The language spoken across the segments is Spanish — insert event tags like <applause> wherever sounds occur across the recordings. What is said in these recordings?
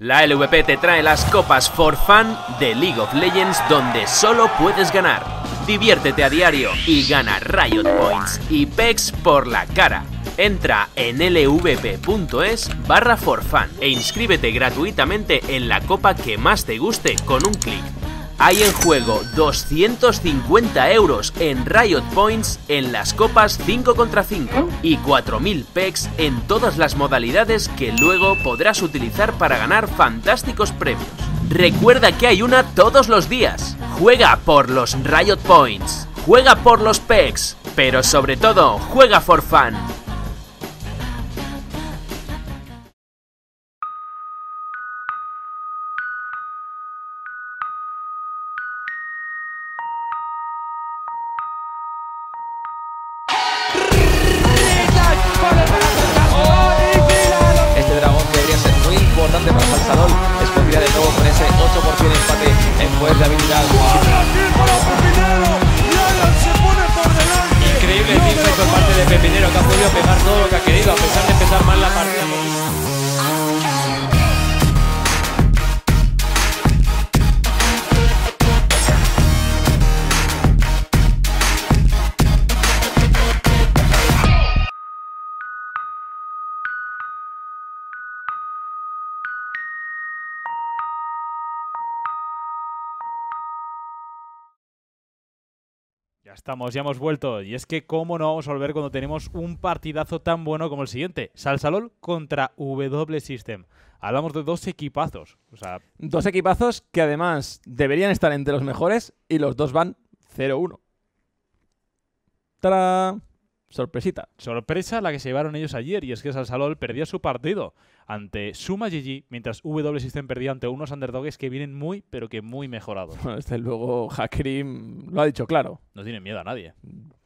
La LVP te trae las copas for fun de League of Legends donde solo puedes ganar. Diviértete a diario y gana Riot Points y PEX por la cara. Entra en lvp.es barra for e inscríbete gratuitamente en la copa que más te guste con un clic. Hay en juego 250 euros en Riot Points en las copas 5 contra 5 y 4.000 PEX en todas las modalidades que luego podrás utilizar para ganar fantásticos premios. Recuerda que hay una todos los días. Juega por los Riot Points, juega por los PEX, pero sobre todo juega for fun. ya hemos vuelto. Y es que, ¿cómo no vamos a volver cuando tenemos un partidazo tan bueno como el siguiente? Salsalol contra W System. Hablamos de dos equipazos. Dos equipazos que además deberían estar entre los mejores y los dos van 0-1. ¡Tarán! Sorpresita. Sorpresa la que se llevaron ellos ayer, y es que Salsalol Perdió su partido ante Suma GG, mientras W System perdía ante unos underdogs que vienen muy, pero que muy mejorados. desde luego, Hakrim lo ha dicho claro. No tiene miedo a nadie.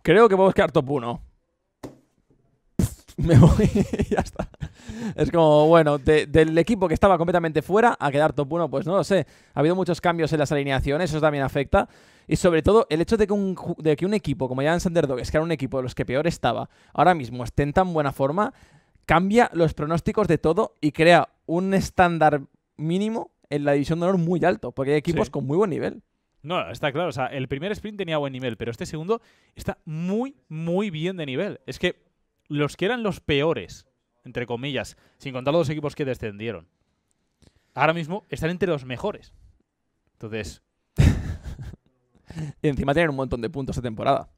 Creo que podemos quedar top 1. <laughs> Me voy y <laughs> ya está. Es como, bueno, del equipo que estaba completamente fuera a quedar top 1, pues no lo sé. Ha habido muchos cambios en las alineaciones, eso también afecta. Y sobre todo, el hecho de que un, que un equipo como ya en es que era un equipo de los que peor estaba, ahora mismo esté en tan buena forma, cambia los pronósticos de todo y crea un estándar mínimo en la división de honor muy alto, porque hay equipos con muy buen nivel. No, está claro. O sea, el primer sprint tenía buen nivel, pero este segundo está muy, muy bien de nivel. Es que los que eran los peores, entre comillas, sin contar los dos equipos que descendieron, ahora mismo están entre los mejores. Entonces, y encima tienen un montón de puntos de temporada.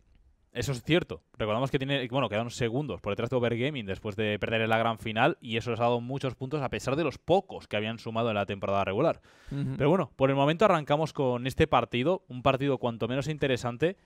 Eso es cierto. Recordamos que tiene, bueno, quedaron segundos por detrás de Overgaming después de perder en la gran final y eso les ha dado muchos puntos a pesar de los pocos que habían sumado en la temporada regular. Pero bueno, por el momento arrancamos con este partido, un partido cuanto menos interesante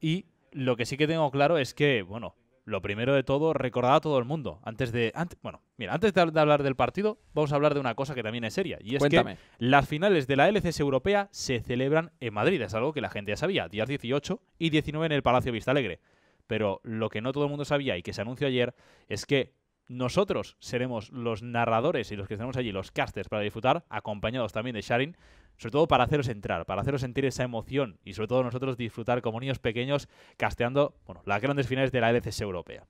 y lo que sí que tengo claro es que, bueno, lo primero de todo, recordar a todo el mundo. Antes de. bueno, mira, antes de, hablar del partido, vamos a hablar de una cosa que también es seria. Y es que las finales de la LCS Europea se celebran en Madrid. Es algo que la gente ya sabía. Días 18 y 19 en el Palacio Vista Alegre. Pero lo que no todo el mundo sabía y que se anunció ayer es que nosotros seremos los narradores y los que estaremos allí, los casters, para disfrutar, acompañados también de Sharing, sobre todo para haceros entrar, para haceros sentir esa emoción y sobre todo nosotros disfrutar como niños pequeños casteando bueno, las grandes finales de la LCS e europea.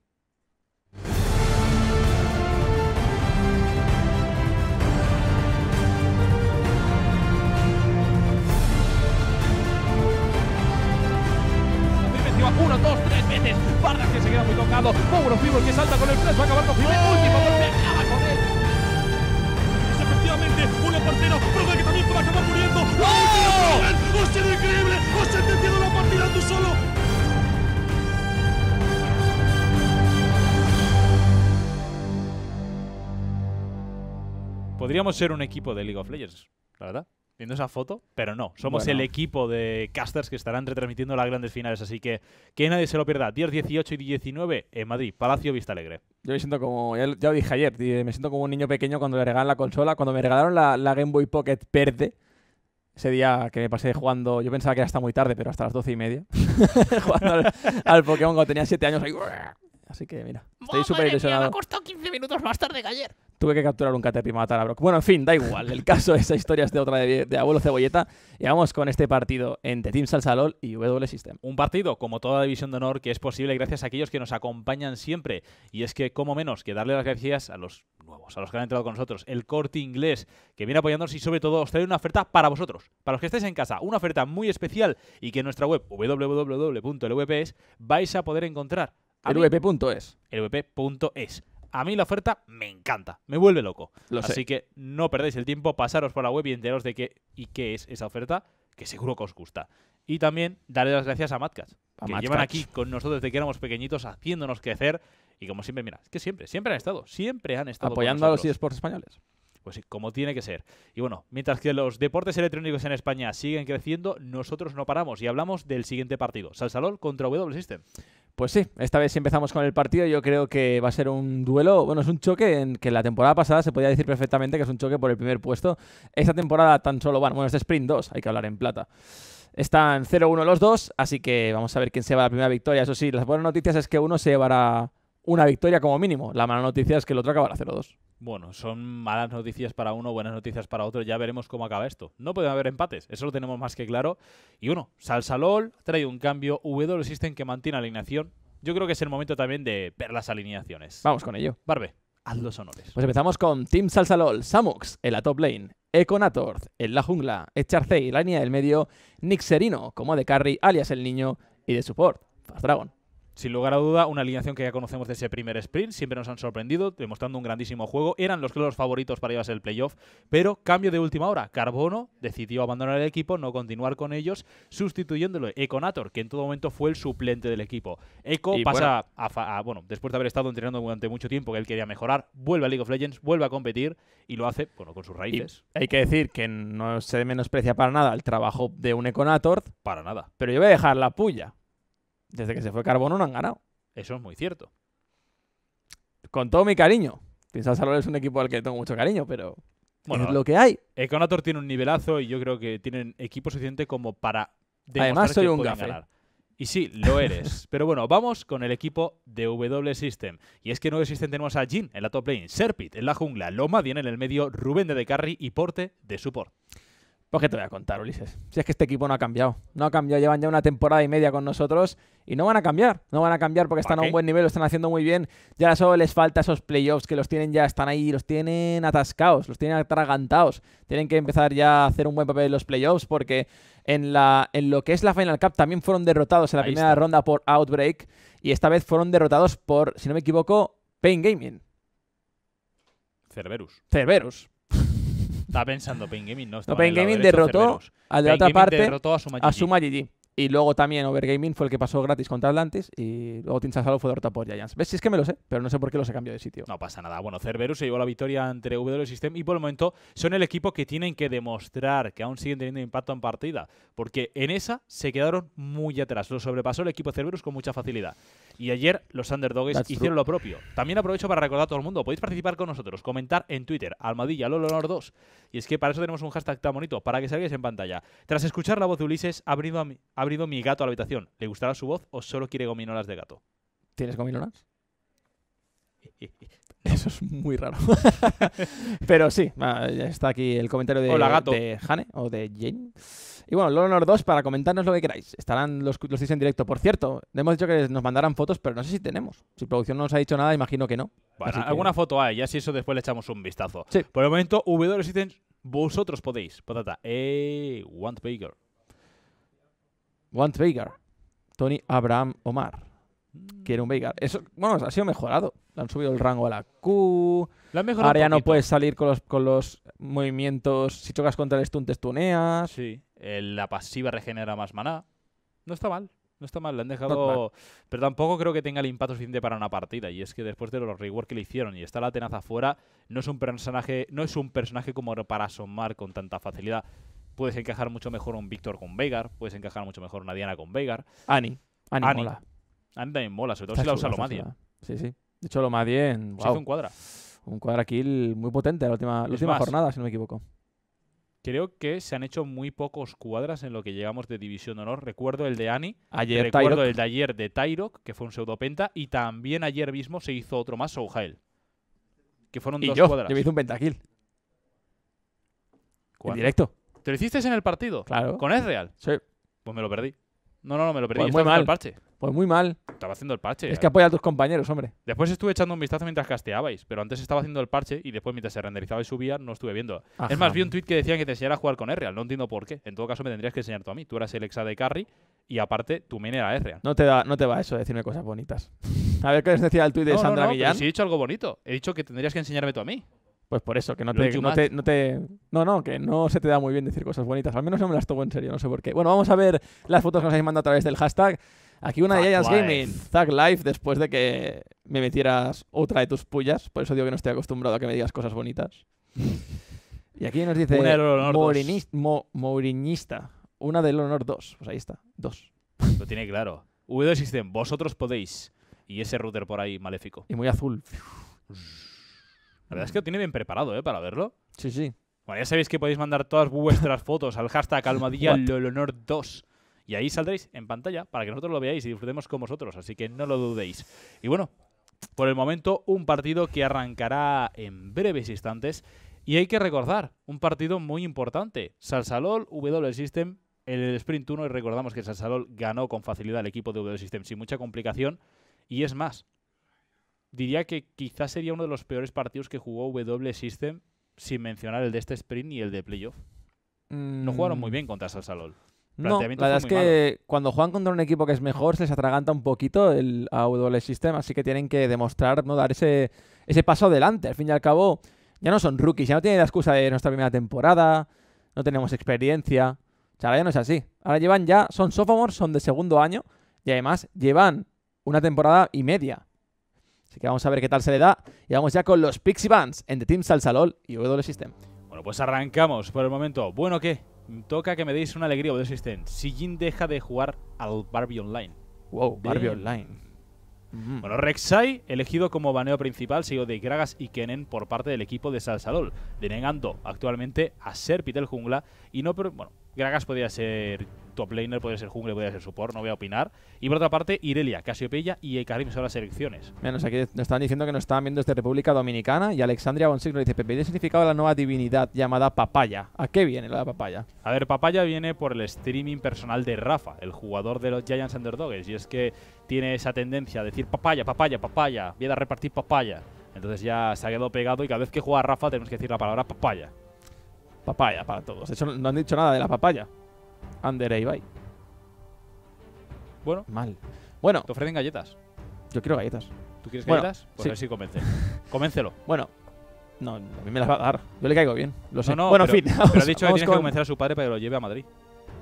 1 Uno, dos, tres veces. barra que se queda muy tocado. que salta con el flash. Va a acabar con Último golpe. Acaba con él. efectivamente uno por que también acabar muriendo. increíble! ¡Os la partida tú solo! podríamos ser un equipo de League of Legends, verdad viendo esa foto, pero no. Somos el equipo de casters que estarán retransmitiendo las grandes finales, así que que nadie se lo pierda. 10, 18 y 19 en Madrid, Palacio Vista Alegre. Yo me siento como, ya, ya lo dije ayer, me siento como un niño pequeño cuando le regalan la consola. Cuando me regalaron la, Game Boy Pocket verde, ese día que me pasé jugando, yo pensaba que era hasta muy tarde, pero hasta las 12 y media, <laughs> jugando al, Pokémon cuando tenía 7 años. así que mira, estoy súper ilusionado. Me costado 15 minutos más tarde que ayer tuve que capturar un caterpillar y matar a Bueno, en fin, da igual. El caso de esa historia es de otra de, abuelo cebolleta. Y vamos con este partido entre Team Salsalol y W System. Un partido, como toda división de honor, que es posible gracias a aquellos que nos acompañan siempre. Y es que, como menos, que darle las gracias a los nuevos, a los que han entrado con nosotros, el corte inglés, que viene apoyándonos y sobre todo os trae una oferta para vosotros, para los que estáis en casa, una oferta muy especial y que en nuestra web www.lvps vais a poder encontrar. El Lvp.es. A mí la oferta me encanta, me vuelve loco. Así que no perdáis el tiempo, pasaros por la web y enteraros de qué y qué es esa oferta, que seguro que os gusta. Y también daré las gracias a Matcats, que llevan aquí con nosotros desde que éramos pequeñitos, haciéndonos crecer. Y como siempre, mira, es que siempre, siempre han estado, siempre han estado. Apoyando a los eSports españoles. Pues sí, como tiene que ser. Y bueno, mientras que los deportes electrónicos en España siguen creciendo, nosotros no paramos y hablamos del siguiente partido, Salsalol contra W System. Pues sí, esta vez si empezamos con el partido, yo creo que va a ser un duelo, bueno, es un choque en que la temporada pasada se podía decir perfectamente que es un choque por el primer puesto. Esta temporada tan solo, bueno, bueno, de este sprint 2, hay que hablar en plata. Están 0-1 los dos, así que vamos a ver quién se va a la primera victoria. Eso sí, las buenas noticias es que uno se llevará una victoria como mínimo. La mala noticia es que el otro acabará 0-2. Bueno, son malas noticias para uno, buenas noticias para otro. Ya veremos cómo acaba esto. No puede haber empates, eso lo tenemos más que claro. Y uno, Salsalol trae un cambio. W System que mantiene alineación. Yo creo que es el momento también de ver las alineaciones. Vamos con ello. Barbe, haz los honores. Pues empezamos con Team Salsalol, Samux en la top lane, Econatorz en la jungla, Echarcei, la línea del medio, Nixerino como de carry, alias el niño, y de support, Fast Dragon sin lugar a duda, una alineación que ya conocemos de ese primer sprint. Siempre nos han sorprendido, demostrando un grandísimo juego. Eran los clubes favoritos para llevarse el playoff, pero cambio de última hora. Carbono decidió abandonar el equipo, no continuar con ellos, sustituyéndolo Econator, que en todo momento fue el suplente del equipo. Eco pasa a, bueno, después de haber estado entrenando durante mucho tiempo que él quería mejorar, vuelve a League of Legends, vuelve a competir y lo hace, bueno, con sus raíces. hay que decir que no se menosprecia para nada el trabajo de un Econator. Para nada. Pero yo voy a dejar la puya desde que se fue Carbono no han ganado. Eso es muy cierto. Con todo mi cariño. Quizás Salor es un equipo al que tengo mucho cariño, pero bueno, es lo que hay. Econator tiene un nivelazo y yo creo que tienen equipo suficiente como para demostrar Además, soy que un ganar. Y sí, lo eres. <laughs> Pero bueno, vamos con el equipo de W System. Y es que no W System tenemos a Jin en la top lane, Serpit en la jungla, Loma viene en el medio, Rubén de Decarry y Porte de support. ¿Por pues, qué te voy a contar, Ulises. Si es que este equipo no ha cambiado. No ha cambiado. Llevan ya una temporada y media con nosotros y no van a cambiar. No van a cambiar porque están a un buen nivel, lo están haciendo muy bien. Ya solo les falta esos playoffs que los tienen ya, están ahí, los tienen atascados, los tienen atragantados. Tienen que empezar ya a hacer un buen papel en los playoffs porque en, lo que es la Final Cup también fueron derrotados en la primera ronda por Outbreak y esta vez fueron derrotados por, si no me equivoco, Pain Gaming. Cerberus. Cerberus. Está pensando Pain Gaming, ¿no? está Pain Gaming derrotó, a de la otra parte, a Y luego también Overgaming fue el que pasó gratis contra Atlantis y luego Tinchasalo fue derrotado por Giants. ¿Ves? Si es que me lo sé, pero no sé por qué los se cambiado de sitio. No pasa nada. Bueno, Cerberus se llevó la victoria entre W System y por el momento son el equipo que tienen que demostrar que aún siguen teniendo impacto en partida. Porque en esa se quedaron muy atrás. Lo sobrepasó el equipo Cerberus con mucha facilidad. Y ayer los Underdogs hicieron lo propio. También aprovecho para recordar a todo el mundo, podéis participar con nosotros, comentar en Twitter, Almadilla, LOLONOR2. Y es que para eso tenemos un hashtag tan bonito, para que salgáis en pantalla. Tras escuchar la voz de Ulises, ha abrido, ha abrido mi gato a la habitación. ¿Le gustará su voz o solo quiere gominolas de gato? ¿Tienes gominolas? <laughs> Eso es muy raro. <laughs> <laughs> Pero sí, está aquí el comentario de, de Hane o de Jane. Y bueno, Honor 2 para comentarnos lo que queráis. Estarán los, los en directo. Por cierto, hemos dicho que nos mandarán fotos, pero no sé si tenemos. Si producción no nos ha dicho nada, imagino que no. alguna foto hay, ya si eso después le echamos un vistazo. Sí. Por el momento, W vosotros podéis. Patata. Eh, want bigger. Want bigger. Tony Abraham Omar. Mm. que un Veigar. Eso, bueno, ha sido mejorado. Le han subido el rango a la Q. La ahora ya no puedes salir con los, con los movimientos. Si chocas contra el stun, te stuneas. Sí. la pasiva regenera más maná. No está mal. No está mal, le han dejado. Pero tampoco creo que tenga el impacto suficiente para una partida. Y es que después de los rework que le hicieron y está la tenaza afuera no es un personaje, no es un personaje como para asomar con tanta facilidad. Puedes encajar mucho mejor un Víctor con Veigar, puedes encajar mucho mejor una Diana con Veigar. Ani. Ani, Mola. Anda en también mola, sobre todo si la usa Lomadie. Sí, sí. De hecho, Lomadie en, hizo un cuadra. Un cuadra kill muy potente la última, la última jornada, si no me equivoco. Creo que se han hecho muy pocos cuadras en lo que llegamos de División Honor. Recuerdo el de Ani, ayer, recuerdo el de ayer de Tyrok, que fue un pseudo penta y también ayer mismo se hizo otro más, Souhail. Que fueron dos cuadras. Yo me hice un pentakill. kill En directo. ¿Te lo hiciste en el partido? Claro. ¿Con Ezreal? Sí. Pues me lo perdí. No, no, no, me lo perdí. Pues mal. El parche. Pues muy mal. Estaba haciendo el parche. Es que eh. apoya a tus compañeros, hombre. Después estuve echando un vistazo mientras casteabais, pero antes estaba haciendo el parche y después mientras se renderizaba y subía no estuve viendo. Es más, vi un tweet que decían que te enseñara a jugar con real. No entiendo por qué. En todo caso, me tendrías que enseñar tú a mí. Tú eras el exa de carry y aparte tu main era real. No te, no te va eso decirme cosas bonitas. <laughs> A ver qué les decía el tweet de Sandra no, no, he dicho algo bonito. He dicho que tendrías que enseñarme tú a mí. Pues por eso, que no te, no te, no, no que no se te da muy bien decir cosas bonitas. Al menos no me las tomo en serio, no sé por qué. Bueno, vamos a ver las fotos que nos habéis mandado a través del hashtag. Aquí una de ellas Gaming, Zag Life, después de que me metieras otra de tus pullas. Por eso digo que no estoy acostumbrado a que me digas cosas bonitas. <laughs> Y aquí nos dice una Una del Honor 2. Pues ahí está, dos. Lo tiene claro. V2 System, vosotros podéis. Y ese router por ahí maléfico. Y muy azul. La verdad es que lo tiene bien preparado, ¿eh? Para verlo. Sí, sí. Bueno, ya sabéis que podéis mandar todas vuestras fotos al hashtag honor <laughs> 2 y ahí saldréis en pantalla para que nosotros lo veáis y disfrutemos con vosotros. Así que no lo dudéis. Y bueno, por el momento un partido que arrancará en breves instantes. Y hay que recordar, un partido muy importante. Salsalol, W System, en el Sprint 1 y recordamos que Salsalol ganó con facilidad al equipo de W System sin mucha complicación. Y es más, diría que quizás sería uno de los peores partidos que jugó W System sin mencionar el de este Sprint y el de Playoff. No jugaron muy mm. bien contra Salsalol. No, la verdad es que cuando juegan contra un equipo que es mejor, se les atraganta un poquito el AW System, así que tienen que demostrar, ¿no? Dar ese, ese paso adelante. Al fin y al cabo, ya no son rookies, ya no tienen la excusa de nuestra primera temporada, no tenemos experiencia. O ahora ya no es así. Ahora llevan ya, son sophomores, son de segundo año, y además llevan una temporada y media. Así que vamos a ver qué tal se le da. Y vamos ya con los Pixie Bands The Team Salsalol y W System. Bueno, pues arrancamos por el momento. ¿Bueno qué? toca que me deis una alegría o existen. Si Jin deja de jugar al Barbie Online. Wow, Barbie Online. Mm-hmm. Bueno, Rek'Sai, elegido como baneo principal, seguido de Gragas y Kennen por parte del equipo de Salsadol, denegando actualmente a ser Pitel jungla y no, bueno, Gragas podría ser top laner, podría ser jungle, podría ser support, no voy a opinar. Y por otra parte, Irelia, Casiopeya y Karim son las elecciones. Mira, nos, aquí nos estaban diciendo que nos están viendo desde República Dominicana y Alexandria Bonsigno dice, Pepe, qué significado la nueva divinidad llamada Papaya. ¿A qué viene la Papaya? A ver, Papaya viene por el streaming personal de Rafa, el jugador de los Giants Underdogs, y es que tiene esa tendencia a decir Papaya, Papaya, Papaya, voy a repartir Papaya. Entonces ya se ha quedado pegado y cada vez que juega Rafa tenemos que decir la palabra Papaya. Papaya para todos. De hecho, no han dicho nada de la papaya. Under Bye. Bueno. Mal. Bueno. Te ofrecen galletas. Yo quiero galletas. ¿Tú quieres galletas? Pues sí. a ver si convence. Convéncelo. <laughs> Bueno. No, a mí me las va a dar. Yo le caigo bien. Lo sé. bueno, en fin. pero ha dicho que tienes que convencer a su padre para que lo lleve a Madrid.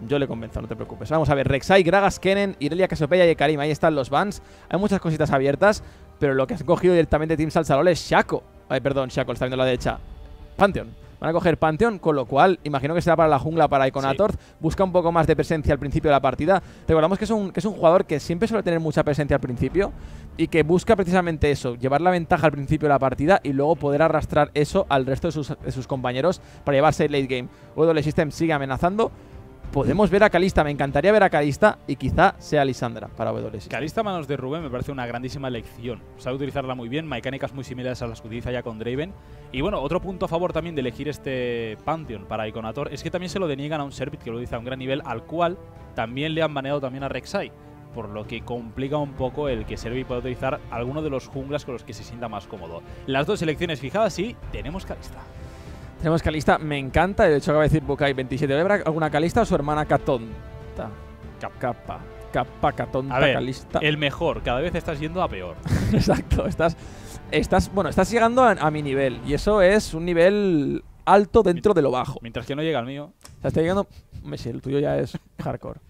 Yo le convenzo, no te preocupes. Vamos a ver, Rexai, Gragas, Kenen, Irelia, Casopeya y Karim. Ahí están los bans. Hay muchas cositas abiertas, pero lo que has cogido directamente Team LoL es Shaco. Ay, perdón, Shaco, está viendo a la derecha. Pantheon. Van a coger Panteón, con lo cual imagino que será para la jungla para Iconatorz. Busca un poco más de presencia al principio de la partida. Recordamos que es, un, que es un jugador que siempre suele tener mucha presencia al principio y que busca precisamente eso, llevar la ventaja al principio de la partida y luego poder arrastrar eso al resto de sus, compañeros para llevarse el late game. W System sigue amenazando podemos ver a Calista. Me encantaría ver a Calista y quizá sea Lisandra para WS. Calista manos de Rubén me parece una grandísima elección. Sabe utilizarla muy bien, mecánicas muy similares a las que utiliza ya con Draven. Y bueno, otro punto a favor también de elegir este Pantheon para Iconator es que también se lo deniegan a un Servit que lo utiliza a un gran nivel, al cual también le han baneado también a Rek'Sai. Por lo que complica un poco el que Servi pueda utilizar alguno de los junglas con los que se sienta más cómodo. Las dos elecciones fijadas y tenemos Calista. Tenemos Calista, me encanta. De hecho, acaba de decir Bukai 27 ¿Habrá ¿Alguna Calista o su hermana Catonta? capa. Capa, Catonta, a El mejor, cada vez estás yendo a peor. <laughs> Exacto, estás. Estás. Bueno, estás llegando a, mi nivel. Y eso es un nivel alto dentro de lo bajo. Mientras que no llega al mío. O sea, está llegando. Messi, el tuyo ya es hardcore.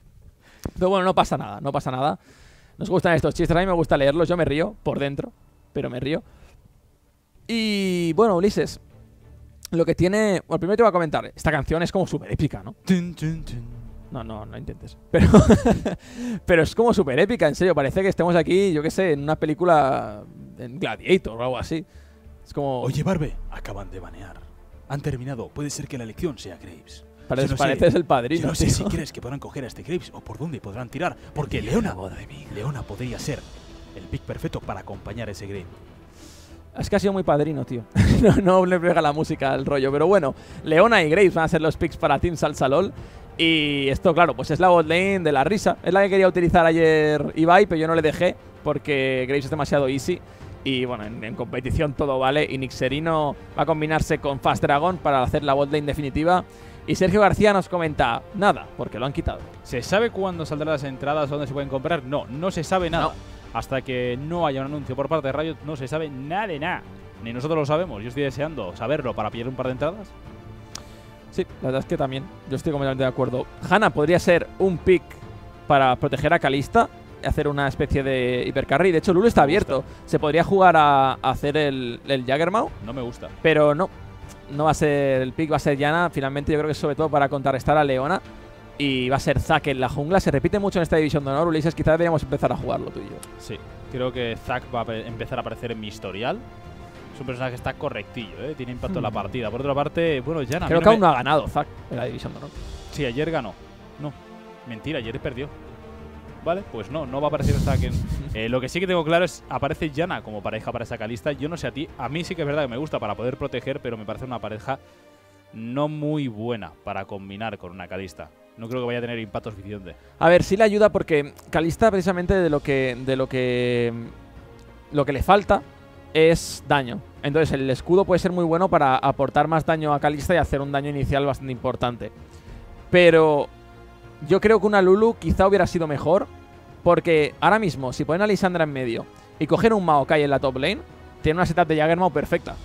Pero bueno, no pasa nada, no pasa nada. Nos gustan estos chistes, a mí me gusta leerlos, yo me río por dentro, pero me río. Y bueno, Ulises, lo que tiene. Bueno, primero te voy a comentar. Esta canción es como súper épica, ¿no? No, no, no intentes. Pero, <laughs> pero es como súper épica, en serio. Parece que estemos aquí, yo qué sé, en una película. En Gladiator o algo así. Es como. Oye, Barbe, acaban de banear. Han terminado. Puede ser que la elección sea Graves. Parece, pareces el padrino. Yo no sé si crees que podrán coger a este Graves o por dónde podrán tirar. Porque Leona. Leona podría ser el pick perfecto para acompañar a ese Graves. Es que ha sido muy padrino, tío. <laughs> no, le pega la música al rollo. Pero bueno, Leona y Graves van a ser los picks para Team Salsalol. Y esto, claro, pues es la botlane de la risa. Es la que quería utilizar ayer Ibai, pero yo no le dejé porque Graves es demasiado easy. Y bueno, en, competición todo vale. Y Nixerino va a combinarse con Fast Dragon para hacer la botlane definitiva. Y Sergio García nos comenta nada, porque lo han quitado. ¿Se sabe cuándo saldrán las entradas dónde se pueden comprar? No, no se sabe nada hasta que no haya un anuncio por parte de Riot no se sabe nada de nada. Ni nosotros lo sabemos. Yo estoy deseando saberlo para pillar un par de entradas. Sí, la verdad es que también. Yo estoy completamente de acuerdo. Hanna podría ser un pick para proteger a Kalista. Hacer una especie de hipercarry. De hecho, Lulu está abierto. Se podría jugar a, hacer el, el Jaggermau. No me gusta. Pero no. No va a ser el pick, va a ser Yana. Finalmente, yo creo que sobre todo para contrarrestar a Leona y va a ser Zack en la jungla. Se repite mucho en esta división de honor, Ulises. Quizás deberíamos empezar a jugarlo tú y yo. Sí, creo que Zack va a empezar a aparecer en mi historial. Es un personaje que está correctillo, ¿eh? tiene impacto en la mm. partida. Por otra parte, bueno, ya Creo que aún no ha ganado Zack en la división de honor. Sí, ayer ganó. No, mentira, ayer perdió. ¿vale? Pues no, no va a aparecer zack en… <laughs> Eh, lo que sí que tengo claro es, aparece Yana como pareja para esa calista. Yo no sé a ti, a mí sí que es verdad que me gusta para poder proteger, pero me parece una pareja no muy buena para combinar con una Calista. No creo que vaya a tener impacto suficiente. A ver, sí le ayuda porque Calista precisamente de lo que de lo que lo que le falta es daño. Entonces el escudo puede ser muy bueno para aportar más daño a Calista y hacer un daño inicial bastante importante. Pero yo creo que una Lulu quizá hubiera sido mejor porque ahora mismo si ponen a Lisandra en medio y cogen un Maokai en la top lane, tiene una setup de Mao perfecta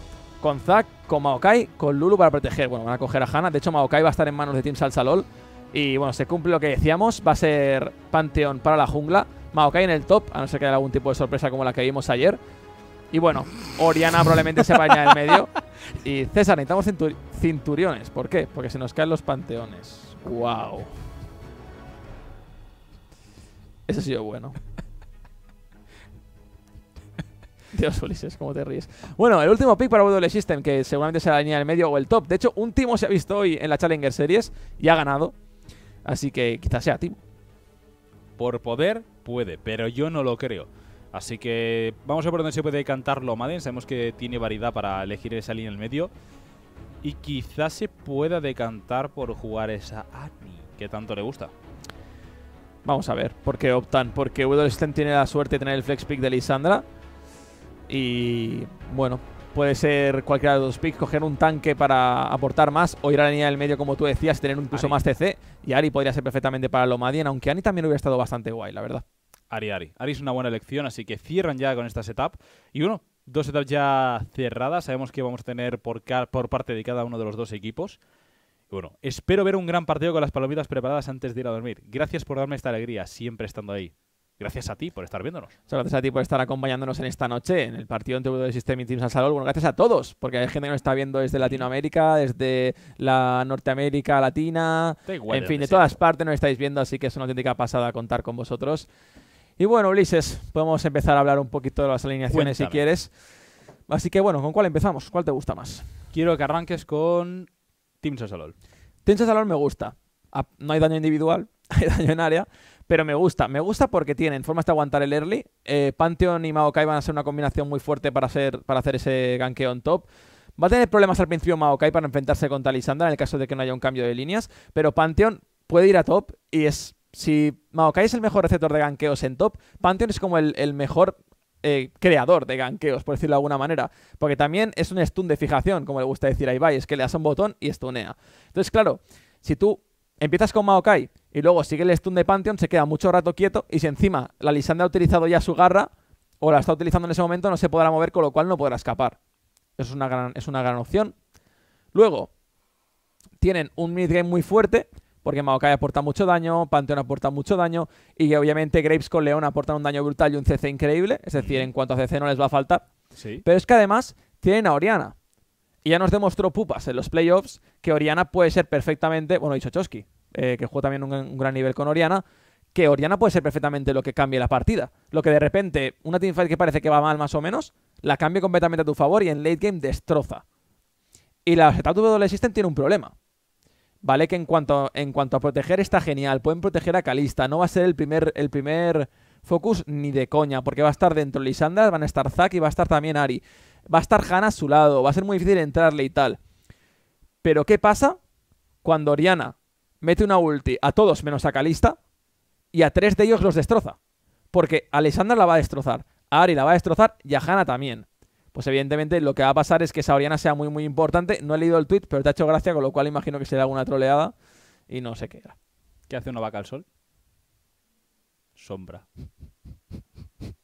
con Zack, con Maokai, con Lulu para proteger. Bueno, van a coger a Hannah. De hecho, Maokai va a estar en manos de Team Salsalol. Y bueno, se cumple lo que decíamos. Va a ser Panteón para la jungla. Maokai en el top, a no ser que haya algún tipo de sorpresa como la que vimos ayer. Y bueno, Oriana probablemente se vaya en medio. Y César, necesitamos cinturiones. ¿Por qué? Porque se nos caen los panteones. ¡Wow! Eso ha sido bueno. <laughs> Dios, Ulises, cómo te ríes. Bueno, el último pick para W System, que seguramente será la línea del medio o el top. De hecho, un Timo se ha visto hoy en la Challenger Series y ha ganado. Así que quizás sea Timo. Por poder puede, pero yo no lo creo. Así que vamos a ver dónde se puede cantarlo Madden Sabemos que tiene variedad para elegir esa línea del medio. Y quizás se pueda decantar por jugar esa Annie, que tanto le gusta. Vamos a ver por qué optan. Porque System tiene la suerte de tener el flex pick de Lisandra. Y bueno, puede ser cualquiera de los picks, coger un tanque para aportar más o ir a la línea del medio, como tú decías, tener un Ari. más TC. Y Ari podría ser perfectamente para Lomadien, aunque Ani también hubiera estado bastante guay, la verdad. Ari, Ari. Ari es una buena elección, así que cierran ya con esta setup. Y uno, dos setups ya cerradas. Sabemos que vamos a tener por, por parte de cada uno de los dos equipos. Bueno, espero ver un gran partido con las palomitas preparadas antes de ir a dormir. Gracias por darme esta alegría, siempre estando ahí. Gracias a ti por estar viéndonos. gracias a ti por estar acompañándonos en esta noche, en el partido entre de System y Teams San Salón. Bueno, gracias a todos, porque hay gente que nos está viendo desde Latinoamérica, desde la Norteamérica Latina, en fin, de todas partes nos estáis viendo, así que es una auténtica pasada contar con vosotros. Y bueno, Ulises, podemos empezar a hablar un poquito de las alineaciones si quieres. Así que bueno, ¿con cuál empezamos? ¿Cuál te gusta más? Quiero que arranques con Team Teams Team Salón me gusta. No hay daño individual, <laughs> hay daño en área. Pero me gusta, me gusta porque tienen formas de aguantar el early. Eh, Pantheon y Maokai van a ser una combinación muy fuerte para, para hacer ese gankeo en top. Va a tener problemas al principio Maokai para enfrentarse contra Talisandra en el caso de que no haya un cambio de líneas, pero Pantheon puede ir a top y es... Si Maokai es el mejor receptor de gankeos en top, Pantheon es como el, mejor eh, creador de gankeos, por decirlo de alguna manera. Porque también es un stun de fijación, como le gusta decir a Ibai, es que le das un botón y stunea. Entonces, claro, si tú Empiezas con Maokai y luego sigue el stun de Pantheon, se queda mucho rato quieto y si encima la Lisandra ha utilizado ya su garra o la está utilizando en ese momento no se podrá mover, con lo cual no podrá escapar. Eso es una gran, es una gran opción. Luego, tienen un midgame muy fuerte porque Maokai aporta mucho daño, Pantheon aporta mucho daño y obviamente Graves con León aportan un daño brutal y un CC increíble. Es decir, en cuanto a CC no les va a faltar. Pero es que además tienen a Oriana. Y ya nos demostró Pupas en los playoffs que Oriana puede ser perfectamente, bueno, dicho Chosky, eh, que jugó también un, gran nivel con Oriana, que Oriana puede ser perfectamente lo que cambie la partida. Lo que de repente una teamfight que parece que va mal más o menos, la cambia completamente a tu favor y en late game destroza. Y la de System tiene un problema. Vale, que en cuanto, en cuanto a proteger está genial, pueden proteger a Kalista, no va a ser el primer, el primer focus ni de coña, porque va a estar dentro Lisandra, van a estar Zack y va a estar también Ari va a estar Hanna a su lado, va a ser muy difícil entrarle y tal. Pero ¿qué pasa cuando Oriana mete una ulti a todos menos a Calista y a tres de ellos los destroza? Porque a Alessandra la va a destrozar, a Ari la va a destrozar y a Hanna también. Pues evidentemente lo que va a pasar es que esa Oriana sea muy muy importante. No he leído el tweet, pero te ha hecho gracia, con lo cual imagino que será una troleada y no sé qué era. ¿Qué hace una vaca al sol? Sombra.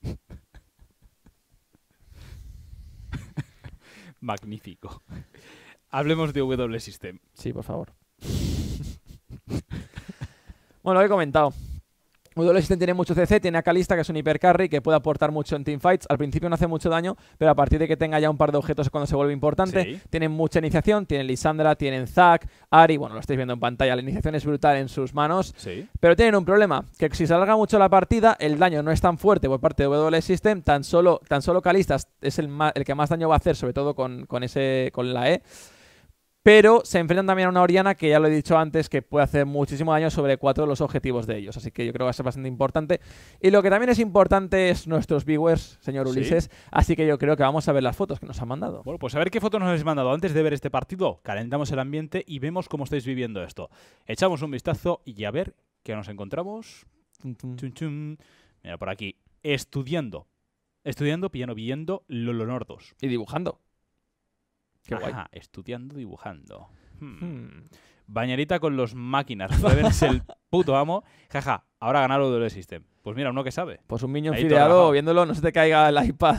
<laughs> magnífico. <laughs> Hablemos de W System. Sí, por favor. <laughs> bueno, lo he comentado. W tiene mucho CC, tiene a Kalista, que es un hipercarry, que puede aportar mucho en teamfights. Al principio no hace mucho daño, pero a partir de que tenga ya un par de objetos cuando se vuelve importante. Tienen mucha iniciación, tienen Lisandra, tienen Zack, Ari, bueno, lo estáis viendo en pantalla, la iniciación es brutal en sus manos. Sí. Pero tienen un problema, que si se alarga mucho la partida, el daño no es tan fuerte por parte de W tan solo, tan solo Kalista es el, el que más daño va a hacer, sobre todo con, con, ese, con la E. Pero se enfrentan también a una Oriana que ya lo he dicho antes que puede hacer muchísimo daño sobre cuatro de los objetivos de ellos. Así que yo creo que va a ser bastante importante. Y lo que también es importante es nuestros viewers, señor Ulises. Así que yo creo que vamos a ver las fotos que nos han mandado. Bueno, pues a ver qué fotos nos habéis mandado antes de ver este partido. Calentamos el ambiente y vemos cómo estáis viviendo esto. Echamos un vistazo y a ver qué nos encontramos. Mira, por aquí. Estudiando. Estudiando, piano, viendo, Nordos. Y dibujando estudiando, dibujando. bañarita hmm. hmm. Bañerita con los máquinas. <laughs> Reven es el puto amo. Jaja, ahora ganar lo del System. Pues mira, uno que sabe. Pues un niño fideado, viéndolo, no se te caiga el iPad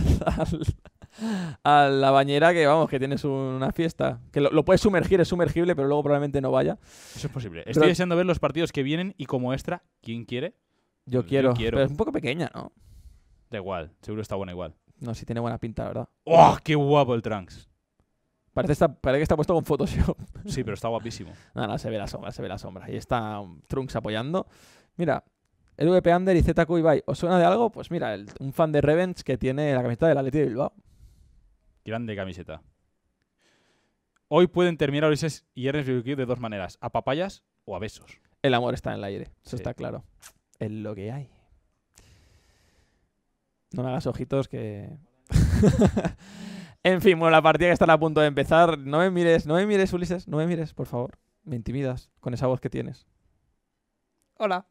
a <laughs> la bañera que vamos, que tienes una fiesta. Que lo, puedes sumergir, es sumergible, pero luego probablemente no vaya. Eso es posible. Estoy deseando ver los partidos que vienen y como extra, ¿quién quiere? Yo quiero, Pero es un poco pequeña, ¿no? Da igual, seguro está buena igual. No, sí tiene buena pinta, la ¿verdad? ¡Oh, qué guapo el Trunks! Parece, que está puesto con Photoshop. Sí, pero está guapísimo. <laughs> Nada, se ve la sombra, se ve la sombra. Y está um, Trunks apoyando. Mira, el VP Under y ZQ ¿Os suena de algo? Pues mira, un fan de Revenge que tiene la camiseta del Atleti de Bilbao. Grande camiseta. Hoy pueden terminar Ulises y Ernest de dos maneras, a papayas o a besos. El amor está en el aire, eso está claro. Es lo que hay. No me hagas ojitos que... <laughs> En fin, bueno, la partida que está a punto de empezar. No me mires, no me mires, Ulises, no me mires, por favor. Me intimidas con esa voz que tienes. Hola.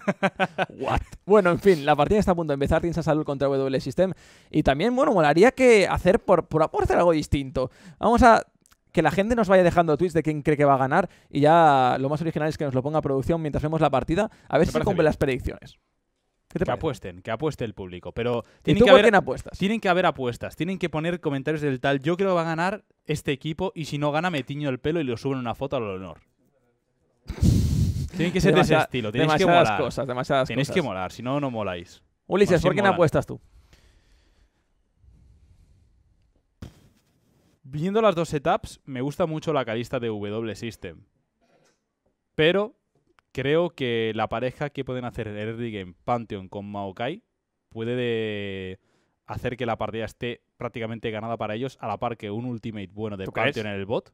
<laughs> What? Bueno, en fin, la partida está a punto de empezar. Tienes salud contra W System. Y también, bueno, molaría que hacer por, por algo distinto. Vamos a que la gente nos vaya dejando tweets de quién cree que va a ganar. Y ya lo más original es que nos lo ponga a producción mientras vemos la partida. A ver si cumple las predicciones que apuesten, que apueste el público. Pero tienen, que haber, apuestas? tienen que haber apuestas, tienen que poner comentarios del tal, yo creo que va a ganar este equipo y si no gana me tiño el pelo y lo subo en una foto a lo honor. <laughs> tienen que ser de ese estilo, tienes que molar. Cosas, demasiadas tienes que molar, si no, no moláis. Ulises, ¿por qué no apuestas tú? Viendo las dos setups, me gusta mucho la calista de W System. Pero Creo que la pareja que pueden hacer el early Pantheon con Maokai puede hacer que la partida esté prácticamente ganada para ellos, a la par que un ultimate bueno de Pantheon en el bot.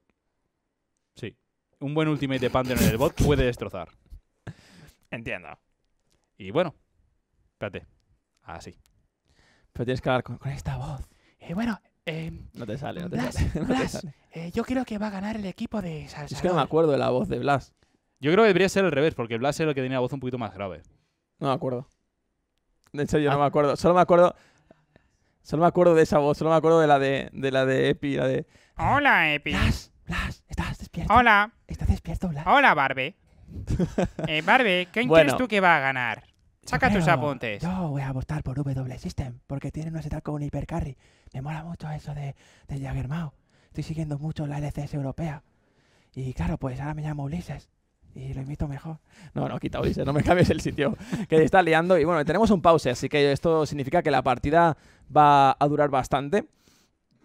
Sí. Un buen ultimate de Pantheon en el bot puede destrozar. Entiendo. Y bueno, espérate. Así. Pero tienes que hablar con, esta voz. Y bueno, eh, no te sale, no te <laughs> eh, yo creo que va a ganar el equipo de Es que no me acuerdo de la voz de Blas. Yo creo que debería ser el revés, porque Blas era el que tenía voz un poquito más grave. No me acuerdo. De hecho, yo no ah. me acuerdo. Solo me acuerdo. Solo me acuerdo de esa voz, solo me acuerdo de la de, de la de Epi, la de. Hola, Epi. Blas, Blas, estás despierto. Hola. Estás despierto, Blas. Hola, Barbe. <laughs> eh, Barbe, ¿quién crees tú que va a ganar? Saca tus apuntes. Yo voy a votar por W System, porque tiene una setup con un hipercarry. Me mola mucho eso de, Jagger Mao. Estoy siguiendo mucho la LCS europea. Y claro, pues ahora me llamo Ulises y lo invito mejor. No, no, quita Ulises, no me cambies el sitio que está liando. Y bueno, tenemos un pause, así que esto significa que la partida va a durar bastante.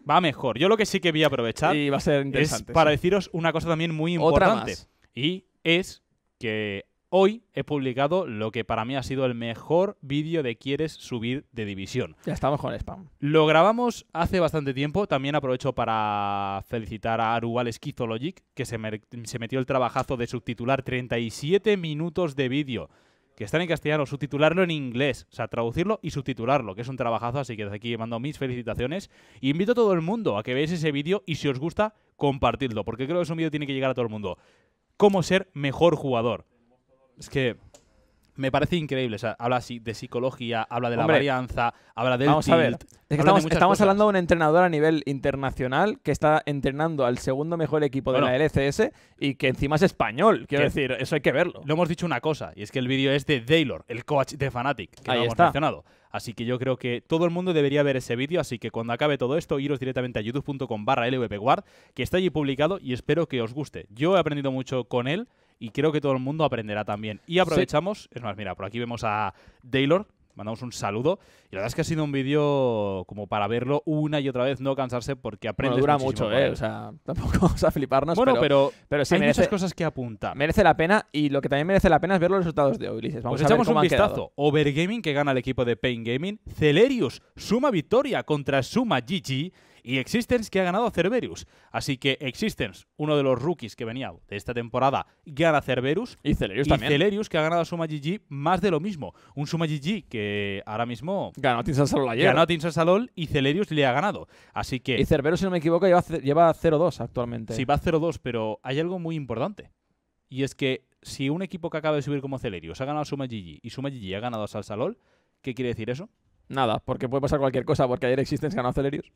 Va mejor. Yo lo que sí que voy a aprovechar y va a ser interesante, es para deciros una cosa también muy importante. Y es que Hoy he publicado lo que para mí ha sido el mejor vídeo de Quieres subir de división. Ya estamos con el spam. Lo grabamos hace bastante tiempo. También aprovecho para felicitar a Arubal Esquizologic, que se, metió el trabajazo de subtitular 37 minutos de vídeo que están en castellano, subtitularlo en inglés, o sea, traducirlo y subtitularlo, que es un trabajazo, así que desde aquí mando mis felicitaciones. Y invito a todo el mundo a que veáis ese vídeo y si os gusta, compartidlo, porque creo que es un vídeo que tiene que llegar a todo el mundo. Cómo ser mejor jugador es que me parece increíble. habla así de psicología, habla de la varianza, habla del estamos, hablando de un entrenador a nivel internacional que está entrenando al segundo mejor equipo de la LCS y que encima es español. Quiero decir, eso hay que verlo. Lo hemos dicho una cosa, y es que el vídeo es de Daylor, el coach de Fnatic, que hemos mencionado. Así que yo creo que todo el mundo debería ver ese vídeo, así que cuando acabe todo esto, iros directamente a youtube.com barra que está allí publicado y espero que os guste. Yo he aprendido mucho con él, y creo que todo el mundo aprenderá también. Y aprovechamos, es más, mira, por aquí vemos a Taylor, mandamos un saludo. Y la verdad es que ha sido un vídeo como para verlo una y otra vez, no cansarse porque aprende No dura mucho, ¿eh? O sea, <laughs> tampoco vamos a fliparnos. Bueno, pero, pero, hay muchas cosas que apunta Merece la pena y lo que también merece la pena es ver los resultados de hoy, Ulises. Vamos pues a echamos un vistazo. Overgaming que gana el equipo de Pain Gaming. Celerius suma victoria contra Suma GG y Existence que ha ganado a Cerberus. Así que Existence, uno de los rookies que venía de esta temporada, gana a Cerberus. Y Celerius y también. Celerius que ha ganado a Suma más de lo mismo. Un Suma que ahora mismo. Ganó a Team Salol ayer. Ganó a Team Salol y Celerius le ha ganado. Así que. Y Cerberus, si no me equivoco, lleva, 0-2 actualmente. Sí, va 0-2, pero hay algo muy importante. Y es que si un equipo que acaba de subir como Celerius ha ganado a Suma y Suma GG ha ganado a Salsalol, ¿qué quiere decir eso? Nada, porque puede pasar cualquier cosa, porque ayer Existence ganó a Celerius.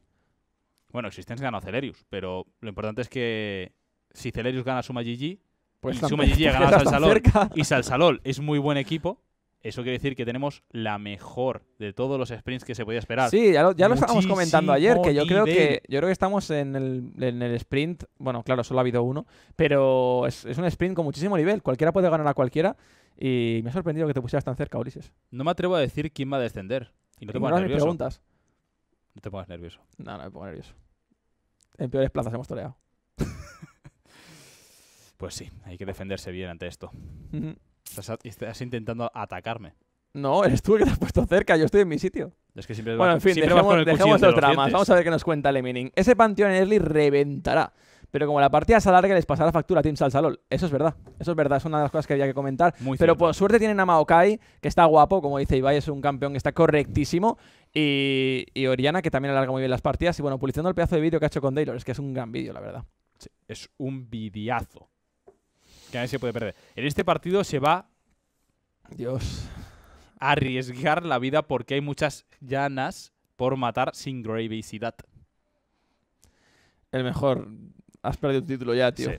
Bueno, Existence ganó a Celerius, pero lo importante es que si Celerius gana a Suma GG, pues y Suma GG ha <laughs> ganado a Salsalol, y Salsalol es muy buen equipo, eso quiere decir que tenemos la mejor de todos los sprints que se podía esperar. Sí, ya lo, estábamos comentando ayer, que yo creo que yo creo que estamos en el, sprint. Bueno, claro, solo ha habido uno, pero es, un sprint con muchísimo nivel. Cualquiera puede ganar a cualquiera. Y me ha sorprendido que te pusieras tan cerca, Ulises. No me atrevo a decir quién va a descender. no te pongas nervioso. Preguntas. No te pongas nervioso. No, no me pongo nervioso en peores plazas hemos toreado. <laughs> pues sí, hay que defenderse bien ante esto. estás, intentando atacarme. No, eres tú el que te has puesto cerca, yo estoy en mi sitio. bueno, en fin, dejemos, dejemos los dramas. Vamos a ver qué nos cuenta Lemining Ese panteón en Early reventará. Pero como la partida se alarga, les pasará factura a Team Salsalol. Eso es verdad. Eso es verdad. Es una de las cosas que había que comentar. pero por suerte tienen a Maokai, que está guapo. Como dice Ibai, es un campeón que está correctísimo. Y, Oriana, que también alarga muy bien las partidas. Y bueno, publicando el pedazo de vídeo que ha hecho con Daylor. Es que es un gran vídeo, la verdad. Sí, es un vidiazo. Que nadie se puede perder. En este partido se va. Dios. arriesgar la vida porque hay muchas llanas por matar sin Gravesidad. El mejor has perdido tu título ya, tío.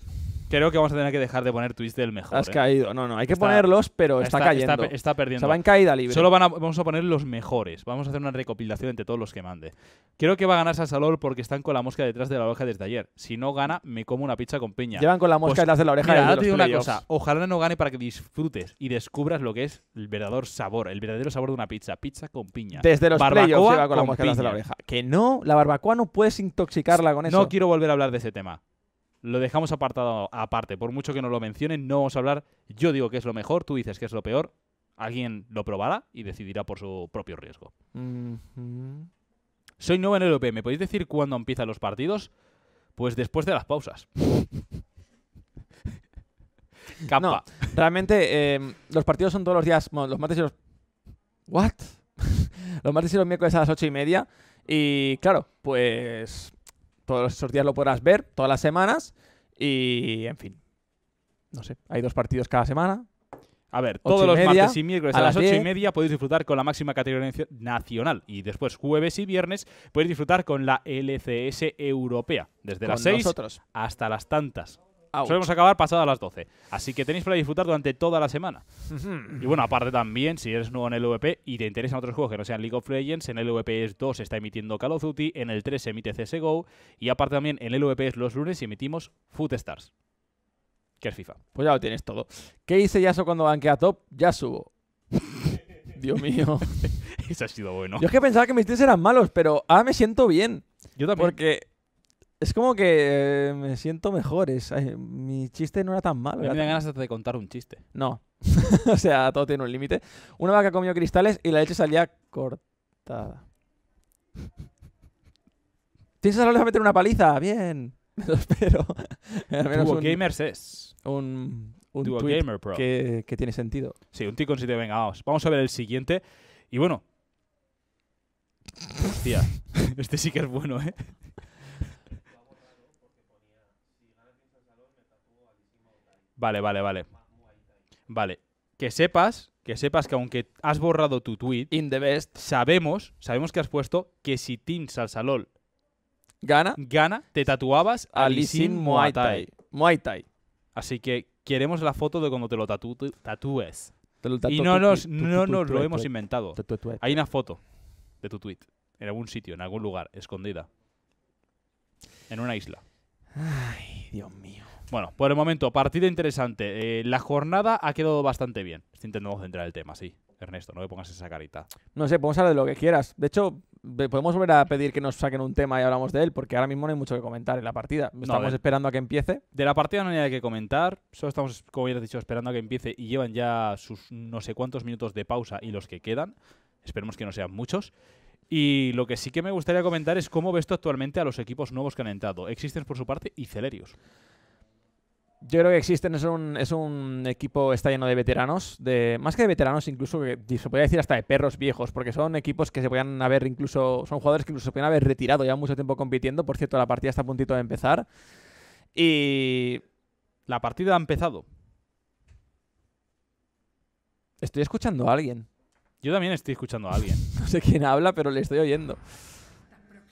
Creo que vamos a tener que dejar de poner tweets del mejor. Has ¿eh? caído. No, no, hay que ponerlos, pero está, cayendo. Está, perdiendo. Se va en caída libre. Solo vamos a poner los mejores. Vamos a hacer una recopilación entre todos los que mande. Creo que va a ganar Salor porque están con la mosca detrás de la oreja desde ayer. Si no gana, me como una pizza con piña. Llevan con la mosca pues, detrás de la oreja una cosa. Ojalá no gane para que disfrutes y descubras lo que es el verdadero sabor, el verdadero sabor de una pizza. Pizza con piña. Desde los playoffs lleva con, la mosca detrás de la oreja. Que no, la barbacoa no puedes intoxicarla con eso. No quiero volver a hablar de ese tema lo dejamos apartado aparte. Por mucho que nos lo mencionen, no vamos a hablar. Yo digo que es lo mejor, tú dices que es lo peor. Alguien lo probará y decidirá por su propio riesgo. Soy nuevo en el OP. E ¿Me podéis decir cuándo empiezan los partidos? Pues después de las pausas. <laughs> realmente eh, los partidos son todos los días, bueno, los martes y los... ¿What? <laughs> los martes y los miércoles a las ocho y media. Y claro, pues todos esos días lo podrás ver, todas las semanas. Y, en fin. No sé, hay dos partidos cada semana. A ver, todos los martes y miércoles a, las ocho y media podéis disfrutar con la máxima categoría nacional. Y después, jueves y viernes, podéis disfrutar con la LCS europea. Desde las seis hasta las tantas. Solemos acabar pasadas las 12. Así que tenéis para disfrutar durante toda la semana. Y bueno, aparte también, si eres nuevo en el VP y te interesan otros juegos que no sean League of Legends, en el VPS 2 se está emitiendo Call of Duty, en el 3 se emite CSGO y aparte también en el es los lunes emitimos Footstars, Stars, que es FIFA. Pues ya lo tienes todo. ¿Qué hice Yaso cuando banquea top? Ya subo. <laughs> Dios mío. Eso ha sido bueno. Yo es que pensaba que mis tres eran malos, pero ahora me siento bien. Yo también. Porque es como que eh, me siento mejor. Es, mi chiste no era tan malo. Me dan ganas de contar un chiste. No. <laughs> o sea, todo tiene un límite. Una vaca comió cristales y la leche salía cortada. <laughs> algo a meter una paliza. Bien. <laughs> Me lo espero. Al Gamers es. Un, un gamer, Que, tiene sentido. Sí, un tico en sitio. Venga, vamos. Vamos a ver el siguiente. Y bueno. Hostia. Este sí que es bueno, ¿eh? Vale, vale, vale. Vale. Que sepas, que sepas que aunque has borrado tu tweet, In the best. sabemos, sabemos que has puesto que si Team Salsalol Gana. gana, te tatuabas a lisin Muay Thai. Así que queremos la foto de cuando te lo tatu- tatúes. Y no nos, lo hemos inventado. Hay una foto de tu tweet en algún sitio, en algún lugar, escondida. En una isla. Ay, Dios mío. Bueno, por el momento, partida interesante. Eh, la jornada ha quedado bastante bien. Estoy intentando centrar el tema, sí. Ernesto, no me pongas esa carita. No sé, podemos hablar de lo que quieras. De hecho, podemos volver a pedir que nos saquen un tema y hablamos de él, porque ahora mismo no hay mucho que comentar en la partida. Estamos esperando a que empiece. De la partida no hay nada que comentar. Solo estamos, como ya has dicho, esperando a que empiece y llevan ya sus no sé cuántos minutos de pausa y los que quedan. Esperemos que no sean muchos. Y lo que sí que me gustaría comentar es cómo ves tú actualmente a los equipos nuevos que han entrado. existen por su parte y Celerius. Yo creo que existen, es un, es un equipo, está lleno de veteranos, de más que de veteranos, incluso se podría decir hasta de perros viejos, porque son equipos que se pueden haber incluso, son jugadores que incluso se podían haber retirado, ya mucho tiempo compitiendo, por cierto, la partida está a puntito de empezar. Y... La partida ha empezado. Estoy escuchando a alguien. Yo también estoy escuchando a alguien. <laughs> no sé quién habla, pero le estoy oyendo.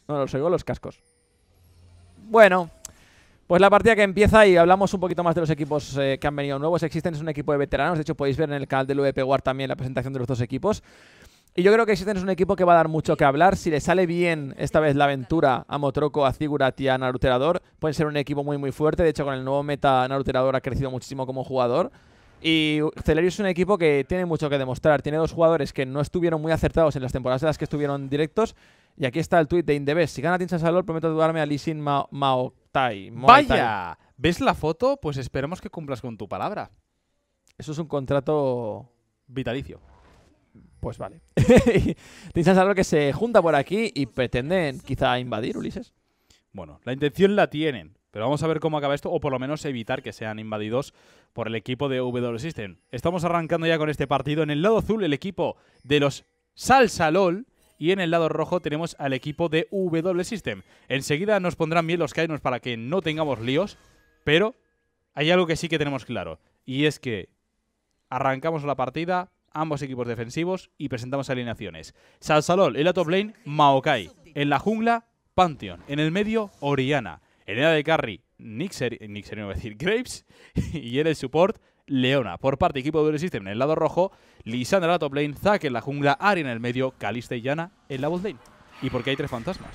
No, los oigo los cascos. Bueno, pues la partida que empieza y hablamos un poquito más de los equipos eh, que han venido nuevos. Existen es un equipo de veteranos, de hecho podéis ver en el canal del VP War también la presentación de los dos equipos. Y yo creo que Existen es un equipo que va a dar mucho que hablar. Si le sale bien esta vez la aventura a Motroco, a Zigurat y a Naruterador, pueden ser un equipo muy muy fuerte. De hecho con el nuevo meta Naruterador ha crecido muchísimo como jugador. Y Celerio es un equipo que tiene mucho que demostrar. Tiene dos jugadores que no estuvieron muy acertados en las temporadas en las que estuvieron directos. Y aquí está el tuit de Indebes. Si gana Team prometo ayudarme a Lee Sin Mao Vaya, ¿ves la foto? Pues esperemos que cumplas con tu palabra. Eso es un contrato vitalicio. Pues vale. <laughs> Tienes algo que se junta por aquí y pretenden quizá invadir Ulises. Bueno, la intención la tienen, pero vamos a ver cómo acaba esto, o por lo menos evitar que sean invadidos por el equipo de W System. Estamos arrancando ya con este partido. En el lado azul, el equipo de los Salsa LOL y en el lado rojo tenemos al equipo de W System. Enseguida nos pondrán bien los Kainos para que no tengamos líos, pero hay algo que sí que tenemos claro, y es que arrancamos la partida, ambos equipos defensivos, y presentamos alineaciones. Salsalol en la top lane, Maokai. En la jungla, Pantheon. En el medio, Oriana. En el de carry, Nixer, Nixer decir, Graves. <laughs> y en el support, Leona. Por parte, equipo de Duel System en el lado rojo, Lisandra en la top lane, Zack en la jungla, Ari en el medio, Calista y Yana en la bot lane. ¿Y por qué hay tres fantasmas?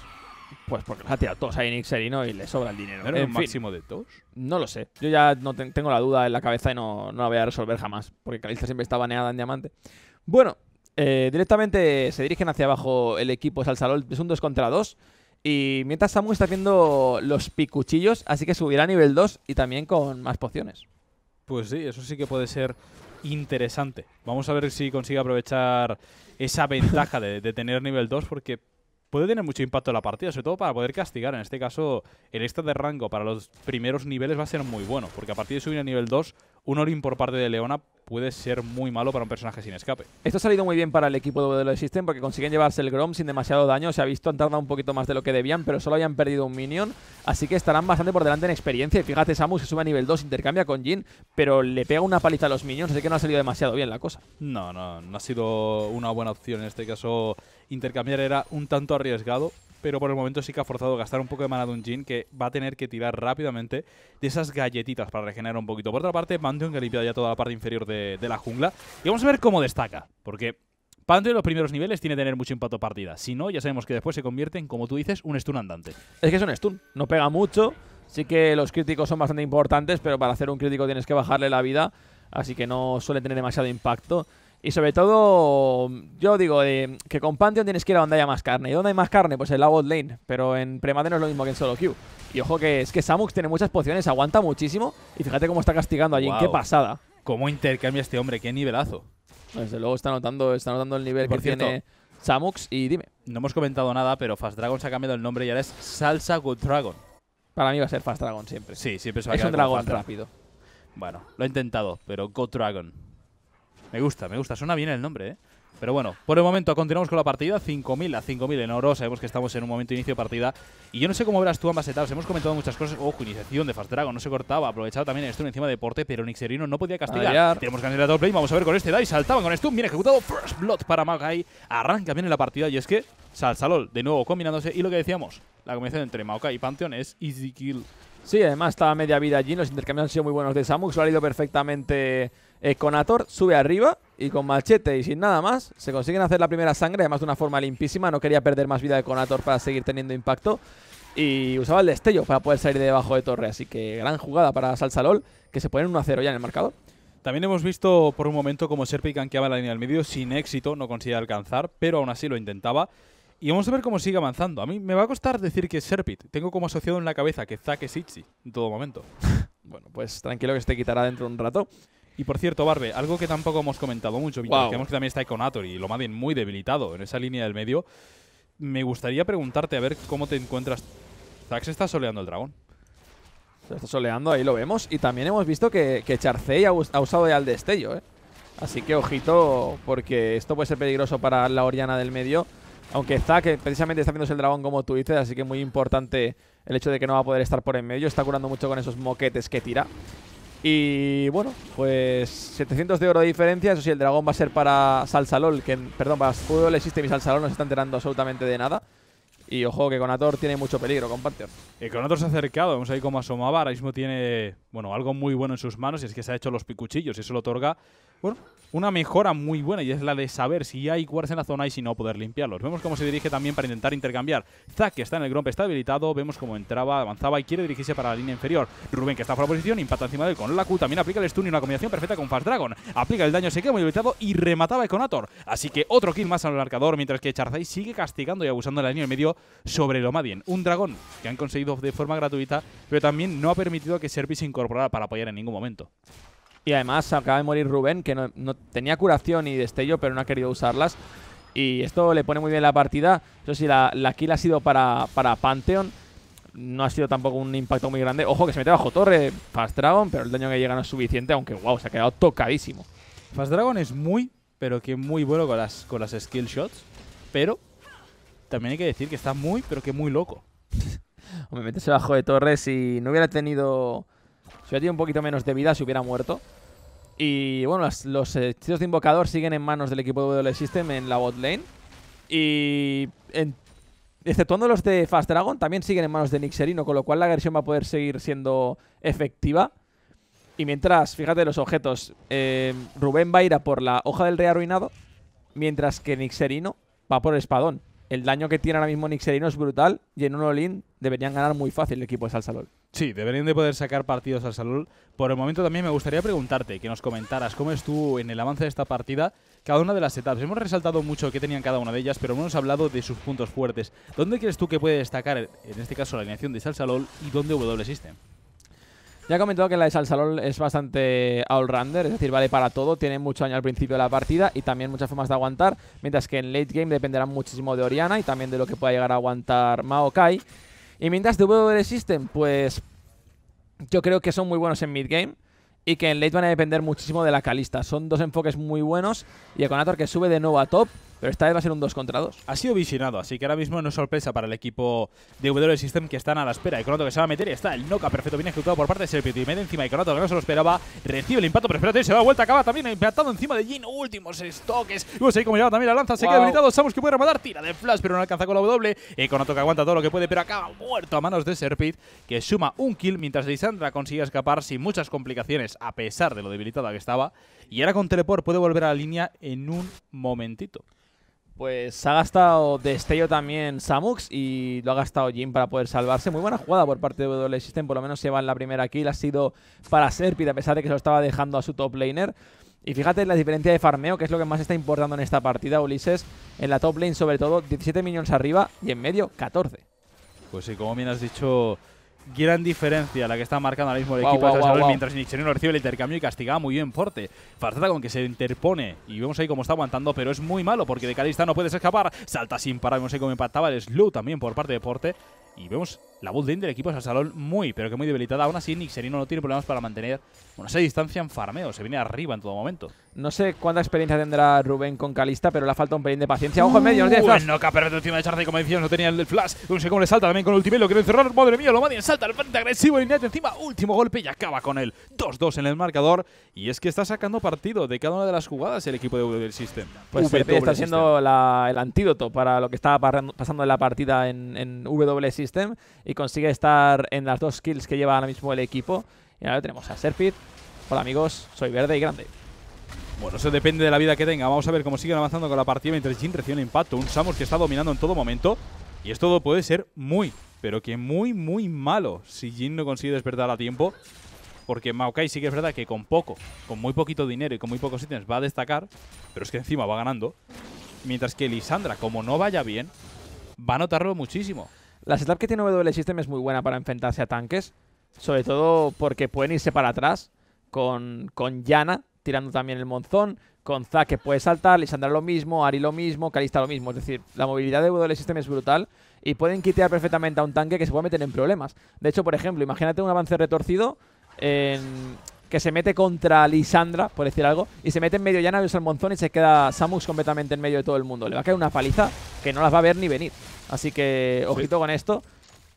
Pues porque los ha tirado todos a y y le sobra el dinero. un máximo de dos? No lo sé. Yo ya no tengo la duda en la cabeza y no, la voy a resolver jamás. Porque Calista siempre está baneada en diamante. Bueno, eh, directamente se dirigen hacia abajo el equipo Salsalol. Es un 2 contra 2. Y mientras Samu está haciendo los picuchillos, así que subirá a nivel 2 y también con más pociones. Pues sí, eso sí que puede ser interesante. Vamos a ver si consigue aprovechar esa ventaja de, tener nivel 2 porque puede tener mucho impacto en la partida, sobre todo para poder castigar. En este caso, el extra de rango para los primeros niveles va a ser muy bueno, porque a partir de subir a nivel 2, un Orin por parte de Leona puede ser muy malo para un personaje sin escape. Esto ha salido muy bien para el equipo de lo System porque consiguen llevarse el Grom sin demasiado daño. Se ha visto, han tardado un poquito más de lo que debían, pero solo habían perdido un minion. Así que estarán bastante por delante en experiencia. Y fíjate, Samus se sube a nivel 2, intercambia con Jin, pero le pega una paliza a los minions, así que no ha salido demasiado bien la cosa. No, no, no ha sido una buena opción en este caso. Intercambiar era un tanto arriesgado, pero por el momento sí que ha forzado a gastar un poco de mana de un Jin que va a tener que tirar rápidamente de esas galletitas para regenerar un poquito. Por otra parte, Pantheon que ha limpiado ya toda la parte inferior de, de la jungla. Y vamos a ver cómo destaca, porque Pantheon en los primeros niveles tiene que tener mucho impacto partida. Si no, ya sabemos que después se convierte en, como tú dices, un stun andante. Es que es un stun, no pega mucho. Sí que los críticos son bastante importantes, pero para hacer un crítico tienes que bajarle la vida, así que no suele tener demasiado impacto. Y sobre todo, yo digo eh, que con Pantheon tienes que ir a donde haya más carne. ¿Y dónde hay más carne? Pues en la bot lane. Pero en premade no es lo mismo que en solo queue. Y ojo que es que Samux tiene muchas pociones, aguanta muchísimo. Y fíjate cómo está castigando allí ¡Qué pasada! ¿Cómo intercambia este hombre? ¡Qué nivelazo! Desde luego está notando, está notando el nivel que tiene Samux. Y dime. No hemos comentado nada, pero Fast Dragon se ha cambiado el nombre y ahora es Salsa Good Dragon. Para mí va a ser Fast Dragon siempre. Sí, siempre se a Es un dragón rápido. Bueno, lo he intentado, pero Good Dragon. Me gusta, me gusta. Suena bien el nombre, ¿eh? Pero bueno, por el momento continuamos con la partida. 5.000 a 5.000 en oro. Sabemos que estamos en un momento de inicio de partida. Y yo no sé cómo verás tú ambas etapas Hemos comentado muchas cosas. Ojo, iniciación de Fast Dragon. No se cortaba. Aprovechaba también el stun encima de deporte. Pero Nixerino no podía castigar. Tenemos que todo el play. Vamos a ver con este Dai, Saltaban con stun. Bien ejecutado. First blood para Maokai. Arranca bien en la partida. Y es que Salsalol de nuevo combinándose. Y lo que decíamos, la combinación entre Maokai y Pantheon es easy kill. Sí, además estaba media vida allí. Los intercambios han sido muy buenos de Samux. Lo ha ido perfectamente eh, Conator sube arriba y con Machete y sin nada más se consiguen hacer la primera sangre, además de una forma limpísima. No quería perder más vida de Conator para seguir teniendo impacto. Y usaba el destello para poder salir de debajo de torre. Así que gran jugada para Salsalol, que se pone 1-0 ya en el mercado También hemos visto por un momento como Sherpit canqueaba la línea del medio sin éxito, no consigue alcanzar, pero aún así lo intentaba. Y vamos a ver cómo sigue avanzando. A mí me va a costar decir que es Serpit. Tengo como asociado en la cabeza que Zack es en todo momento. <laughs> bueno, pues tranquilo que se te quitará dentro de un rato. Y por cierto, Barbe, algo que tampoco hemos comentado mucho, vimos que también está Iconator y lo Madden muy debilitado en esa línea del medio. Me gustaría preguntarte a ver cómo te encuentras. Zax está soleando el dragón. Se está soleando, ahí lo vemos. Y también hemos visto que, que Charcey ha, usado ya el destello, ¿eh? Así que ojito, porque esto puede ser peligroso para la Oriana del medio. Aunque Zack eh, precisamente está viendo el dragón como tú dices, así que muy importante el hecho de que no va a poder estar por en medio. Está curando mucho con esos moquetes que tira. Y bueno, pues 700 de oro de diferencia. Eso sí, el dragón va a ser para Salsalol, que perdón, para Fútbol existe y Salsalol no se está enterando absolutamente de nada. Y ojo, que Ator tiene mucho peligro con Panther. Y Conator se ha acercado, vamos ahí como asomaba. Ahora mismo tiene, bueno, algo muy bueno en sus manos y es que se ha hecho los picuchillos y eso lo otorga, bueno, una mejora muy buena y es la de saber si hay quartz en la zona y si no poder limpiarlos. Vemos cómo se dirige también para intentar intercambiar. Zack, que está en el Grompe, está habilitado. Vemos cómo entraba, avanzaba y quiere dirigirse para la línea inferior. Rubén, que está fuera de posición, impacta encima de él con la Q. También aplica el stun y una combinación perfecta con Fast Dragon. Aplica el daño, se queda muy habilitado y remataba con Ator Así que otro kill más al marcador, mientras que Charzai sigue castigando y abusando de la línea en medio sobre Omadien. Un dragón que han conseguido de forma gratuita, pero también no ha permitido que Serpi se incorporara para apoyar en ningún momento. Y además acaba de morir Rubén, que no, tenía curación y destello, pero no ha querido usarlas. Y esto le pone muy bien la partida. Eso sí, la, la kill ha sido para, para Pantheon. No ha sido tampoco un impacto muy grande. Ojo, que se mete bajo torre Fast Dragon, pero el daño que llega no es suficiente, aunque wow, se ha quedado tocadísimo. Fast Dragon es muy, pero que muy bueno con las, con las skill shots. Pero también hay que decir que está muy, pero que muy loco. <laughs> Me se bajo de torre, si no hubiera tenido... Si hubiera tenido un poquito menos de vida, si hubiera muerto. Y bueno, los, hechizos eh, de invocador siguen en manos del equipo de WL System en la bot lane. Y exceptuando los de Fast Dragon, también siguen en manos de Nixerino, con lo cual la agresión va a poder seguir siendo efectiva. Y mientras, fíjate los objetos, eh, Rubén va a ir a por la hoja del rey arruinado, mientras que Nixerino va por el espadón. El daño que tiene ahora mismo Nixerino es brutal y en un all deberían ganar muy fácil el equipo de Salsalol. Sí, deberían de poder sacar partidos al salud. Por el momento también me gustaría preguntarte, que nos comentaras cómo es tú en el avance de esta partida cada una de las etapas. Hemos resaltado mucho qué tenían cada una de ellas, pero no hemos hablado de sus puntos fuertes. ¿Dónde crees tú que puede destacar, en este caso, la alineación de Salol y dónde W existe? Ya he comentado que la de Salol es bastante all-rounder, es decir, vale para todo, tiene mucho daño al principio de la partida y también muchas formas de aguantar, mientras que en late game dependerá muchísimo de Oriana y también de lo que pueda llegar a aguantar Maokai. Y mientras de WWE System, pues yo creo que son muy buenos en mid-game y que en late van a depender muchísimo de la Calista. Son dos enfoques muy buenos y Econator que sube de nuevo a top pero esta vez va a ser un 2 contra 2. Ha sido visionado, así que ahora mismo no es sorpresa para el equipo de W System que están a la espera. Iconato que se va a meter y está el noca perfecto, bien ejecutado por parte de Y Mete encima Iconato que no se lo esperaba, recibe el impacto, pero espera se da vuelta, acaba también impactado encima de Jin. Últimos estoques. Y vamos pues ahí como lleva también la lanza, se queda debilitado Sabemos que puede rematar, tira de flash, pero no alcanza con la W. Iconato eh, que aguanta todo lo que puede, pero acaba muerto a manos de Serpit, que suma un kill mientras Lisandra consigue escapar sin muchas complicaciones, a pesar de lo debilitada que estaba. Y ahora con teleport puede volver a la línea en un momentito. Pues ha gastado destello también Samux y lo ha gastado Jim para poder salvarse. Muy buena jugada por parte de W e System, por lo menos se en la primera kill. Ha sido para Serpid, a pesar de que se lo estaba dejando a su top laner. Y fíjate la diferencia de farmeo, que es lo que más está importando en esta partida, Ulises. En la top lane, sobre todo, 17 minions arriba y en medio, 14. Pues sí, como bien has dicho, gran diferencia la que está marcando ahora mismo el equipo de mientras Nixonino recibe el intercambio y castigaba muy bien Porte. Farzata con que se interpone y vemos ahí cómo está aguantando, pero es muy malo porque de Calista no puedes escapar. Salta sin parar, vemos ahí cómo impactaba el slow también por parte de Porte Y vemos la Bull del equipo es al salón muy, pero que muy debilitada. Aún así, Nixerino no tiene problemas para mantener bueno, se distancia en farmeo. Se viene arriba en todo momento. No sé cuánta experiencia tendrá Rubén con Calista, pero le falta un pelín de paciencia. ¡Ojo en medio! ¡No tiene flash! Bueno, Caperreto encima de Charly, como decíamos, no tenía el flash. ¡Un segundo! le salta también con ultimate. Lo quiere encerrar. ¡Madre mía! Lo mandan salta al frente agresivo y net encima. Último golpe y acaba con él. 2-2 en el marcador. Y es que está sacando partido de cada una de las jugadas el equipo de Google Pues w está siendo el antídoto para lo que estaba pasando en la partida en, en W System y consigue estar en las dos kills que lleva ahora mismo el equipo. Y ahora tenemos a Serpid. Hola amigos, soy verde y grande. Bueno, eso depende de la vida que tenga. Vamos a ver cómo siguen avanzando con la partida mientras Jin recibe un impacto. Un Samus que está dominando en todo momento. Y esto puede ser muy, pero que muy, muy malo si Jin no consigue despertar a tiempo. Porque Maokai sí que es verdad que con poco, con muy poquito dinero y con muy pocos ítems va a destacar. Pero es que encima va ganando. Mientras que Lisandra, como no vaya bien, va a notarlo muchísimo. La setup que tiene W System es muy buena para enfrentarse a tanques, sobre todo porque pueden irse para atrás con, con Yana tirando también el monzón, con Zack que puede saltar, Lisandra lo mismo, Ari lo mismo, Kalista lo mismo. Es decir, la movilidad de W System es brutal y pueden quitear perfectamente a un tanque que se puede meter en problemas. De hecho, por ejemplo, imagínate un avance retorcido que se mete contra Lisandra, por decir algo, y se mete en medio Yana, usa el monzón y se queda Samus completamente en medio de todo el mundo. Le va a caer una paliza que no las va a ver ni venir. Así que ojito con esto.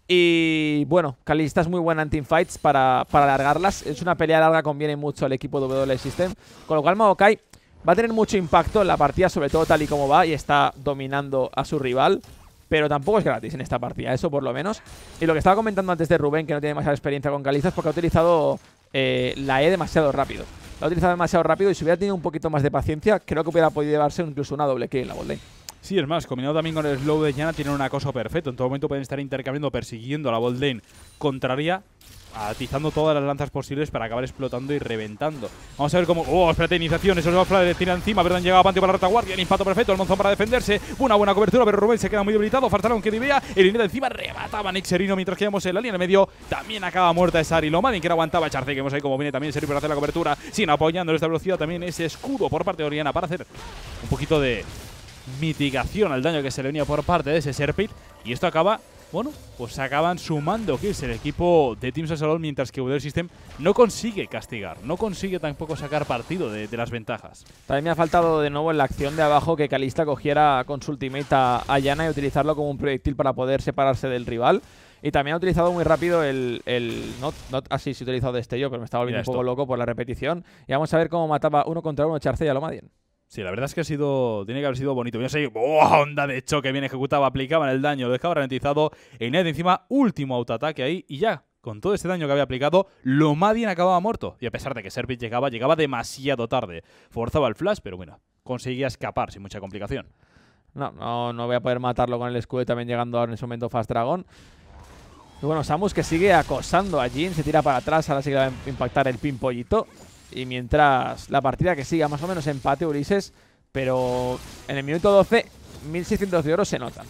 Y bueno, Kalista es muy buena en teamfights para, para alargarlas. Es una pelea larga, conviene mucho al equipo de W System. Con lo cual Maokai va a tener mucho impacto en la partida, sobre todo tal y como va y está dominando a su rival. Pero tampoco es gratis en esta partida, eso por lo menos. Y lo que estaba comentando antes de Rubén, que no tiene demasiada experiencia con Kalista, es porque ha utilizado eh, la E demasiado rápido. La ha utilizado demasiado rápido y si hubiera tenido un poquito más de paciencia, creo que hubiera podido llevarse incluso una doble kill en la botlane. Sí, es más, combinado también con el slow de Yana tienen un acoso perfecto. En todo momento pueden estar intercambiando, persiguiendo a la bot lane contraria, atizando todas las lanzas posibles para acabar explotando y reventando. Vamos a ver cómo... ¡Oh, espérate! Iniciación, esos dos de tira encima, pero han llegado panteo para la retaguardia, el impacto perfecto, el monzón para defenderse, una buena cobertura, pero Rubén se queda muy debilitado, faltaron que divea, el línea de encima remataba a Serino mientras que en la línea en medio, también acaba muerta esa Lomadin, que no aguantaba Charce, que vemos ahí como viene también Serio para hacer la cobertura, sin apoyando esta velocidad también ese escudo por parte de Oriana para hacer un poquito de mitigación al daño que se le venía por parte de ese Serpit. Y esto acaba, bueno, pues acaban sumando kills el equipo de teams Team Salón mientras que Weather System no consigue castigar, no consigue tampoco sacar partido de, las ventajas. También me ha faltado de nuevo en la acción de abajo que Calista cogiera con su ultimate a, y utilizarlo como un proyectil para poder separarse del rival. Y también ha utilizado muy rápido el. el así se ha utilizado destello, pero me estaba volviendo un poco loco por la repetición. Y vamos a ver cómo mataba uno contra uno y a Lomadien. Sí, la verdad es que ha sido. Tiene que haber sido bonito. Yo sé, onda de choque bien ejecutaba, aplicaban el daño, lo dejaba ralentizado. En de encima, último autoataque ahí y ya. Con todo este daño que había aplicado, lo Lomadien acababa muerto. Y a pesar de que Servit llegaba, llegaba demasiado tarde. Forzaba el flash, pero bueno, conseguía escapar sin mucha complicación. No, no, voy a poder matarlo con el escudo también llegando en ese momento Fast Dragon. Y bueno, Samus que sigue acosando a Jin, se tira para atrás, ahora sí que va a impactar el pimpollito. Y mientras la partida que siga, más o menos empate Ulises, pero en el minuto 12, 1.600 de oro se notan.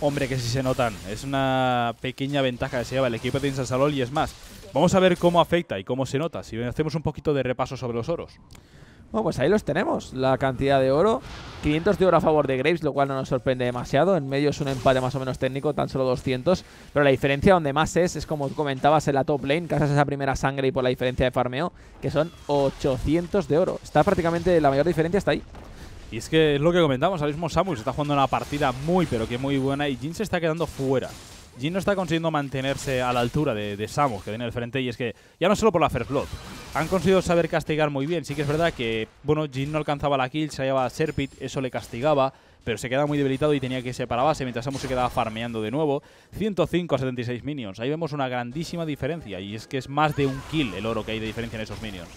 Hombre, que sí se notan. Es una pequeña ventaja que se lleva el equipo de Insasalol y es más. Vamos a ver cómo afecta y cómo se nota. Si hacemos un poquito de repaso sobre los oros. Bueno, pues ahí los tenemos, la cantidad de oro 500 de oro a favor de Graves, lo cual no nos sorprende demasiado. En medio es un empate más o menos técnico, tan solo 200. Pero la diferencia donde más es, es como comentabas en la top lane, Casas esa primera sangre y por la diferencia de farmeo, que son 800 de oro. Está prácticamente la mayor diferencia, está ahí. Y es que es lo que comentamos, ahora mismo Samus está jugando una partida muy, pero que muy buena y Jin se está quedando fuera. Jin no está consiguiendo mantenerse a la altura de, Samus, que viene al frente, y es que ya no solo por la First Blood, han conseguido saber castigar muy bien. Sí que es verdad que, bueno, Jin no alcanzaba la kill, se hallaba a Serpit, eso le castigaba, pero se quedaba muy debilitado y tenía que irse para base, mientras Samus se quedaba farmeando de nuevo. 105 a 76 minions, ahí vemos una grandísima diferencia, y es que es más de un kill el oro que hay de diferencia en esos minions.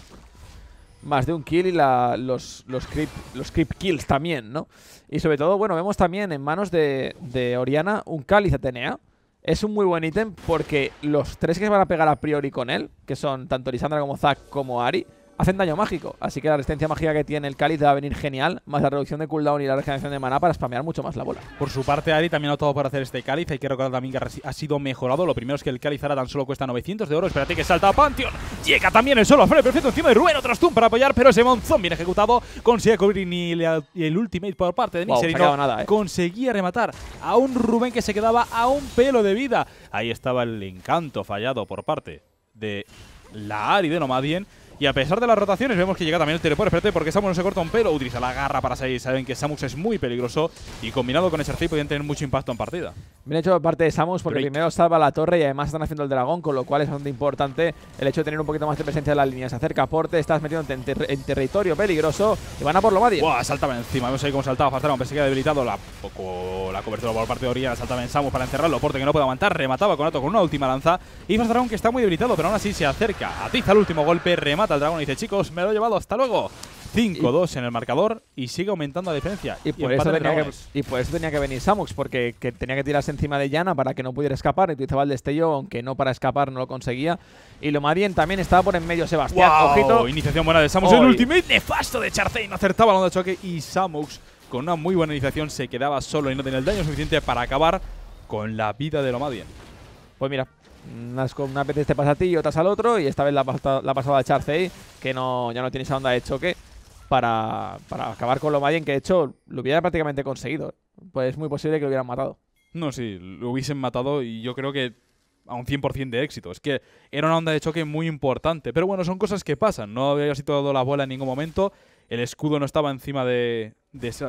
Más de un kill y los, los, creep, los kills también, ¿no? Y sobre todo, bueno, vemos también en manos de, de Oriana un cáliz Atenea. Es un muy buen ítem porque los tres que se van a pegar a priori con él, que son tanto Lisandra como Zack como Ari, hacen daño mágico. Así que la resistencia mágica que tiene el Cáliz va a venir genial, más la reducción de cooldown y la regeneración de maná para spamear mucho más la bola. Por su parte, Ari también ha optado por hacer este Cáliz. Hay que recordar también que ha sido mejorado. Lo primero es que el Cáliz ahora tan solo cuesta 900 de oro. Espérate que salta a Pantheon. Llega también el solo a perfecto encima de Rubén. Otro stun para apoyar, pero ese Monzón bien ejecutado. Consigue cubrir ni el, ultimate por parte de Mixerino. Wow, nada, eh. Conseguía rematar a un Rubén que se quedaba a un pelo de vida. Ahí estaba el encanto fallado por parte de la Ari de Nomadien y a pesar de las rotaciones, vemos que llega también el teleport. Espérate, porque Samus no se corta un pelo. Utiliza la garra para salir. Saben que Samus es muy peligroso y combinado con Exercise pueden tener mucho impacto en partida. Bien hecho de parte de Samus, porque primero salva la torre y además están haciendo el dragón, con lo cual es bastante importante el hecho de tener un poquito más de presencia en las líneas. Se acerca aporte, estás metiéndote en, territorio peligroso y van a por lo Madie. Buah, saltaba encima. Vemos ahí cómo saltaba Fastrama. Pensé que queda debilitado la, poco, la cobertura por parte de Oriana. Saltaba en Samus para encerrarlo. Porte que no puede aguantar. Remataba con Ato con una última lanza. Y Fastrama que está muy debilitado, pero aún así se acerca. Atiza el último golpe, remata mata dragón y dice, chicos, me lo he llevado, hasta luego. 5-2 en el marcador y sigue aumentando la diferencia. Y, por eso tenía que, venir Samux, porque tenía que tirarse encima de Yana para que no pudiera escapar. Y utilizaba el destello, aunque no para escapar, no lo conseguía. Y Lomadien también estaba por en medio Sebastián. Wow, Iniciación buena de Samux. el ultimate nefasto de Chartain. No acertaba la de choque y Samux, con una muy buena iniciación, se quedaba solo y no tenía el daño suficiente para acabar con la vida de Lomadien. Pues mira, unas, una veces te pasa a ti y otras al otro. Y esta vez la, ha pasado a Charcey, que no, ya no tiene esa onda de choque. Para, para acabar con lo Mayen que de hecho lo hubiera prácticamente conseguido. Pues es muy posible que lo hubieran matado. No, sí, lo hubiesen matado y yo creo que a un 100% de éxito. Es que era una onda de choque muy importante. Pero bueno, son cosas que pasan. No había situado la bola en ningún momento. El escudo no estaba encima de,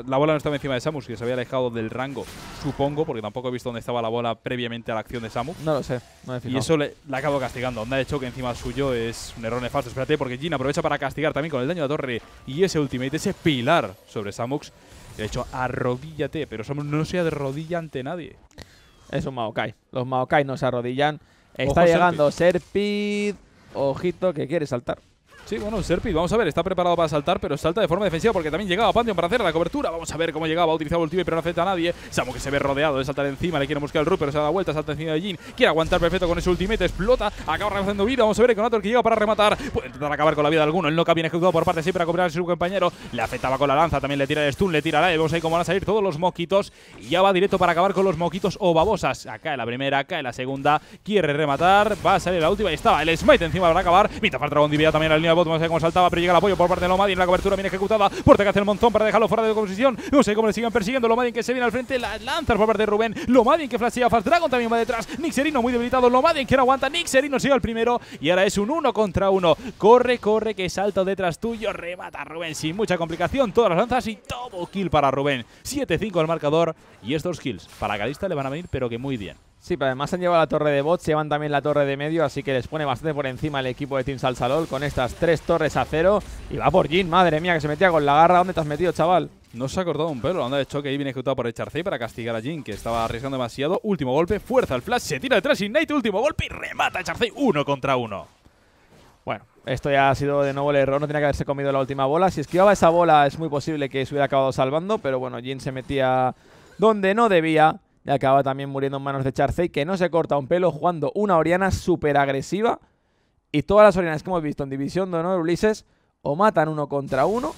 La bola no estaba encima de Samus, que se había alejado del rango, supongo, porque tampoco he visto dónde estaba la bola previamente a la acción de Samus. No lo sé, no Y eso le, acabo castigando. Onda de choque encima suyo es un error nefasto. Espérate, porque Jin aprovecha para castigar también con el daño de la torre y ese ultimate, ese pilar sobre Samus. De hecho, arrodíllate, pero Samus no se arrodilla ante nadie. Es un Maokai. Los Maokai no se arrodillan. Está llegando Serpid. Ojito que quiere saltar. Sí, bueno, Serpi, vamos a ver, está preparado para saltar, pero salta de forma defensiva porque también llegaba Pantheon para hacer la cobertura. Vamos a ver cómo llegaba, ha utilizado Ultimate, pero no afecta a nadie. Samu que se ve rodeado de saltar encima, le quiere buscar el Root, pero se da la vuelta, salta encima de Jin. Quiere aguantar perfecto con ese Ultimate, explota, acaba reduciendo vida. Vamos a ver Econator que llega para rematar. Puede intentar acabar con la vida de alguno. El Noca viene ejecutado por parte sí para cobrar a su compañero. Le afectaba con la lanza, también le tira el stun, le tira la. E. Vemos ahí cómo van a salir todos los moquitos. Y ya va directo para acabar con los moquitos o babosas. Acá en la primera, acá la segunda. Quiere rematar, va a salir la última y estaba el Smite encima para acabar. falta Dragon también al bot, no sé cómo saltaba, pero llega el apoyo por parte de Lomadin. La cobertura bien ejecutada. Puerta que hace el monzón para dejarlo fuera de composición. No sé cómo le siguen persiguiendo. Lomadin que se viene al frente. Las lanzas por parte de Rubén. Lomadin que flashea. Fast Dragon también va detrás. Nixerino muy debilitado. Lomadin que no aguanta. Nixerino sigue al primero. Y ahora es un uno contra uno. Corre, corre, que salta detrás tuyo. Remata Rubén sin mucha complicación. Todas las lanzas y todo kill para Rubén. 7-5 el marcador. Y estos kills para Galista le van a venir, pero que muy bien. Sí, pero además han llevado la torre de bots, llevan también la torre de medio, así que les pone bastante por encima el equipo de Team Salsalol con estas tres torres a cero. Y va por Jin, madre mía, que se metía con la garra. ¿Dónde te has metido, chaval? No se ha cortado un pelo. La onda de choque ahí viene ejecutada por el para castigar a Jin, que estaba arriesgando demasiado. Último golpe, fuerza el flash, se tira detrás Ignite, último golpe y remata el uno contra uno. Bueno, esto ya ha sido de nuevo el error, no tenía que haberse comido la última bola. Si esquivaba esa bola es muy posible que se hubiera acabado salvando, pero bueno, Jin se metía donde no debía y acaba también muriendo en manos de Charcey, que no se corta un pelo jugando una Oriana súper agresiva. Y todas las Orianas que hemos visto en División de Honor Ulises o matan uno contra uno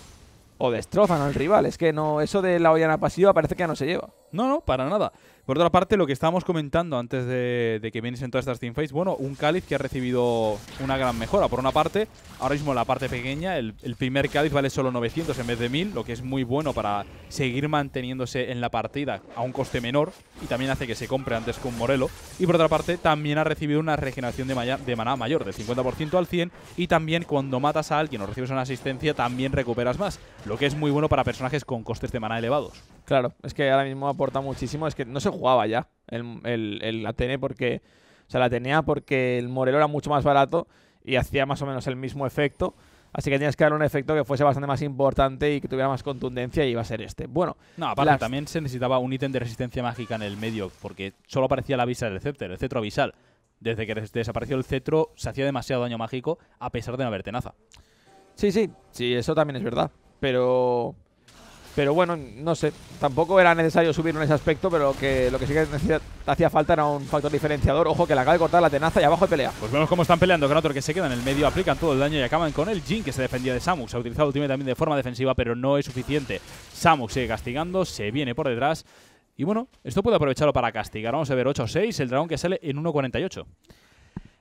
o destrozan al rival. Es que no, eso de la Oriana pasiva parece que ya no se lleva. No, no, para nada. Por otra parte, lo que estábamos comentando antes de, que que en todas estas teamfights, bueno, un cáliz que ha recibido una gran mejora. Por una parte, ahora mismo la parte pequeña, el, primer cáliz vale solo 900 en vez de 1000, lo que es muy bueno para seguir manteniéndose en la partida a un coste menor y también hace que se compre antes con Morelo. Y por otra parte, también ha recibido una regeneración de, de maná mayor, del 50% al 100, y también cuando matas a alguien o recibes una asistencia, también recuperas más, lo que es muy bueno para personajes con costes de maná elevados. Claro, es que ahora mismo aporta muchísimo. Es que no se jugaba ya el, el, Atene porque. O sea, la tenía porque el Morelo era mucho más barato y hacía más o menos el mismo efecto. Así que tenías que dar un efecto que fuese bastante más importante y que tuviera más contundencia y iba a ser este. Bueno. No, aparte también se necesitaba un ítem de resistencia mágica en el medio, porque solo aparecía la visa del Cetro, el cetro abisal. Desde que desapareció el cetro, se hacía demasiado daño mágico, a pesar de no haber tenaza. Sí, sí, sí, eso también es verdad. Pero. Pero bueno, no sé, tampoco era necesario subir en ese aspecto, pero lo que, lo que sí que hacía falta era un factor diferenciador. Ojo, que le acaba de cortar la tenaza y abajo de pelea. Pues vemos cómo están peleando Granator, que se queda en el medio, aplican todo el daño y acaban con el Jin, que se defendía de Samus. Ha utilizado Ultimate también de forma defensiva, pero no es suficiente. Samus sigue castigando, se viene por detrás. Y bueno, esto puede aprovecharlo para castigar. Vamos a ver 8-6, el dragón que sale en 1.48.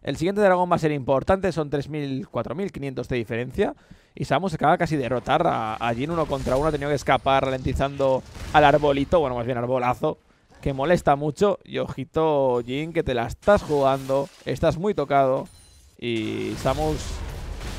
El siguiente dragón va a ser importante, son 3.000, 4.500 de diferencia. Y Samus acaba casi de derrotar a, Jin uno contra uno, ha tenido que escapar ralentizando al arbolito, bueno, más bien arbolazo, que molesta mucho. Y ojito, Jin, que te la estás jugando, estás muy tocado y Samus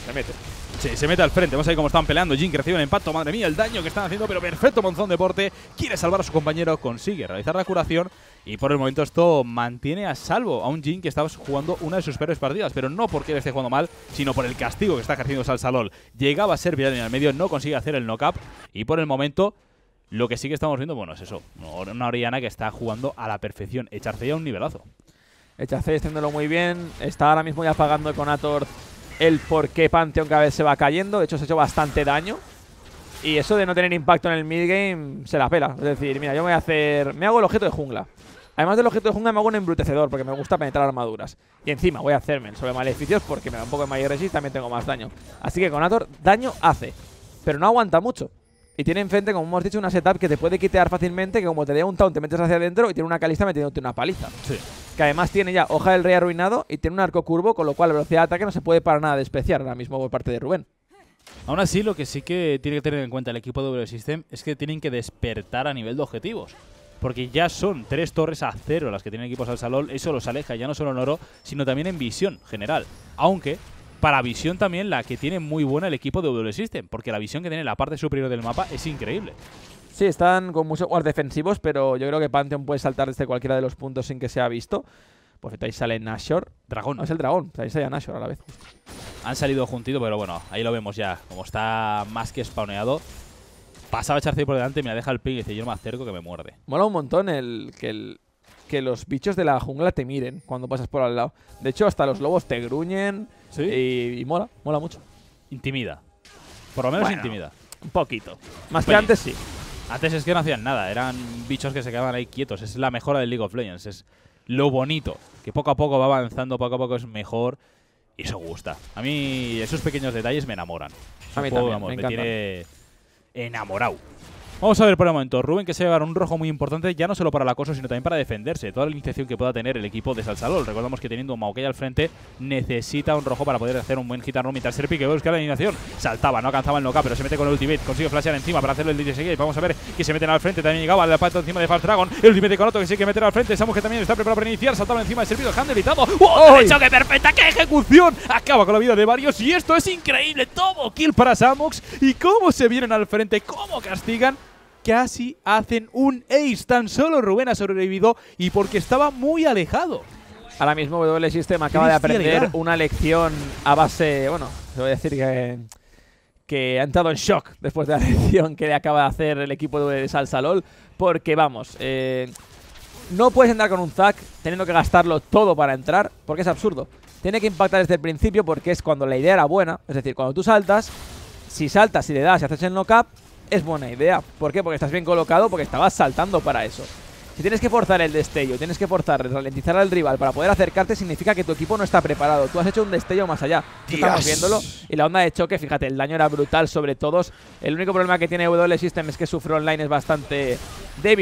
se mete. Sí, se mete al frente. Vamos a ver cómo están peleando. Jin que recibe un impacto. Madre mía, el daño que están haciendo, pero perfecto Monzón Deporte. Quiere salvar a su compañero, consigue realizar la curación y por el momento esto mantiene a salvo a un Jin que estaba jugando una de sus peores partidas, pero no porque él esté jugando mal, sino por el castigo que está ejerciendo Salsalol. Llegaba a ser viral en el medio, no consigue hacer el knock-up y por el momento lo que sí que estamos viendo, bueno, es eso, una Oriana que está jugando a la perfección, echarse ya un nivelazo. Echarse extendiéndolo muy bien, está ahora mismo ya pagando con Ator el por qué Pantheon cada vez se va cayendo, de hecho se ha hecho bastante daño. Y eso de no tener impacto en el midgame se la pela. Es decir, mira, yo voy a hacer. Me hago el objeto de jungla. Además del objeto de jungla me hago un embrutecedor porque me gusta penetrar armaduras. Y encima voy a hacerme sobre maleficios porque me da un poco de mayor resist y también tengo más daño. Así que con Ator daño hace, pero no aguanta mucho. Y tiene enfrente, como hemos dicho, una setup que te puede quitear fácilmente, que como te dé un taunt te metes hacia adentro y tiene una calista metiéndote una paliza. Sí. Que además tiene ya hoja del rey arruinado y tiene un arco curvo, con lo cual la velocidad de ataque no se puede para nada despreciar ahora mismo por parte de Rubén. Aún así, lo que sí que tiene que tener en cuenta el equipo de W System es que tienen que despertar a nivel de objetivos porque ya son tres torres a cero las que tienen equipos al salón. Eso los aleja ya no solo en oro, sino también en visión general. Aunque para visión también la que tiene muy buena el equipo de W System, porque la visión que tiene la parte superior del mapa es increíble. Sí, están con muchos jugadores defensivos, pero yo creo que Pantheon puede saltar desde cualquiera de los puntos sin que sea visto. Por pues ahí sale Nashor. Dragón. No, es el dragón. Pues ahí sale Nashor a la vez. Han salido juntito, pero bueno, ahí lo vemos ya. Como está más que spawneado, pasaba echarse por delante y me la deja el ping y dice, yo me acerco que me muerde. Mola un montón el que, el, que los bichos de la jungla te miren cuando pasas por al lado. De hecho, hasta los lobos te gruñen y, mola, mola mucho. Intimida. Por lo menos bueno, intimida. Un poquito. Más que antes sí. Antes es que no hacían nada, eran bichos que se quedaban ahí quietos. Es la mejora del League of Legends, es lo bonito, que poco a poco va avanzando, poco a poco es mejor y eso gusta. A mí esos pequeños detalles me enamoran. A mí también, me, me tiene enamorado Vamos a ver por el momento. Rubén que se va un rojo muy importante, ya no solo para el acoso, sino también para defenderse. Toda la iniciación que pueda tener el equipo de Salsalol. Recordamos que teniendo Maokai al frente, necesita un rojo para poder hacer un buen gitano. Mientras Serpi que busca la iniciación. Saltaba, no alcanzaba el noca, pero se mete con el ultimate. Consigue flashear encima para hacerlo el DJ Vamos a ver que se meten al frente. También llegaba el pato encima de Fast Dragon. El ultimate con otro que sigue meter al frente. Samus que también está preparado para iniciar. Saltaba encima de Serpi, dejando evitado. ¡Oh! ¡Qué perfecta! ¡Qué ejecución! Acaba con la vida de varios y esto es increíble. Todo kill para Samux y cómo se vienen al frente, cómo castigan casi hacen un ace. Tan solo Rubén ha sobrevivido y porque estaba muy alejado. Ahora mismo W System acaba de aprender una lección a base, bueno, te voy a decir que, que ha entrado en shock después de la <laughs> lección que le acaba de hacer el equipo de Salsa porque vamos, eh, no puedes entrar con un Zac teniendo que gastarlo todo para entrar, porque es absurdo. Tiene que impactar desde el principio porque es cuando la idea era buena, es decir, cuando tú saltas, si saltas y le das y haces el knock-up, es buena idea. ¿Por qué? Porque estás bien colocado, porque estabas saltando para eso. Si tienes que forzar el destello, tienes que forzar, ralentizar al rival para poder acercarte, significa que tu equipo no está preparado. Tú has hecho un destello más allá. Estamos viéndolo. Y la onda de choque, fíjate, el daño era brutal sobre todos. El único problema que tiene W System es que su frontline es bastante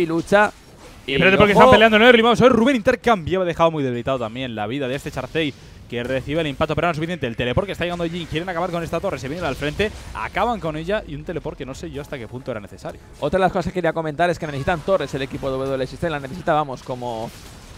lucha. Y Espérate porque están peleando no Hoy Rubén Intercambio Ha dejado muy debilitado también la vida de este Charcey que recibe el impacto pero no suficiente. El teleport que está llegando Jin Quieren acabar con esta torre. Se vienen al frente. Acaban con ella. Y un teleport que no sé yo hasta qué punto era necesario. Otra de las cosas que quería comentar es que necesitan torres el equipo de WLS. La necesita, vamos, como,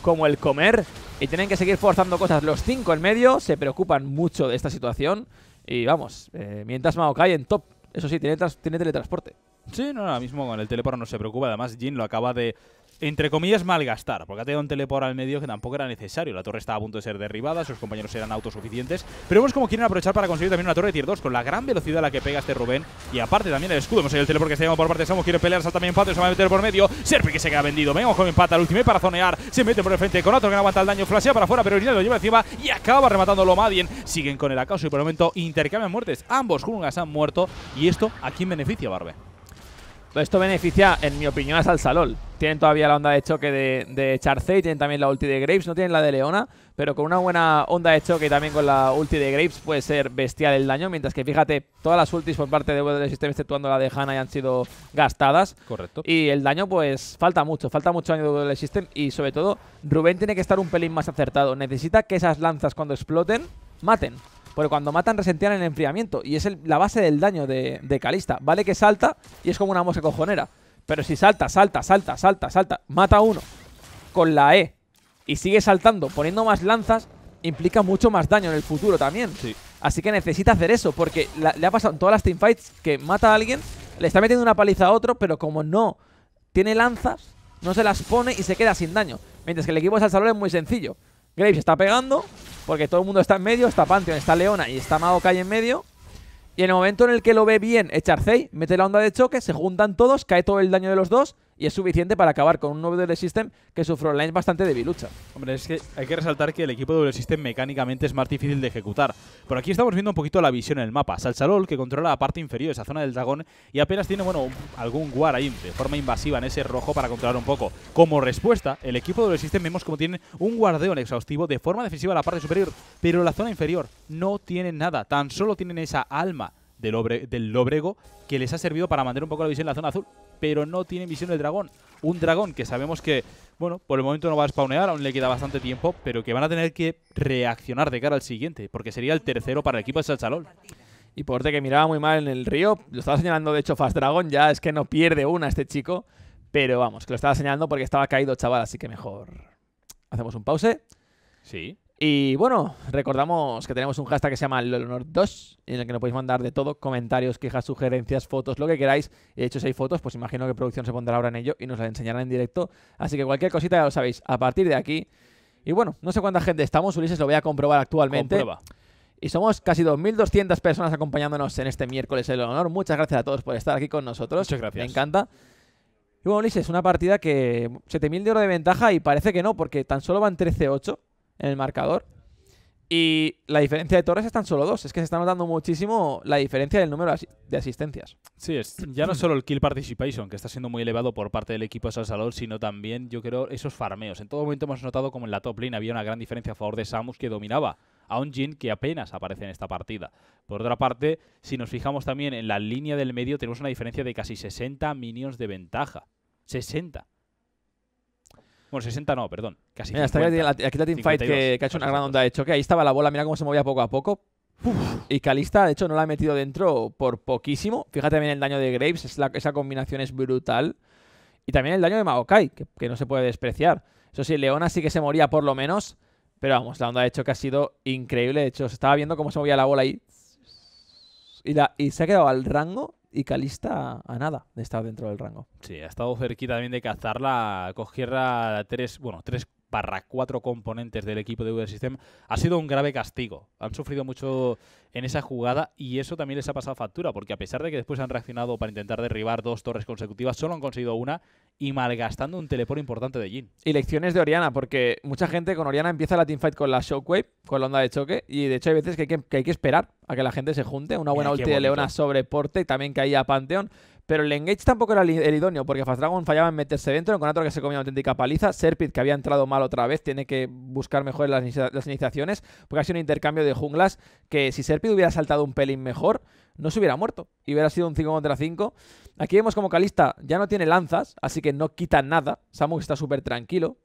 como el comer. Y tienen que seguir forzando cosas. Los cinco en medio se preocupan mucho de esta situación. Y vamos, eh, mientras mientras cae en top. Eso sí, tiene, tiene teletransporte. Sí, no, ahora mismo con el teleport no se preocupa. Además, Jin lo acaba de entre comillas, malgastar, porque ha tenido un teleport al medio que tampoco era necesario. La torre estaba a punto de ser derribada, sus compañeros eran autosuficientes. Pero vemos cómo quieren aprovechar para conseguir también una torre de tier 2 con la gran velocidad a la que pega este Rubén. Y aparte también el escudo, hemos el teleport que está por parte de Samu, quiere pelear, salta también Patio, se va a meter por medio. Serpi que se queda vendido, venga con empata, al último para zonear, se mete por el frente con otro que no aguanta el daño, flashea para afuera, pero Irina lo lleva encima y acaba rematándolo Madien. Siguen con el acaso y por el momento intercambian muertes, ambos Jungas han muerto. ¿Y esto a quién beneficia, Barbe? Esto beneficia, en mi opinión, a Salsalol. Tienen todavía la onda de choque de, de Charcey, tienen también la ulti de Graves, no tienen la de Leona, pero con una buena onda de choque y también con la ulti de Graves puede ser bestial el daño, mientras que fíjate, todas las ultis por parte de del System, exceptuando la de Hannah, ya han sido gastadas. Correcto. Y el daño, pues, falta mucho, falta mucho daño de del System y sobre todo, Rubén tiene que estar un pelín más acertado. Necesita que esas lanzas cuando exploten, maten. Pero cuando matan resentían el enfriamiento. Y es la base del daño de, Calista. Vale que salta y es como una mosca cojonera. Pero si salta, salta, salta, salta, salta, mata a uno con la E y sigue saltando, poniendo más lanzas, implica mucho más daño en el futuro también. Así que necesita hacer eso, porque le ha pasado en todas las teamfights que mata a alguien, le está metiendo una paliza a otro, pero como no tiene lanzas, no se las pone y se queda sin daño. Mientras que el equipo de Salsalor es muy sencillo. Graves está pegando, porque todo el mundo está en medio, está Pantheon, está Leona y está cae en medio. Y en el momento en el que lo ve bien Echarzei, mete la onda de choque, se juntan todos, cae todo el daño de los dos y es suficiente para acabar con un nuevo Duel System que sufrió frontline bastante debilucha. Hombre, es que hay que resaltar que el equipo de System mecánicamente es más difícil de ejecutar. Por aquí estamos viendo un poquito la visión en el mapa. Salsalol, que controla la parte inferior, esa zona del dragón, y apenas tiene, bueno, algún War de forma invasiva en ese rojo para controlar un poco. Como respuesta, el equipo de System vemos como tiene un guardeón exhaustivo de forma defensiva en la parte superior, pero la zona inferior no tiene nada, tan solo tienen esa alma del, del lobrego que les ha servido para mantener un poco la visión en la zona azul pero no tiene visión de dragón. Un dragón que sabemos que, bueno, por el momento no va a spawnear, aún le queda bastante tiempo, pero que van a tener que reaccionar de cara al siguiente, porque sería el tercero para el equipo de Salchalol. Y por que miraba muy mal en el río, lo estaba señalando de hecho Fast Dragon, ya es que no pierde una este chico, pero vamos, que lo estaba señalando porque estaba caído chaval, así que mejor hacemos un pause. Sí. Y bueno, recordamos que tenemos un hashtag que se llama LOLONOR2, en el que nos podéis mandar de todo, comentarios, quejas, sugerencias, fotos, lo que queráis. De hecho, si hay fotos, pues imagino que producción se pondrá ahora en ello y nos las enseñará en directo. Así que cualquier cosita ya lo sabéis. A partir de aquí. Y bueno, no sé cuánta gente estamos, Ulises, lo voy a comprobar actualmente. Y somos casi 2.200 personas acompañándonos en este miércoles el honor. Muchas gracias a todos por estar aquí con nosotros. Muchas gracias. Me encanta. Y bueno, Ulises, una partida que 7.000 de oro de ventaja y parece que no, porque tan solo van 13-8 en el marcador. Y la diferencia de Torres están tan solo dos. Es que se está notando muchísimo la diferencia del número de asistencias. Sí, es ya no solo el kill participation, que está siendo muy elevado por parte del equipo de Salsalol, sino también, yo creo, esos farmeos. En todo momento hemos notado como en la top lane había una gran diferencia a favor de Samus, que dominaba a un Jin que apenas aparece en esta partida. Por otra parte, si nos fijamos también en la línea del medio, tenemos una diferencia de casi 60 minions de ventaja. 60. Bueno, 60 no, perdón. Casi. está aquí, la Fight que, que, ha hecho una gran onda de choque. Ahí estaba la bola, mira cómo se movía poco a poco. Y Calista, de hecho, no la ha metido dentro por poquísimo. Fíjate también el daño de Graves, es esa combinación es brutal. Y también el daño de Magokai que, no se puede despreciar. Eso sí, Leona sí que se moría por lo menos. Pero vamos, la onda de choque ha sido increíble. De hecho, se estaba viendo cómo se movía la bola ahí. Y, y se ha quedado al rango y Calista a nada de estar dentro del rango. Sí, ha estado cerquita también de cazarla. Cogierra tres, bueno, tres para cuatro componentes del equipo de Uber System, ha sido un grave castigo. Han sufrido mucho en esa jugada y eso también les ha pasado factura, porque a pesar de que después han reaccionado para intentar derribar dos torres consecutivas, solo han conseguido una y malgastando un teleport importante de Jin. Y lecciones de Oriana, porque mucha gente con Oriana empieza la teamfight con la Shockwave, con la onda de choque, y de hecho hay veces que hay que, esperar a que la gente se junte. Una buena ulti de Leona sobre Porte y también caía Panteón. Pero el engage tampoco era el idóneo, porque Fast Dragon fallaba en meterse dentro, con otro que se comía una auténtica paliza. Serpid, que había entrado mal otra vez, tiene que buscar mejores las, iniciaciones, porque ha sido un intercambio de junglas que si Serpid hubiera saltado un pelín mejor, no se hubiera muerto y hubiera sido un 5 contra 5. Aquí vemos como Calista ya no tiene lanzas, así que no quita nada. samu está súper tranquilo.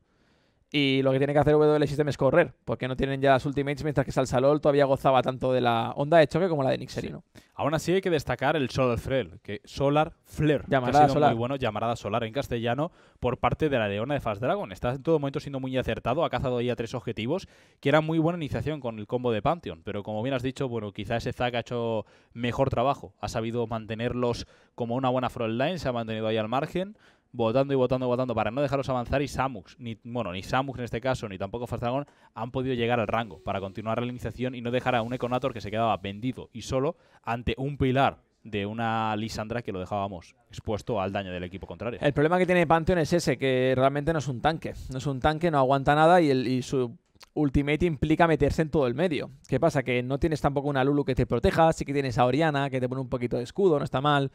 Y lo que tiene que hacer el System es correr, porque no tienen ya las ultimates, mientras que Salsalol todavía gozaba tanto de la onda de choque como la de Nixerino. Aún así hay que destacar el Solar Flare, que Solar Flare, solar. muy bueno, llamarada Solar en castellano, por parte de la Leona de Fast Dragon. Está en todo momento siendo muy acertado, ha cazado ya tres objetivos, que era muy buena iniciación con el combo de Pantheon, pero como bien has dicho, bueno, quizás ese Zack ha hecho mejor trabajo, ha sabido mantenerlos como una buena frontline, se ha mantenido ahí al margen, votando y votando y votando para no dejarlos avanzar y Samux, ni, bueno, ni Samux en este caso, ni tampoco Dragon han podido llegar al rango para continuar la iniciación y no dejar a un Econator que se quedaba vendido y solo ante un pilar de una Lisandra que lo dejábamos expuesto al daño del equipo contrario. El problema que tiene Pantheon es ese, que realmente no es un tanque. No es un tanque, no aguanta nada y, el, y su Ultimate implica meterse en todo el medio. ¿Qué pasa? Que no tienes tampoco una Lulu que te proteja, sí que tienes a Oriana que te pone un poquito de escudo, no está mal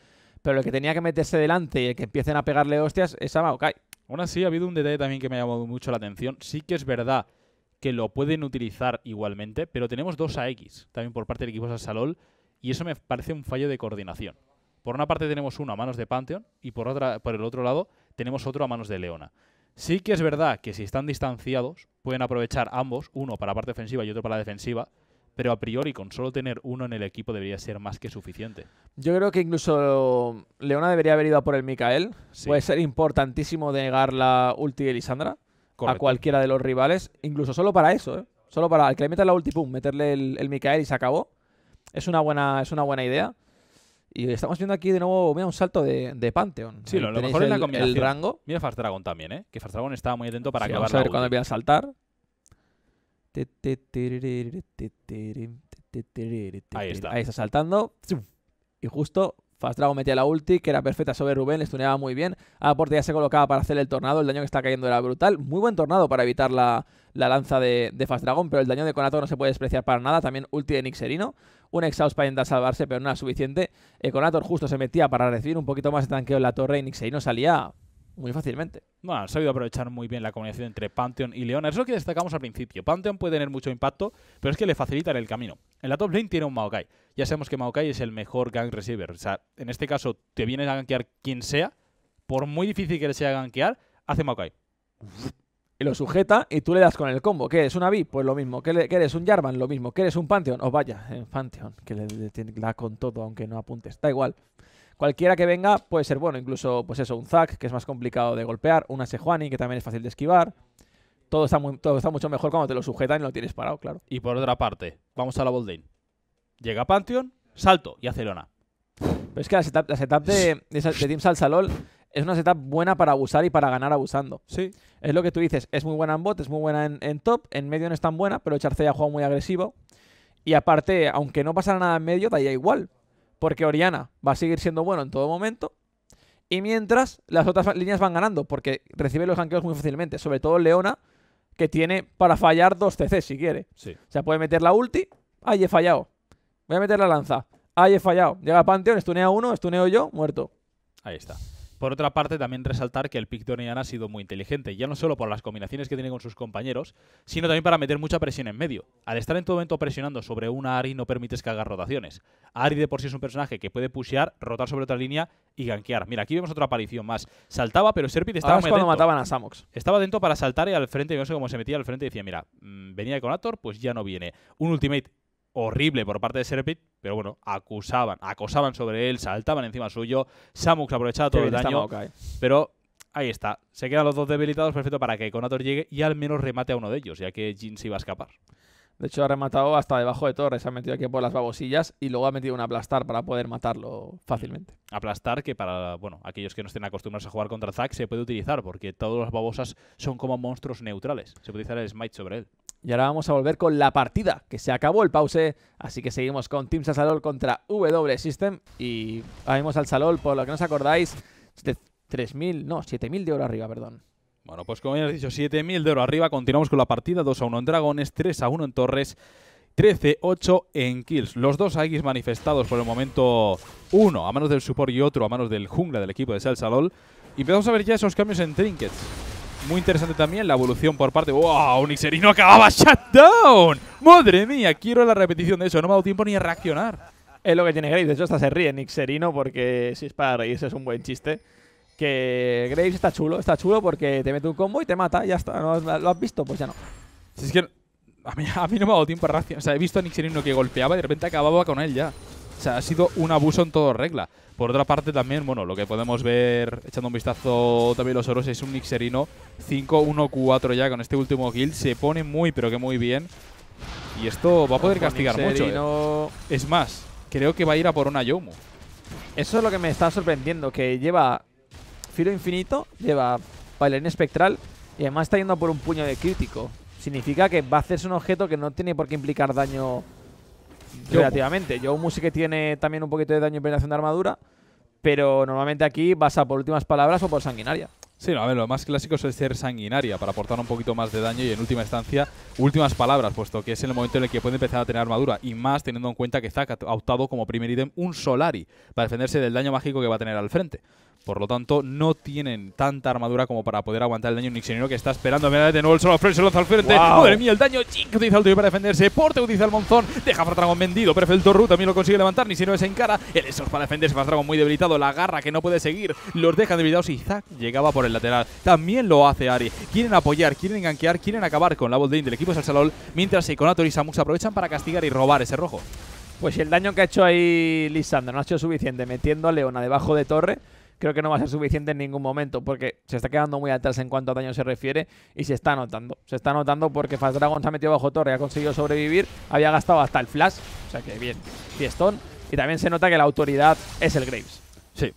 pero el que tenía que meterse delante y el que empiecen a pegarle hostias es a Aún así, ha habido un detalle también que me ha llamado mucho la atención. Sí que es verdad que lo pueden utilizar igualmente, pero tenemos dos AX también por parte del equipo de Salol y eso me parece un fallo de coordinación. Por una parte tenemos uno a manos de Pantheon y por, otra, por el otro lado tenemos otro a manos de Leona. Sí que es verdad que si están distanciados pueden aprovechar ambos, uno para la parte ofensiva y otro para la defensiva, pero a priori con solo tener uno en el equipo debería ser más que suficiente. Yo creo que incluso Leona debería haber ido a por el Mikael. Puede ser importantísimo negar la ulti de Lisandra a cualquiera de los rivales, incluso solo para eso, ¿eh? Solo para al que le metas la ulti, pum, meterle el, Mikael y se acabó. Es una buena, es una buena idea. Y estamos viendo aquí de nuevo, un salto de, de Pantheon. Sí, lo, mejor es la combinación. El rango. Mira Fast Dragon también, ¿eh? Que Fast Dragon estaba muy atento para acabar a ver cuándo cuando a saltar. Ahí está. Ahí está saltando. Y justo Fast Dragon metía la ulti, que era perfecta sobre Rubén, le stuneaba muy bien. Aporte ya se colocaba para hacer el tornado, el daño que está cayendo era brutal. Muy buen tornado para evitar la, lanza de, Fast Dragon, pero el daño de Conator no se puede despreciar para nada. También ulti de Nixerino, un exhaust para intentar salvarse, pero no era suficiente. Eh, Conator justo se metía para recibir un poquito más de tanqueo en la torre y Nixerino salía muy fácilmente. Bueno, ha sabido aprovechar muy bien la combinación entre Pantheon y Leona. Es lo que destacamos al principio. Pantheon puede tener mucho impacto, pero es que le facilitan el camino. En la top lane tiene un Maokai. Ya sabemos que Maokai es el mejor gank receiver. O sea, en este caso, te vienes a gankear quien sea, por muy difícil que le sea gankear, hace Maokai. Y lo sujeta y tú le das con el combo. ¿Qué eres? ¿Un vi Pues lo mismo. ¿Qué, eres? ¿Un Jarvan? Lo mismo. ¿Qué eres? ¿Un Pantheon? O vaya, en eh, Pantheon, que le, da con todo, aunque no apuntes. Da igual. Cualquiera que venga puede ser bueno, incluso pues eso, un Zack, que es más complicado de golpear, una Sejuani, que también es fácil de esquivar. Todo está, todo está mucho mejor cuando te lo sujetan y lo tienes parado, claro. Y por otra parte, vamos a la Boldain Llega Pantheon, salto y hace lona. Pero es que la setup, de, de, de Team es una setup buena para abusar y para ganar abusando. Sí. Es lo que tú dices, es muy buena en bot, es muy buena en, top, en medio no es tan buena, pero Charcey ha jugado muy agresivo. Y aparte, aunque no pasara nada en medio, da igual porque Oriana va a seguir siendo bueno en todo momento. Y mientras, las otras líneas van ganando, porque recibe los anqueos muy fácilmente. Sobre todo Leona, que tiene para fallar dos CC si quiere. Sí. O sea, puede meter la ulti. Ahí he fallado. Voy a meter la lanza. Ahí he fallado. Llega Pantheon, estunea uno, estuneo yo, muerto. Ahí está. Por otra parte, también resaltar que el pick ha sido muy inteligente, ya no solo por las combinaciones que tiene con sus compañeros, sino también para meter mucha presión en medio. Al estar en todo momento presionando sobre una Ari no permites que haga rotaciones. Ari de por sí es un personaje que puede pushear, rotar sobre otra línea y gankear. Mira, aquí vemos otra aparición más. Saltaba, pero Serpid estaba cuando mataban a Samox. Estaba dentro para saltar y al frente, no sé cómo se metía al frente y decía, mira, mm, venía con Ator pues ya no viene. Un ultimate horrible por parte de Serpit, pero bueno, acusaban, acosaban sobre él, saltaban encima suyo. Samux aprovechaba todo el daño, pero ahí está. Se quedan los dos debilitados, perfecto para que Conator llegue y al menos remate a uno de ellos, ya que Jin se iba a escapar. De hecho, ha rematado hasta debajo de torres, ha metido aquí por las babosillas y luego ha metido un aplastar para poder matarlo fácilmente. Aplastar que para, bueno, aquellos que no estén acostumbrados a jugar contra Zack se puede utilizar, porque todas las babosas son como monstruos neutrales. Se puede utilizar el smite sobre él. Y ahora vamos a volver con la partida, que se acabó el pause, así que seguimos con Team Salol contra W System. Y ahí vemos al Salol, por lo que no os acordáis, 3.000, no, 7.000 de oro arriba, perdón. Bueno, pues como ya he dicho, 7.000 de oro arriba, continuamos con la partida, 2 a 1 en Dragones, 3 a 1 en Torres, 13-8 en kills. Los dos AX manifestados por el momento, uno a manos del support y otro a manos del jungla del equipo de Salsalol. Y empezamos a ver ya esos cambios en trinkets. Muy interesante también la evolución por parte... ¡Wow! Unixerino acababa Shutdown. ¡Madre mía! Quiero la repetición de eso. No me ha dado tiempo ni a reaccionar. Es lo que tiene Graves. De hecho, hasta se ríe Nixerino porque si es para reírse es un buen chiste. Que Graves está chulo. Está chulo porque te mete un combo y te mata. Ya está. ¿Lo has visto? Pues ya no. a mí, a mí no me ha dado tiempo a reaccionar. O sea, he visto a Nixerino que golpeaba y de repente acababa con él ya. O sea, ha sido un abuso en todo regla. Por otra parte también, bueno, lo que podemos ver echando un vistazo también los oros es un Nixerino 5-1-4 ya con este último kill. Se pone muy pero que muy bien. Y esto va a poder castigar mucho. ¿eh? Es más, creo que va a ir a por una Yomu. Eso es lo que me está sorprendiendo, que lleva Filo Infinito, lleva Bailarín Espectral y además está yendo por un puño de crítico. Significa que va a hacerse un objeto que no tiene por qué implicar daño relativamente. Joe que tiene también un poquito de daño y penetración de armadura, pero normalmente aquí vas a por últimas palabras o por sanguinaria. Sí, no, a ver, lo más clásico es ser sanguinaria para aportar un poquito más de daño y en última instancia últimas palabras, puesto que es el momento en el que puede empezar a tener armadura y más teniendo en cuenta que está ha optado como primer ítem un Solari para defenderse del daño mágico que va a tener al frente. Por lo tanto, no tienen tanta armadura como para poder aguantar el daño. Nixonero que está esperando. a De nuevo el solo se lanza al frente. Madre mía, el daño. Jink utiliza el tuyo para defenderse. Porte utiliza el monzón. Deja para Dragon vendido. Perfecto Ru también lo consigue levantar. Ni es se encara. El esos para defenderse. Dragon muy debilitado. La garra que no puede seguir. Los deja debilitados y Zack llegaba por el lateral. También lo hace Ari. Quieren apoyar, quieren ganquear, quieren acabar con la de del equipo Salsalol. Mientras Iconator y Samus aprovechan para castigar y robar ese rojo. Pues el daño que ha hecho ahí Lisandro no ha sido suficiente metiendo a Leona debajo de torre creo que no va a ser suficiente en ningún momento porque se está quedando muy atrás en cuanto a daño se refiere y se está notando. Se está notando porque Fast Dragon se ha metido bajo torre, ha conseguido sobrevivir, había gastado hasta el flash, o sea que bien, fiestón. Y también se nota que la autoridad es el Graves. Sí,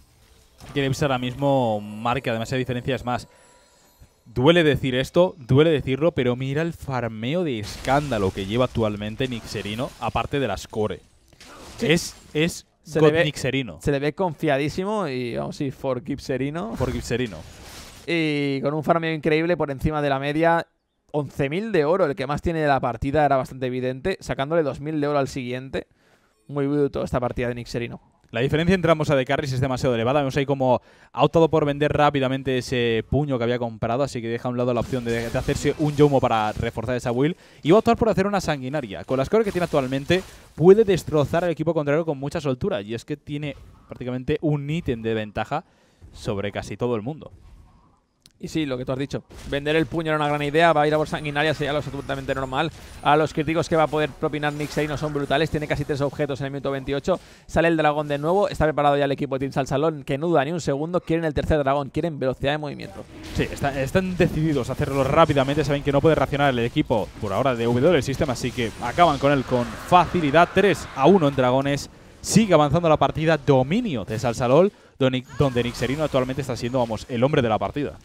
Graves ahora mismo marca además diferencia es más. Duele decir esto, duele decirlo, pero mira el farmeo de escándalo que lleva actualmente Nixerino, aparte de las core. Es, es se le, ve, se le confiadísimo y vamos, sí, for Serino For Gipserino. Y con un farmeo increíble por encima de la media. 11.000 de oro, el que más tiene de la partida era bastante evidente, sacándole 2.000 de oro al siguiente. Muy bruto esta partida de Nixerino. La diferencia entre ambos a de carries es demasiado elevada. Vemos ahí como ha optado por vender rápidamente ese puño que había comprado, así que deja a un lado la opción de, hacerse un Yomo para reforzar esa will. Y va a optar por hacer una sanguinaria. Con las cores que tiene actualmente, puede destrozar al equipo contrario con mucha soltura. Y es que tiene prácticamente un ítem de ventaja sobre casi todo el mundo. Y sí, lo que tú has dicho, vender el puño era una gran idea, va a ir a por sanguinaria, sería lo absolutamente normal. A los críticos que va a poder propinar Nixerino no son brutales, tiene casi tres objetos en el minuto 28. Sale el dragón de nuevo, está preparado ya el equipo de Team Salsalón, que no duda ni un segundo, quieren el tercer dragón, quieren velocidad de movimiento. Sí, están decididos a hacerlo rápidamente, saben que no puede racionar el equipo por ahora de W del sistema, así que acaban con él con facilidad, 3 a 1 en dragones. Sigue avanzando la partida, dominio de Salsalón, donde Nixerino actualmente está siendo, vamos, el hombre de la partida.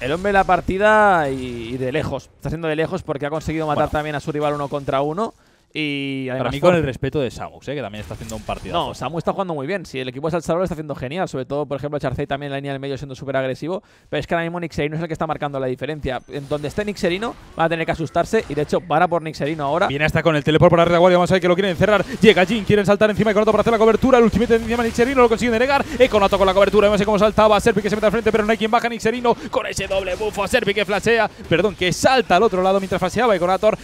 El hombre de la partida y, de lejos. Está siendo de lejos porque ha conseguido matar también a su rival uno contra uno. Y además, Para mí con el respeto de Samu, eh, que también está haciendo un partido. No, Samu está jugando muy bien. Si sí, el equipo de Salzador está haciendo genial. Sobre todo, por ejemplo, Charcey también en la línea del medio siendo súper agresivo. Pero es que ahora mismo Nixerino es el que está marcando la diferencia. En donde esté Nixerino va a tener que asustarse. Y de hecho, para por Nixerino ahora. Viene hasta con el teleport por arriba guardia. Vamos a ver que lo quieren encerrar. Llega Jin, quieren saltar encima de Conato para hacer la cobertura. El ultimate encima de Nixerino lo consigue negar Econato con la cobertura. Vamos a ver cómo saltaba. Serpi que se mete al frente, pero no hay quien baja Nixerino. Con ese doble bufo. Serpi que flashea. Perdón, que salta al otro lado mientras flaseaba. Y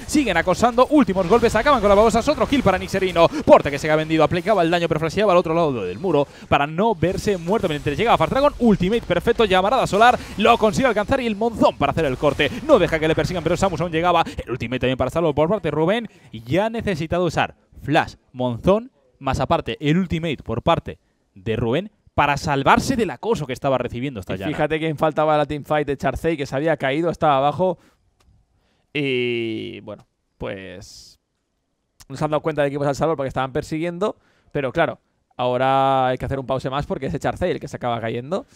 siguen acosando. Últimos golpes. Acaban con la babosas. Otro kill para Nixerino. Porta que se ha vendido. Aplicaba el daño, pero flasheaba al otro lado del muro para no verse muerto. Mientras llegaba Dragon ultimate perfecto. Llamarada solar. Lo consigue alcanzar y el monzón para hacer el corte. No deja que le persigan, pero Samus aún llegaba. El ultimate también para salvo por parte de Rubén. Ya ha necesitado usar flash, monzón, más aparte el ultimate por parte de Rubén para salvarse del acoso que estaba recibiendo esta llana. Fíjate que faltaba la teamfight de Charcey, que se había caído, estaba abajo. Y bueno, pues no se han dado cuenta de equipo al Salsalol porque estaban persiguiendo, pero claro, ahora hay que hacer un pause más porque es eCharceil el que se acaba cayendo.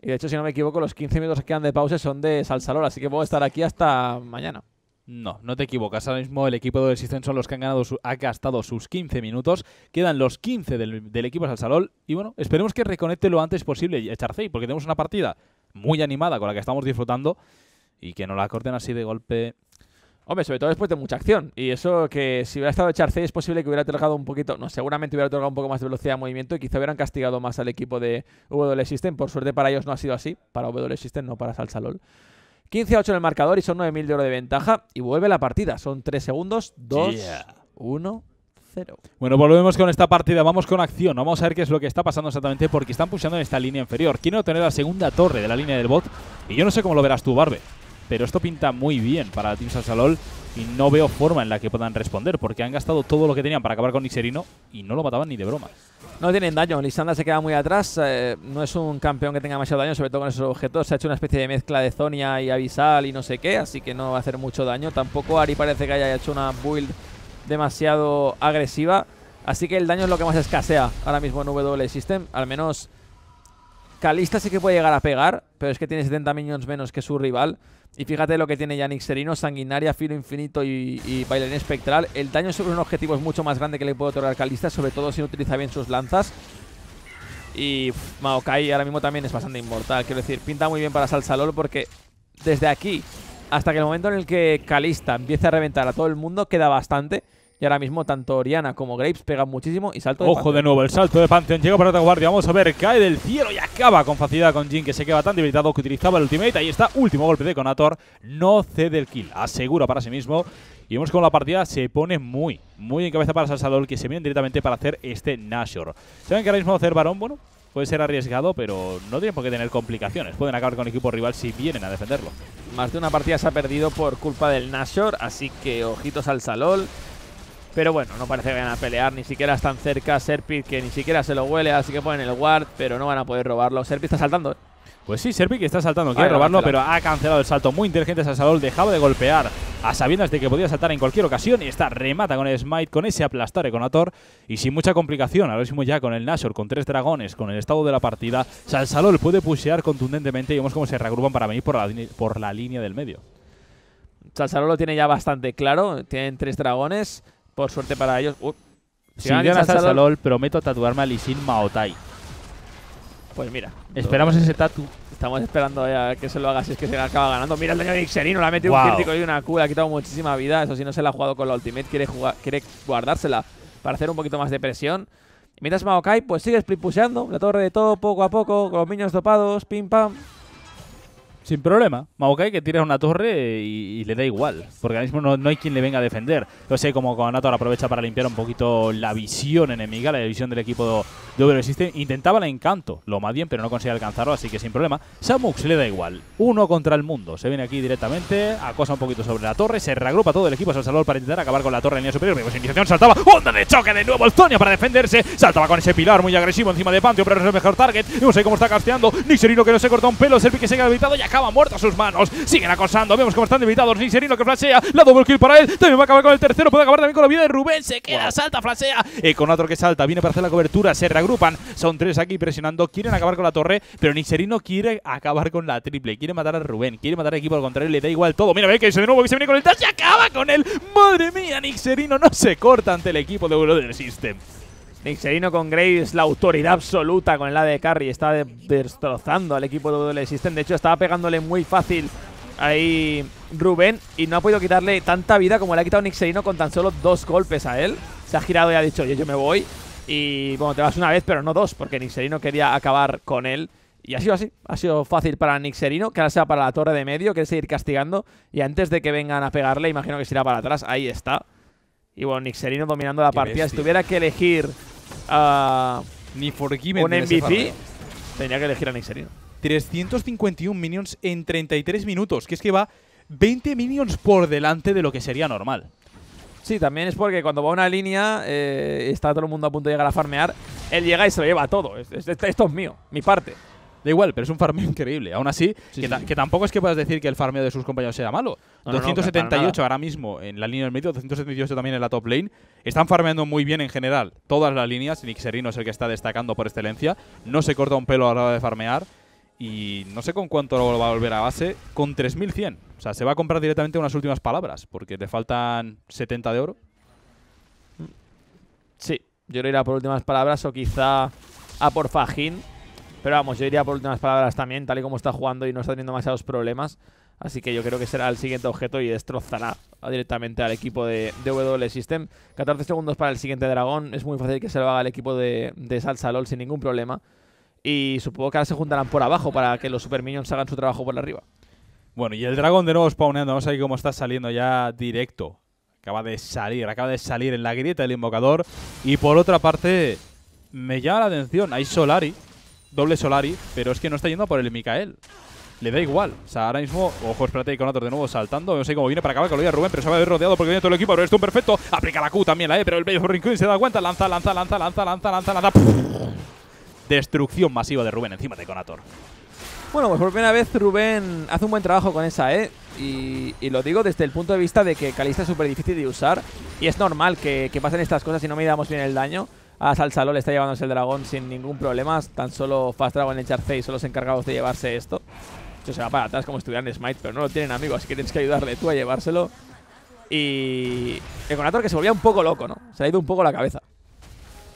Y de hecho, si no me equivoco, los 15 minutos que quedan de pause son de Salsalol. así que puedo estar aquí hasta mañana. No, no te equivocas. Ahora mismo el equipo de Sisten son los que han ganado ha gastado sus 15 minutos. Quedan los 15 del, del equipo Salsalol. Y bueno, esperemos que reconecte lo antes posible eCharceil, porque tenemos una partida muy animada con la que estamos disfrutando. Y que no la corten así de golpe Hombre, sobre todo después de mucha acción. Y eso que si hubiera estado Charcey es posible que hubiera otorgado un poquito, no, seguramente hubiera otorgado un poco más de velocidad de movimiento y quizá hubieran castigado más al equipo de W System. Por suerte para ellos no ha sido así, para W System, no para Salsalol. 15 a 8 en el marcador y son 9.000 de oro de ventaja y vuelve la partida. Son 3 segundos, 2, 1, 0. bueno, volvemos con esta partida, vamos con acción, vamos a ver qué es lo que está pasando exactamente porque están pushando en esta línea inferior. quiero obtener la segunda torre de la línea del bot y yo no sé cómo lo verás tú, Barbe pero esto pinta muy bien para Team Salsalol y no veo forma en la que puedan responder, porque han gastado todo lo que tenían para acabar con Nixerino y no lo mataban ni de broma. No tienen daño, Lissandra se queda muy atrás, eh, no es un campeón que tenga demasiado daño, sobre todo con esos objetos, se ha hecho una especie de mezcla de Zonia y Avisal y no sé qué, así que no va a hacer mucho daño, tampoco Ari parece que haya hecho una build demasiado agresiva, así que el daño es lo que más escasea ahora mismo en W System, al menos... Calista sí que puede llegar a pegar, pero es que tiene 70 minions menos que su rival. Y fíjate lo que tiene Yannick Serino, sanguinaria, filo infinito y, y bailarín espectral. El daño sobre un objetivo es mucho más grande que le puede otorgar Calista, sobre todo si no utiliza bien sus lanzas. Y Maokai ahora mismo también es bastante inmortal. Quiero decir, pinta muy bien para Salsa LOL porque desde aquí hasta que el momento en el que Calista empiece a reventar a todo el mundo queda bastante. Y ahora mismo tanto Oriana como Graves pegan muchísimo y salto de Ojo de nuevo, el salto de Pantheon llega para otra guardia. Vamos a ver, cae del cielo y acaba con facilidad con Jin, que se queda tan debilitado que utilizaba el ultimate. Ahí está, último golpe de Conator. No cede el kill, asegura para sí mismo. Y vemos cómo la partida se pone muy, muy en cabeza para Salsador, que se viene directamente para hacer este Nashor. ¿Saben que ahora mismo hacer varón Bueno, puede ser arriesgado, pero no tienen por qué tener complicaciones. Pueden acabar con el equipo rival si vienen a defenderlo. Más de una partida se ha perdido por culpa del Nashor, así que ojitos al Salol. Pero bueno, no parece que vayan a pelear, ni siquiera están cerca Serpit, que ni siquiera se lo huele, así que ponen el ward, pero no van a poder robarlo. Serpit está saltando. ¿eh? Pues sí, Serpic está saltando, quiere robarlo, pero ha cancelado el salto. Muy inteligente Salzalo, dejaba de golpear a sabiendas de que podía saltar en cualquier ocasión y está remata con el Smite, con ese aplastar con Ator y sin mucha complicación. Ahora mismo ya con el Nashor, con tres dragones, con el estado de la partida, Salsalol puede pushear contundentemente y vemos cómo se reagrupan para venir por la, por la línea del medio. Salsalol lo tiene ya bastante claro, tienen tres dragones. Por suerte para ellos. Si si, si hasta al salón, prometo tatuarme a Lisin Maotai. Pues mira. Esperamos ese tatu. Estamos esperando a que se lo haga si es que se acaba ganando. Mira el daño de Ixerino, le ha metido un crítico y una Q, le ha quitado muchísima vida. Eso sí, no se la ha jugado con la ultimate, quiere, quiere guardársela para hacer un poquito más de presión. Mientras Maokai pues sigue split la torre de todo poco a poco, con los minions dopados, pim pam sin problema. Maokai que tira una torre y, le da igual, porque ahora mismo no, hay quien le venga a defender. No sé cómo Conator aprovecha para limpiar un poquito la visión enemiga, la visión del equipo de Uber System. Intentaba el encanto, lo más bien, pero no consigue alcanzarlo, así que sin problema. Samux le da igual, uno contra el mundo. Se viene aquí directamente, acosa un poquito sobre la torre, se reagrupa todo el equipo el para intentar acabar con la torre en línea superior. Vemos iniciación, saltaba, onda de choque de nuevo Estonia para defenderse. Saltaba con ese pilar muy agresivo encima de Pantheon, pero no es el mejor target. No sé cómo está casteando. Nixerino que no se corta un pelo, Serpi que se ha habilitado y acaba acaba muerto a sus manos. Siguen acosando, vemos cómo están debilitados. Nixerino que flashea, la double kill para él. También va a acabar con el tercero, puede acabar también con la vida de Rubén. Se queda, salta, flashea. y con otro que salta, viene para hacer la cobertura, se reagrupan. Son tres aquí presionando, quieren acabar con la torre, pero Nixerino quiere acabar con la triple. Quiere matar a Rubén, quiere matar al equipo al contrario, le da igual todo. Mira, ve que de nuevo, que se viene con el dash y acaba con él. Madre mía, Nixerino no se corta ante el equipo de del System. Nixerino con Graves, la autoridad absoluta con el de Carry. Está destrozando al equipo de Double System. De hecho, estaba pegándole muy fácil ahí Rubén y no ha podido quitarle tanta vida como le ha quitado Nixerino con tan solo dos golpes a él. Se ha girado y ha dicho, yo, yo me voy. Y bueno, te vas una vez, pero no dos, porque Nixerino quería acabar con él. Y ha sido así, ha sido fácil para Nixerino, que ahora sea para la torre de medio, quiere seguir castigando. Y antes de que vengan a pegarle, imagino que se irá para atrás, ahí está. Y bueno, Nixerino dominando la partida. Si tuviera que elegir a uh, Ni un MVP, Tenía que elegir a Nixerino. 351 minions en 33 minutos, que es que va 20 minions por delante de lo que sería normal. Sí, también es porque cuando va una línea eh, está todo el mundo a punto de llegar a farmear, él llega y se lo lleva todo. esto es mío, mi parte. Da igual, pero es un farmeo <laughs> increíble. Aún así, que, tampoco es que puedas decir que el farmeo de sus compañeros sea malo. 278 ahora mismo en la línea del medio, 278 también en la top lane. Están farmeando muy bien en general todas las líneas. Nixerino es el que está destacando por excelencia. No se corta un pelo a la hora de farmear. Y no sé con cuánto lo va a volver a base, con 3.100. O sea, se va a comprar directamente unas últimas palabras, porque te faltan 70 de oro. Sí, yo le irá por últimas palabras o quizá a por Fajín. Pero vamos, yo iría por últimas palabras también, tal y como está jugando y no está teniendo demasiados problemas. Así que yo creo que será el siguiente objeto y destrozará directamente al equipo de, W System. 14 segundos para el siguiente dragón. Es muy fácil que se lo haga el equipo de, de Salsa LOL sin ningún problema. Y supongo que ahora se juntarán por abajo para que los Super Minions hagan su trabajo por arriba. Bueno, y el dragón de nuevo spawneando. Vamos a ver cómo está saliendo ya directo. Acaba de salir, acaba de salir en la grieta del invocador. Y por otra parte, me llama la atención, hay Solari doble Solari, pero es que no está yendo por el Mikael. Le da igual. O sea, ahora mismo, ojo, espérate, conator de nuevo saltando. No sé cómo viene para acabar con Rubén, pero se va a ver rodeado porque viene todo el equipo. Pero es un perfecto. Aplica la Q también, la E, pero el Bello Rincón se da cuenta. Lanza, lanza, lanza, lanza, lanza, lanza, lanza. Destrucción masiva de Rubén encima de conator Bueno, pues por primera vez Rubén hace un buen trabajo con esa E. Y, lo digo desde el punto de vista de que Calista es súper difícil de usar. Y es normal que, que pasen estas cosas si no miramos bien el daño. A le está llevándose el dragón sin ningún problema. Tan solo Fast Dragon y y son los encargados de llevarse esto. yo se va para atrás como estuvieran Smite, pero no lo tienen amigos, así que tienes que ayudarle tú a llevárselo. Y. el Econator que se volvía un poco loco, ¿no? Se ha ido un poco la cabeza.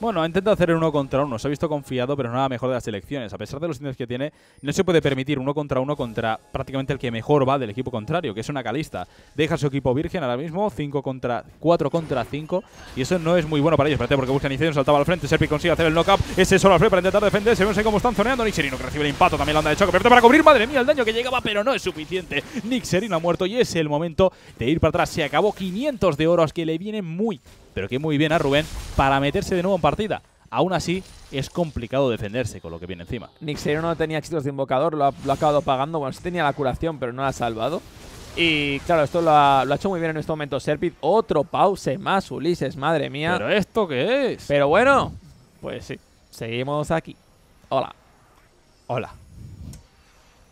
Bueno, ha intentado hacer el uno contra uno. Se ha visto confiado, pero no la mejor de las selecciones. A pesar de los índices que tiene, no se puede permitir uno contra uno contra prácticamente el que mejor va del equipo contrario, que es una calista. Deja su equipo virgen ahora mismo, 5 contra 4 contra 5, y eso no es muy bueno para ellos. Espérate, porque buscan incendio, saltaba al frente, Serpi consigue hacer el knock-up. ese solo al frente para intentar defenderse, no sé cómo están zoneando. Serino que recibe el impacto, también la onda de choque, pero para cubrir, madre mía, el daño que llegaba, pero no es suficiente. Nixerino ha muerto y es el momento de ir para atrás. Se acabó 500 de oros que le viene muy, pero que muy bien a Rubén para meterse de nuevo en partida. Aún así, es complicado defenderse con lo que viene encima. Nixero no tenía éxitos de invocador, lo ha, acabado pagando. Bueno, sí tenía la curación, pero no la ha salvado. Y claro, esto lo ha, lo ha hecho muy bien en este momento Serpid. Otro pause más, Ulises, madre mía. ¿Pero esto qué es? Pero bueno, pues sí, seguimos aquí. Hola. Hola.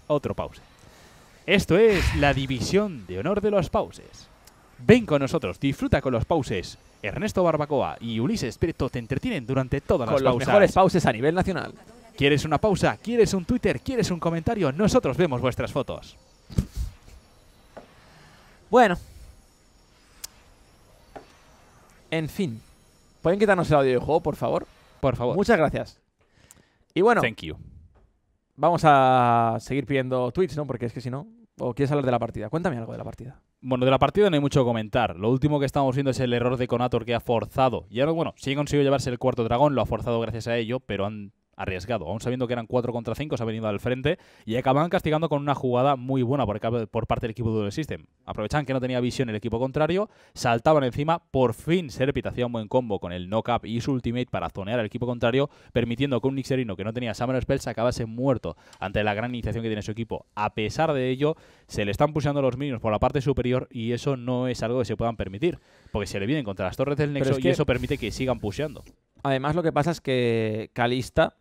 Otro pause. Esto es la división de honor de los pauses. Ven con nosotros, disfruta con los pauses. Ernesto Barbacoa y Ulises Espíritu te entretienen durante todas Con las pausas. mejores pauses a nivel nacional. ¿Quieres una pausa? ¿Quieres un Twitter? ¿Quieres un comentario? Nosotros vemos vuestras fotos. Bueno. En fin. ¿Pueden quitarnos el audio de juego, por favor? Por favor. Muchas gracias. Y bueno. Thank you. Vamos a seguir pidiendo tweets, ¿no? Porque es que si no. ¿O quieres hablar de la partida? Cuéntame algo de la partida. Bueno, de la partida no hay mucho que comentar. Lo último que estamos viendo es el error de Conator que ha forzado. Y ahora, bueno, sí consiguió llevarse el cuarto dragón, lo ha forzado gracias a ello, pero han arriesgado. Aún sabiendo que eran 4 contra 5, se ha venido al frente y acaban castigando con una jugada muy buena por, parte del equipo de System. Aprovechan que no tenía visión el equipo contrario, saltaban encima, por fin Serpit hacía un buen combo con el knock-up y su ultimate para zonear al equipo contrario, permitiendo que un Nixerino que no tenía Summer Spells acabase muerto ante la gran iniciación que tiene su equipo. A pesar de ello, se le están pusheando los minions por la parte superior y eso no es algo que se puedan permitir, porque se le vienen contra las torres del Nexo y eso permite que sigan pusheando. Además, lo que pasa es que Calista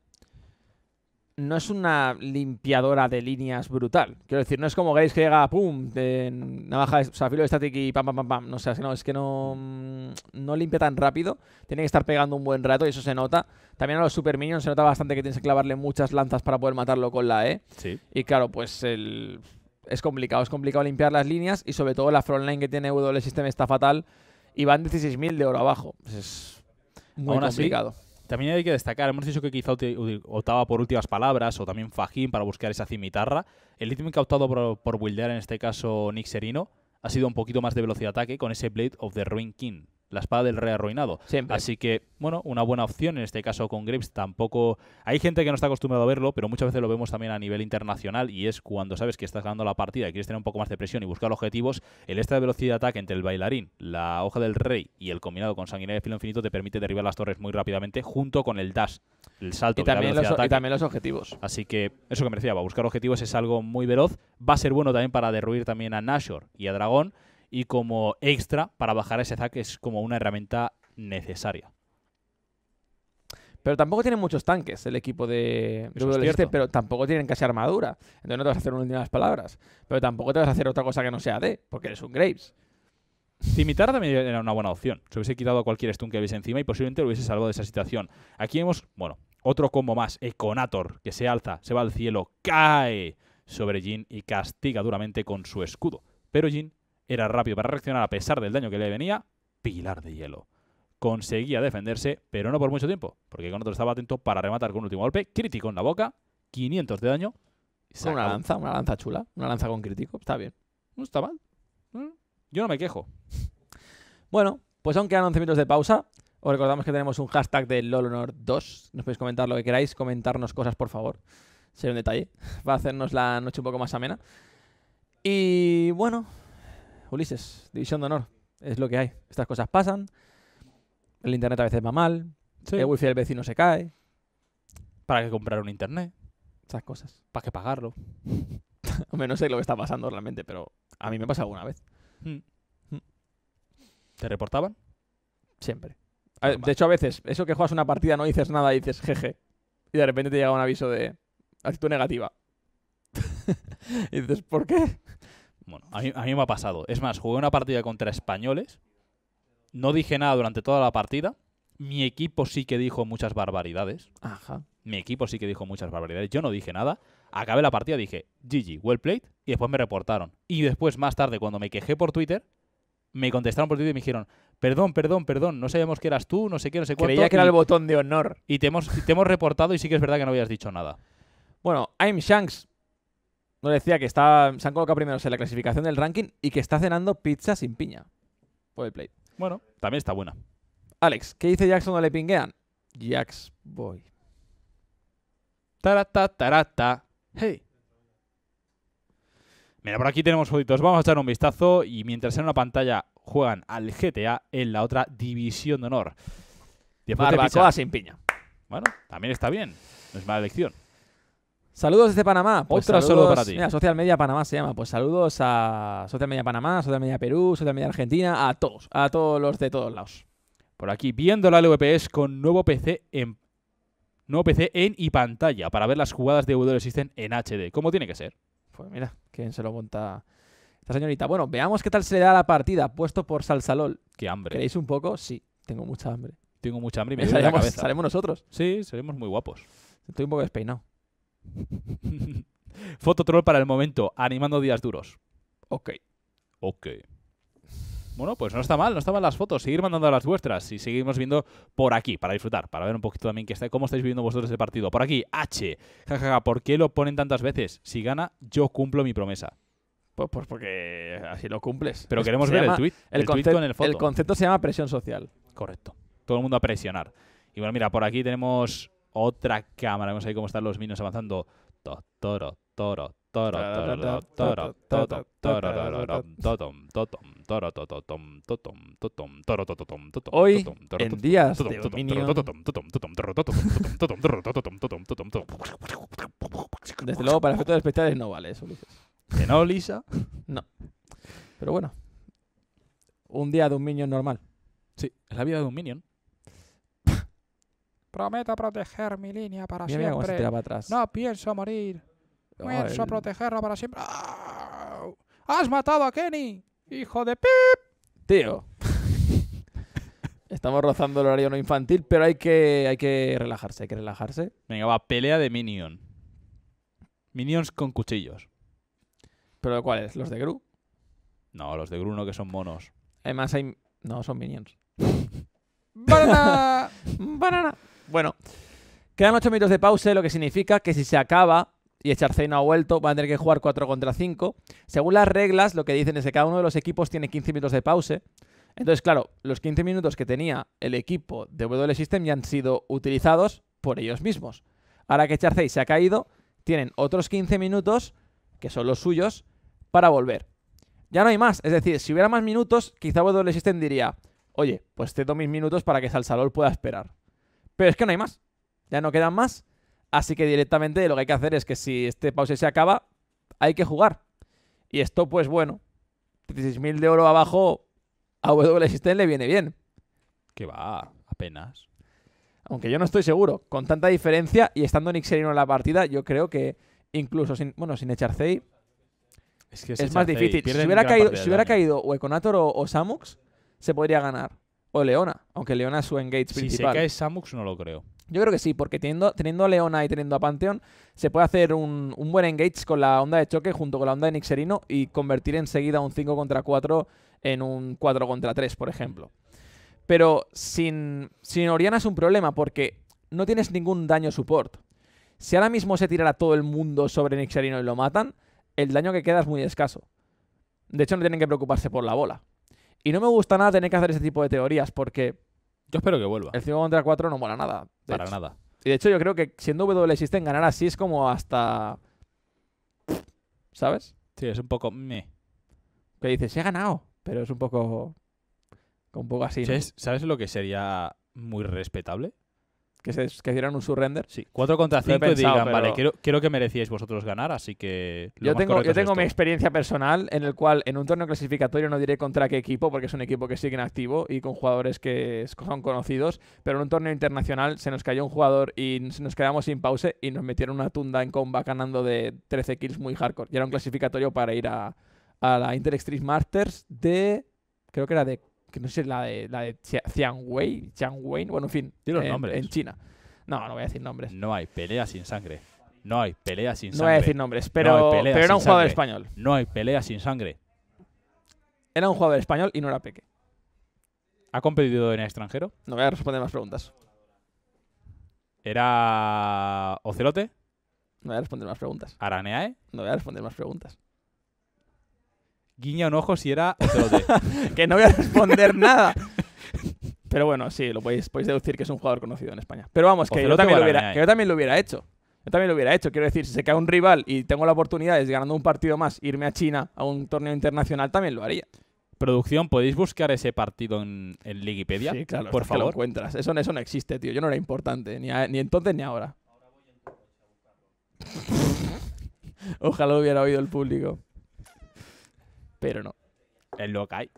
no es una limpiadora de líneas brutal. Quiero decir, no es como Grace que llega, pum, de navaja, de sea, filo y pam, pam, pam, pam. No sé, no, es que no, mm, no limpia tan rápido. Tiene que estar pegando un buen rato y eso se nota. También a los Super Minions se nota bastante que tienes que clavarle muchas lanzas para poder matarlo con la E. Sí. Y claro, pues es complicado, es complicado limpiar las líneas y sobre todo la frontline que tiene W sistema está fatal y van 16.000 de oro abajo. es muy complicado. También hay que destacar, hemos dicho que quizá optaba por últimas palabras o también Fajín para buscar esa cimitarra. El ritmo que ha optado por, Wilder en este caso Nick ha sido un poquito más de velocidad de ataque con ese Blade of the Ruin King la espada del rey arruinado. Así que, bueno, una buena opción en este caso con Grips tampoco... Hay gente que no está acostumbrada a verlo, pero muchas veces lo vemos también a nivel internacional y es cuando sabes que estás ganando la partida y quieres tener un poco más de presión y buscar objetivos, el extra de velocidad de ataque entre el bailarín, la hoja del rey y el combinado con sanguinaria de filo infinito te permite derribar las torres muy rápidamente junto con el dash, el salto. Y, también, los, y también los objetivos. Así que, eso que me decía, buscar objetivos es algo muy veloz. Va a ser bueno también para derruir también a Nashor y a Dragón y como extra para bajar ese zack es como una herramienta necesaria. Pero tampoco tienen muchos tanques el equipo de, pero tampoco tienen casi armadura. Entonces no te vas a hacer de últimas palabras. Pero tampoco te vas a hacer otra cosa que no sea de, porque eres un Graves. Cimitarra también era una buena opción. Se hubiese quitado cualquier stun que hubiese encima y posiblemente lo hubiese salvado de esa situación. Aquí vemos, bueno, otro combo más. Econator, que se alza, se va al cielo, cae sobre Jin y castiga duramente con su escudo. Pero Jin era rápido para reaccionar a pesar del daño que le venía, pilar de hielo. Conseguía defenderse, pero no por mucho tiempo, porque otro estaba atento para rematar con un último golpe, crítico en la boca, 500 de daño. una lanza, una lanza chula, una lanza con crítico, está bien. No está mal. Mm, yo no me quejo. Bueno, pues aunque quedan 11 minutos de pausa. Os recordamos que tenemos un hashtag de lolonor 2 Nos podéis comentar lo que queráis, comentarnos cosas, por favor. Sería un detalle. <laughs> Va a hacernos la noche un poco más amena. Y bueno, Ulises, división de honor. Es lo que hay. Estas cosas pasan. El internet a veces va mal. El wifi del vecino se cae. ¿Para qué comprar un internet? Estas cosas. ¿Para qué pagarlo? <laughs> Hombre, no sé lo que está pasando realmente, pero a mí me pasa alguna vez. Hmm. Hmm. ¿Te reportaban? Siempre. de hecho, a veces, eso que juegas una partida, no dices nada, dices jeje. Y de repente te llega un aviso de actitud negativa. <laughs> y dices, ¿por qué? Bueno, a mí, me ha pasado. Es más, jugué una partida contra españoles. No dije nada durante toda la partida. Mi equipo sí que dijo muchas barbaridades. Ajá. Mi equipo sí que dijo muchas barbaridades. Yo no dije nada. Acabé la partida, dije, GG, well played. Y después me reportaron. Y después, más tarde, cuando me quejé por Twitter, me contestaron por Twitter y me dijeron, perdón, perdón, perdón, no sabíamos que eras tú, no sé qué, no sé cuánto. Creía que era el botón de honor. Y te hemos, y te hemos reportado y sí que es verdad que no habías dicho nada. Bueno, I'm Shanks no decía que está, se han colocado primeros en la clasificación del ranking y que está cenando pizza sin piña. Bueno, también está buena. Alex, ¿qué dice Jackson cuando le pinguean? Jax Boy. Tarata, tarata. Hey. Mira, por aquí tenemos jueguitos. Vamos a echar un vistazo y mientras en una pantalla juegan al GTA en la otra división de honor. Barbacoa sin piña. Bueno, también está bien. No es mala elección. Saludos desde Panamá. Otra pues Otro saludo para ti. Mira, Social Media Panamá se llama. Pues saludos a Social Media Panamá, Social Media Perú, Social Media Argentina, a todos, a todos los de todos lados. Por aquí, viendo la LVPS con nuevo PC en nuevo PC en y pantalla para ver las jugadas de que Existen en HD. ¿Cómo tiene que ser? Pues mira, ¿quién se lo monta esta señorita? Bueno, veamos qué tal se le da la partida, puesto por Salsalol. Qué hambre. ¿Queréis un poco? Sí, tengo mucha hambre. Tengo mucha hambre y me, <laughs> la cabeza. nosotros. Sí, seremos muy guapos. Estoy un poco despeinado. <laughs> Foto troll para el momento, animando días duros. Ok. Ok. Bueno, pues no está mal, no estaban las fotos. Seguir mandando las vuestras y seguimos viendo por aquí, para disfrutar, para ver un poquito también está, cómo estáis viviendo vosotros el partido. Por aquí, H. Jajaja, ¿por qué lo ponen tantas veces? Si gana, yo cumplo mi promesa. Pues, pues porque así lo cumples. Pero queremos ver el tweet. El, el foto. El concepto se llama presión social. Correcto. Todo el mundo a presionar. Y bueno, mira, por aquí tenemos otra cámara. a ver cómo están los minions avanzando. Toro, toro, toro, en días de toro, Desde para efectos no vale eso, no, Lisa? No. Pero bueno. Un día de un minion normal. Sí, es la vida de un minion. Prometo proteger mi línea para siempre. No pienso morir. pienso protegerla para siempre. ¡Has matado a Kenny! ¡Hijo de pip! Tío. Estamos rozando el horario no infantil, pero hay que, hay que relajarse, hay que relajarse. Venga, va, pelea de Minion. Minions con cuchillos. ¿Pero cuáles? ¿Los de Gru? No, los de Gru no, que son monos. Además hay... No, son Minions. ¡Banana! <laughs> ¡Banana! Bueno, quedan 8 minutos de pausa, lo que significa que si se acaba y Echarcei no ha vuelto, van a tener que jugar 4 contra 5. Según las reglas, lo que dicen es que cada uno de los equipos tiene 15 minutos de pause. Entonces, claro, los 15 minutos que tenía el equipo de W System ya han sido utilizados por ellos mismos. Ahora que Echarcey se ha caído, tienen otros 15 minutos, que son los suyos, para volver. Ya no hay más. Es decir, si hubiera más minutos, quizá W System diría, oye, pues te doy mis minutos para que Salsalol pueda esperar. Pero es que no hay más. Ya no quedan más. Así que directamente lo que hay que hacer es que si este pause se acaba, hay que jugar. Y esto, pues bueno, 16.000 de oro abajo a W le viene bien. Que va, apenas. Aunque yo no estoy seguro. Con tanta diferencia y estando Nick Serino en la partida, yo creo que incluso sin, bueno, sin echar Zey, es, más difícil. Si hubiera, caído, si hubiera caído o Econator o Samux, se podría ganar o Leona, aunque Leona es su engage principal. Si que cae Samux, no lo creo. Yo creo que sí, porque teniendo, teniendo a Leona y teniendo a Pantheon, se puede hacer un, buen engage con la onda de choque junto con la onda de Nixerino y convertir enseguida un 5 contra 4 en un 4 contra 3, por ejemplo. Pero sin, sin Oriana es un problema porque no tienes ningún daño support. Si ahora mismo se tirara todo el mundo sobre Nixerino y lo matan, el daño que queda es muy escaso. De hecho, no tienen que preocuparse por la bola. Y no me gusta nada tener que hacer ese tipo de teorías porque. Yo espero que vuelva. El 5 contra 4 no mola nada. Para nada. Y de hecho, yo creo que siendo W System, ganar así es como hasta. ¿Sabes? Sí, es un poco. me Que dices, ha ganado. Pero es un poco. Un poco así. ¿Sabes lo que sería muy respetable? que, se, hicieran un surrender. Sí, 4 contra 5 y digan, vale, quiero, que merecíais vosotros ganar, así que. Lo yo, tengo, yo tengo mi experiencia personal en el cual en un torneo clasificatorio no diré contra qué equipo, porque es un equipo que sigue en activo y con jugadores que son conocidos, pero en un torneo internacional se nos cayó un jugador y nos quedamos sin pausa y nos metieron una tunda en comba ganando de 13 kills muy hardcore. Y era un clasificatorio para ir a, a la Inter Extreme Masters de. Creo que era de que no sé si es la de, la de Wei, Wei, bueno, en fin, los en, nombres. en China. No, no voy a decir nombres. No hay pelea sin sangre. No hay pelea sin sangre. No voy a decir nombres, pero, era un jugador español. No hay pelea sin sangre. Era un jugador español y no era Peque. ¿Ha competido en el extranjero? No voy a responder más preguntas. ¿Era Ocelote? No voy a responder más preguntas. ¿Araneae? No voy a responder más preguntas guiña un ojo si era <laughs> que no voy a responder nada. Pero bueno, sí, lo podéis, podéis deducir que es un jugador conocido en España. Pero vamos, que, yo también, lo hubiera, también lo hubiera hecho. Yo también lo hubiera hecho. Quiero decir, si se cae un rival y tengo la oportunidad de ganando un partido más irme a China a un torneo internacional, también lo haría. Producción, ¿podéis buscar ese partido en, en Ligipedia? Sí, claro, por favor. Lo encuentras. Eso, eso no existe, tío. Yo no era importante, ni, ni entonces ni ahora. <laughs> Ojalá lo hubiera oído el público pero no. Es lo que hay.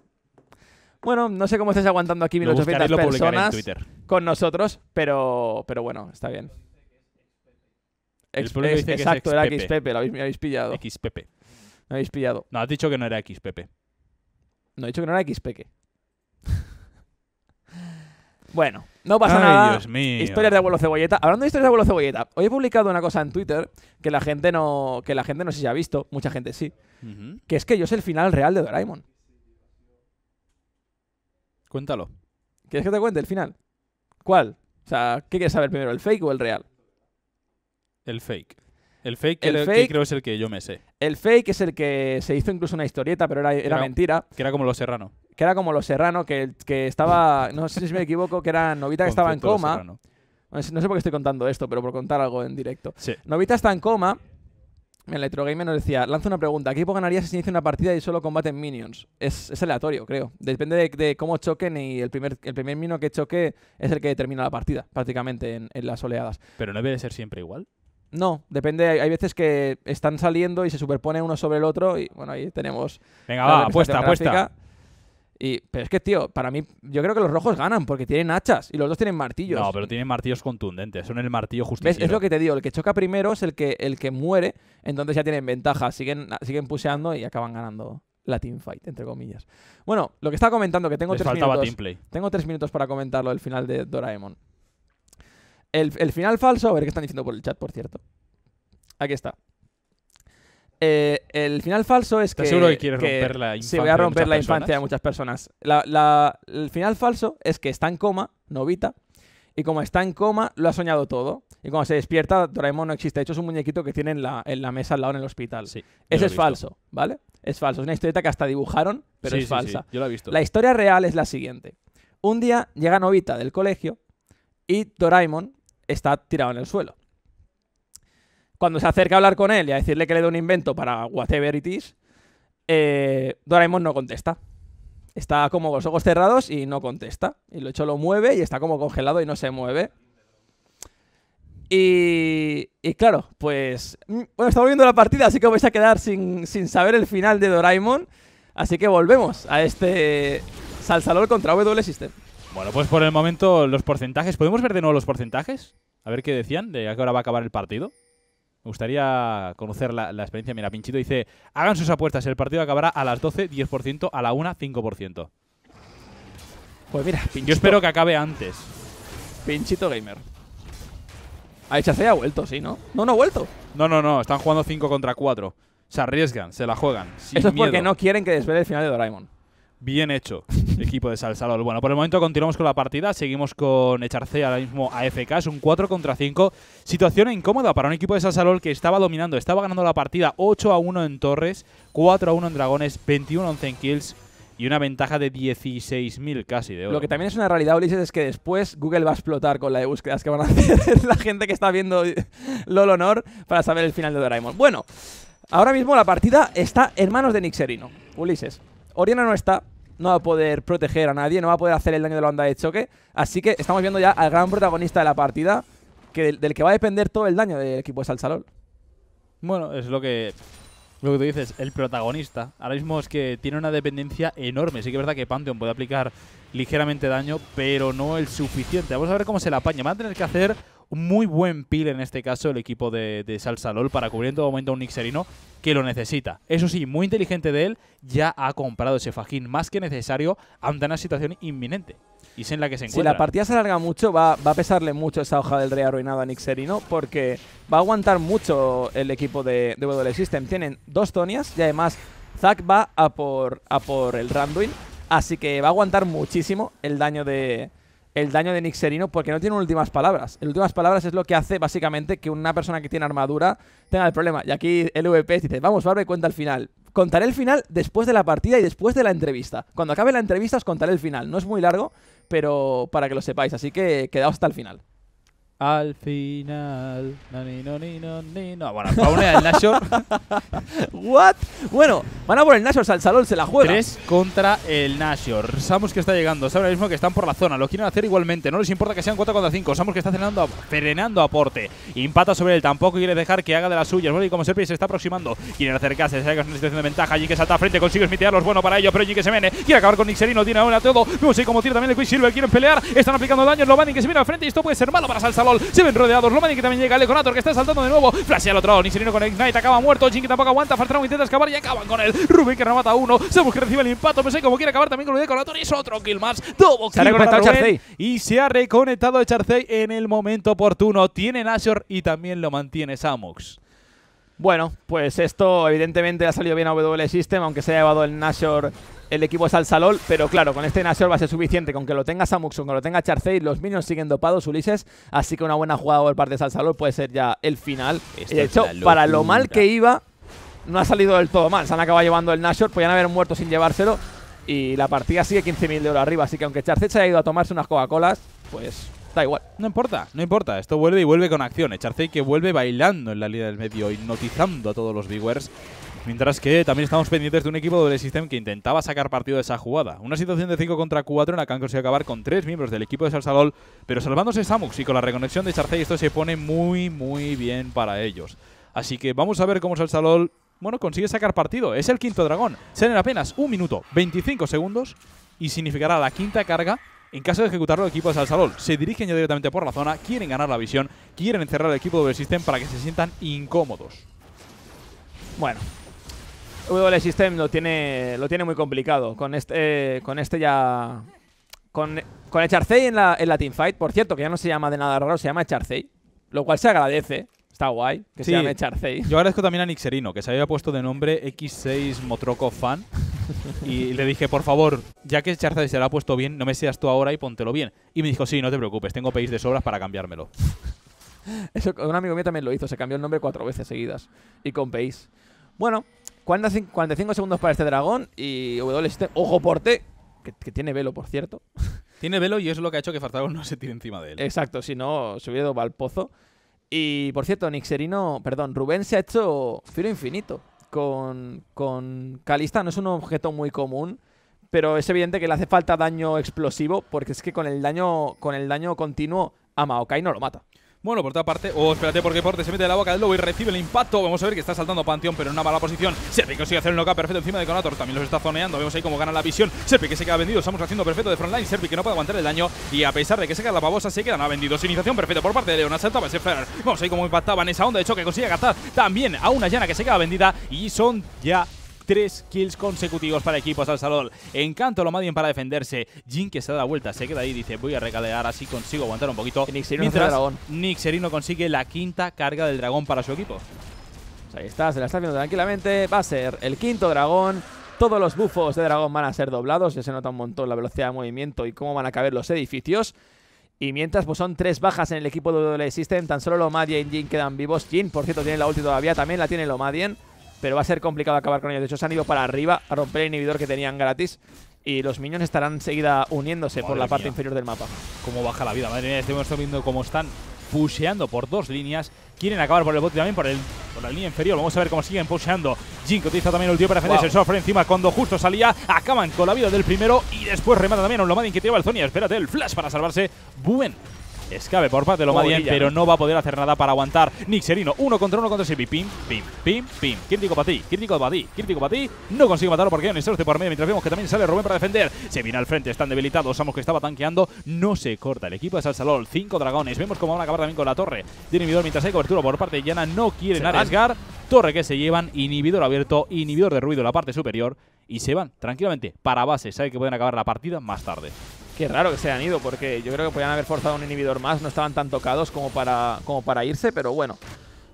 Bueno, no sé cómo estás aguantando aquí 1800 personas con nosotros, pero, pero bueno, está bien. exacto, era XPP, lo habéis, me habéis pillado. XPP. Me habéis pillado. No, has dicho que no era XPP. No he dicho que no era XPP. Bueno, no pasa nada. Historias de abuelo cebolleta. Hablando de historias de abuelo cebolleta, hoy he publicado una cosa en Twitter que la gente no, que la gente no sé si ha visto, mucha gente sí, que es que yo sé el final real de Doraemon. Cuéntalo. ¿Quieres que te cuente el final? ¿Cuál? O sea, ¿qué quieres saber primero, el fake o el real? El fake. El fake, el que, es el que yo me sé. El fake es el que se hizo incluso una historieta, pero era, mentira. Que era como Los Serrano que era como Los Serrano, que, que estaba, no sé si me equivoco, que era Novita que estaba en coma. No sé por qué estoy contando esto, pero por contar algo en directo. Sí. Novita está en coma. En Electrogamer nos decía, lanza una pregunta, ¿qué equipo ganaría si se inicia una partida y solo combaten minions? Es, aleatorio, creo. Depende de, cómo choquen y el primer, el primer minion que choque es el que determina la partida, prácticamente, en, las oleadas. ¿Pero no debe de ser siempre igual? No, depende. Hay veces que están saliendo y se superpone uno sobre el otro y bueno, ahí tenemos... Venga, va, apuesta, apuesta pero es que, tío, para mí, yo creo que los rojos ganan porque tienen hachas y los dos tienen martillos. No, pero tienen martillos contundentes, son el martillo justiciero. Es lo que te digo, el que choca primero es el que, el que muere, entonces ya tienen ventaja, siguen, siguen puseando y acaban ganando la teamfight, entre comillas. Bueno, lo que estaba comentando, que tengo tres minutos. Tengo tres minutos para comentarlo, el final de Doraemon. el final falso, a ver qué están diciendo por el chat, por cierto. Aquí está. Eh, el final falso es que. que voy a romper la infancia de muchas personas. el final falso es que está en coma, Novita, y como está en coma, lo ha soñado todo. Y cuando se despierta, Doraemon no existe. De hecho, es un muñequito que tiene en la, mesa al lado en el hospital. Sí, Ese es falso, ¿vale? Es falso. Es una historieta que hasta dibujaron, pero es falsa. yo la he visto. La historia real es la siguiente: un día llega Novita del colegio y Doraemon está tirado en el suelo cuando se acerca a hablar con él y a decirle que le dé un invento para whatever it is, eh, Doraemon no contesta. Está como con los ojos cerrados y no contesta. Y lo hecho lo mueve y está como congelado y no se mueve. Y, claro, pues. Mm, bueno, estamos viendo la partida, así que vais a quedar sin, saber el final de Doraemon. Así que volvemos a este Salsalol contra W System. Bueno, pues por el momento los porcentajes. ¿Podemos ver de nuevo los porcentajes? A ver qué decían de a qué hora va a acabar el partido. Me gustaría conocer la, experiencia. Mira, Pinchito dice, hagan sus apuestas, el partido acabará a las 12, 10%, a la 1, 5%. Pues mira, Pinchito. Yo espero que acabe antes. Pinchito Gamer. HC ha vuelto, sí, ¿no? No, no ha vuelto. No, no, no, están jugando 5 contra 4. Se arriesgan, se la juegan. Sin Eso es porque no quieren que desvele el final de Doraemon. Bien hecho, <laughs> equipo de Salsalol. Bueno, por el momento continuamos con la partida. Seguimos con Echarce ahora mismo FK. Es un 4 contra 5. Situación incómoda para un equipo de Salsalol que estaba dominando, estaba ganando la partida 8 a 1 en Torres, 4 a 1 en Dragones, 21 11 en Kills y una ventaja de 16.000 casi de Lo que también es una realidad, Ulises, es que después Google va a explotar con la de búsquedas que van a <laughs> hacer la gente que está viendo <laughs> LOL Honor para saber el final de Doraemon. Bueno, ahora mismo la partida está en manos de Nixerino. Ulises, Oriana no está, no va a poder proteger a nadie, no va a poder hacer el daño de la onda de choque. Así que estamos viendo ya al gran protagonista de la partida, que del, que va a depender todo el daño del equipo de Salsalol. Bueno, es lo que lo que tú dices, el protagonista. Ahora mismo es que tiene una dependencia enorme. Sí que es verdad que Pantheon puede aplicar ligeramente daño, pero no el suficiente. Vamos a ver cómo se la apaña. Va a tener que hacer muy buen pil en este caso el equipo de, de lol para cubrir en todo momento a un Nixerino que lo necesita. Eso sí, muy inteligente de él, ya ha comprado ese fajín más que necesario ante una situación inminente. Y es en la que se encuentra. Si la partida se alarga mucho, va, a pesarle mucho esa hoja del rey arruinada a Nixerino, porque va a aguantar mucho el equipo de, de System. Tienen dos Tonias y además Zack va a por, a por el Randuin, así que va a aguantar muchísimo el daño de, el daño de Nixerino porque no tiene últimas palabras. El últimas palabras es lo que hace básicamente que una persona que tiene armadura tenga el problema. Y aquí el VP dice, vamos, Barbe, cuenta el final. Contaré el final después de la partida y después de la entrevista. Cuando acabe la entrevista os contaré el final. No es muy largo, pero para que lo sepáis. Así que quedaos hasta el final. Al final. No, ni, no, ni, no, ni, Bueno, el Nashor. <laughs> ¿What? Bueno, van a por el Nashor. Salsalón se la juega. Tres contra el Nashor. Samus que está llegando. Sabe ahora mismo que están por la zona. Lo quieren hacer igualmente. No les importa que sean 4 contra 5. Samus que está frenando frenando aporte Impata sobre él. Tampoco quiere dejar que haga de las suyas. Bueno, y como Serpi se está aproximando. Quieren acercarse. Se saca una situación de ventaja. Allí que salta a frente. Consigue smitearlos. Bueno para ello. Pero allí que se viene. Quiere acabar con Nixerino. Tiene ahora todo. Vemos ahí como tira también el Quicksilver. Quieren pelear. Están aplicando daños. Lo van y que se viene al frente. Y esto puede ser malo para Salsalón. Se ven rodeados. Lomani que también llega. Conator que está saltando de nuevo. Flashea al otro lado. Niserino con Ignite. Acaba muerto. Jinky tampoco aguanta. Fartramo intenta escapar y acaban con él. Rubén que remata uno. Sebus que recibe el impacto. Pensé como quiere acabar también con el Deconator. Y es otro kill más. Todo se ha reconectado Y se ha reconectado Charcey en el momento oportuno. Tiene Nashor y también lo mantiene Samux. Bueno, pues esto evidentemente ha salido bien a W System, aunque se haya llevado el Nashor el equipo es Al-Salol, pero claro, con este Nashor va a ser suficiente, con que lo tenga Samuksun, con que lo tenga Charcey, los minions siguen dopados, Ulises, así que una buena jugada por parte de Al-Salol puede ser ya el final. de hecho, para lo mal que iba, no ha salido del todo mal, se han acabado llevando el Nashor, podían haber muerto sin llevárselo, y la partida sigue 15.000 de oro arriba, así que aunque Charcey se haya ido a tomarse unas Coca-Colas, pues Da igual. No importa, no importa. Esto vuelve y vuelve con acción. Charcey que vuelve bailando en la línea del medio, hipnotizando a todos los viewers. Mientras que también estamos pendientes de un equipo doble system que intentaba sacar partido de esa jugada. Una situación de 5 contra 4 en la que han conseguido acabar con 3 miembros del equipo de Salsalol pero salvándose Samux y con la reconexión de Charcey esto se pone muy, muy bien para ellos. Así que vamos a ver cómo Salsalol bueno, consigue sacar partido. Es el quinto dragón. Serán apenas 1 minuto, 25 segundos y significará la quinta carga en caso de ejecutarlo, el equipo de Salsalol se dirigen ya directamente por la zona, quieren ganar la visión, quieren encerrar al equipo de System para que se sientan incómodos. Bueno, WL System lo tiene, lo tiene muy complicado. Con este, eh, con este ya... Con, con Charcey en la, en la teamfight, por cierto, que ya no se llama de nada raro, se llama Charcey Lo cual se agradece. Está guay que se llame Yo agradezco también a Nixerino, que se había puesto de nombre X6 Motroco Fan. y <laughs> le dije, por favor, ya que Charcey se lo ha puesto bien, no me seas tú ahora y póntelo bien. Y me dijo, sí, no te preocupes, tengo país de sobras para cambiármelo. <laughs> Eso, un amigo mío también lo hizo, se cambió el nombre cuatro veces seguidas. Y con país. Bueno, 45 segundos para este dragón y W. Ojo por T, que, tiene velo, por cierto. <laughs> Tiene velo y es lo que ha hecho que Fartagon no se tire encima de él. Exacto, si no, se hubiera ido al pozo. Y por cierto, Nixerino, perdón, Rubén se ha hecho Firo Infinito con, con Calista. No es un objeto muy común, pero es evidente que le hace falta daño explosivo, porque es que con el daño, con el daño continuo a Maokai no lo mata. Bueno, por otra parte... Oh, espérate, porque Porte se mete de la boca del lobo y recibe el impacto. Vamos a ver que está saltando Panteón, pero en una mala posición. Serpi consigue hacer un noca perfecto encima de Conator. También los está zoneando. Vemos ahí cómo gana la visión. Serpi que se queda vendido. Estamos haciendo perfecto de frontline. Serpi que no puede aguantar el daño. Y a pesar de que se queda la pavosa, se quedan ha vendido. Iniciación perfecta por parte de Leona. Saltaba ese Ferrer. Vamos a ver cómo impactaba en esa onda de choque. Consigue gastar también a una llana que se queda vendida. Y son ya Tres kills consecutivos para equipos al salón. Encanto lo para defenderse. Jin que se da la vuelta, se queda ahí y dice voy a recalear así consigo aguantar un poquito. Nixerino Mientras Nixerino consigue la quinta carga del dragón para su equipo. Pues ahí está, se la está viendo tranquilamente. Va a ser el quinto dragón. Todos los buffos de dragón van a ser doblados. Ya se nota un montón la velocidad de movimiento y cómo van a caber los edificios. Y mientras, pues son tres bajas en el equipo de existen Tan solo Lomadien y Jin quedan vivos. Jin, por cierto, tiene la ulti todavía. También la tiene Lomadien pero va a ser complicado acabar con ellos. De hecho, se han ido para arriba a romper el inhibidor que tenían gratis. Y los minions estarán seguida uniéndose por la parte inferior del mapa. Cómo baja la vida, madre mía. Estamos viendo cómo están pusheando por dos líneas. Quieren acabar por el bote también por, el, por la línea inferior. Vamos a ver cómo siguen pusheando. que utiliza también el tío para defenderse. Wow. encima cuando justo salía. Acaban con la vida del primero. Y después remata también a un Lomadin que lleva el Zonia. Espérate, el flash para salvarse. Buen Escabe por parte de Lomadien, pero no va a poder hacer nada para aguantar. Nick Serino, uno contra uno contra Sebi. Pim, pim, pim, pim. Crítico para ti, crítico para ti, crítico para ti. No consigue matarlo porque hay un de por medio. Mientras vemos que también sale Rubén para defender. Se viene al frente, están debilitados. Somos que estaba tanqueando. No se corta el equipo de Salsalol. Cinco dragones. Vemos cómo van a acabar también con la torre de inhibidor. Mientras hay cobertura por parte de Yana, no quieren arriesgar. Torre que se llevan, inhibidor abierto, inhibidor de ruido en la parte superior y se van tranquilamente para base. Sabe que pueden acabar la partida más tarde. Qué raro que se hayan ido, porque yo creo que podían haber forzado un inhibidor más. No estaban tan tocados como para, como para irse, pero bueno.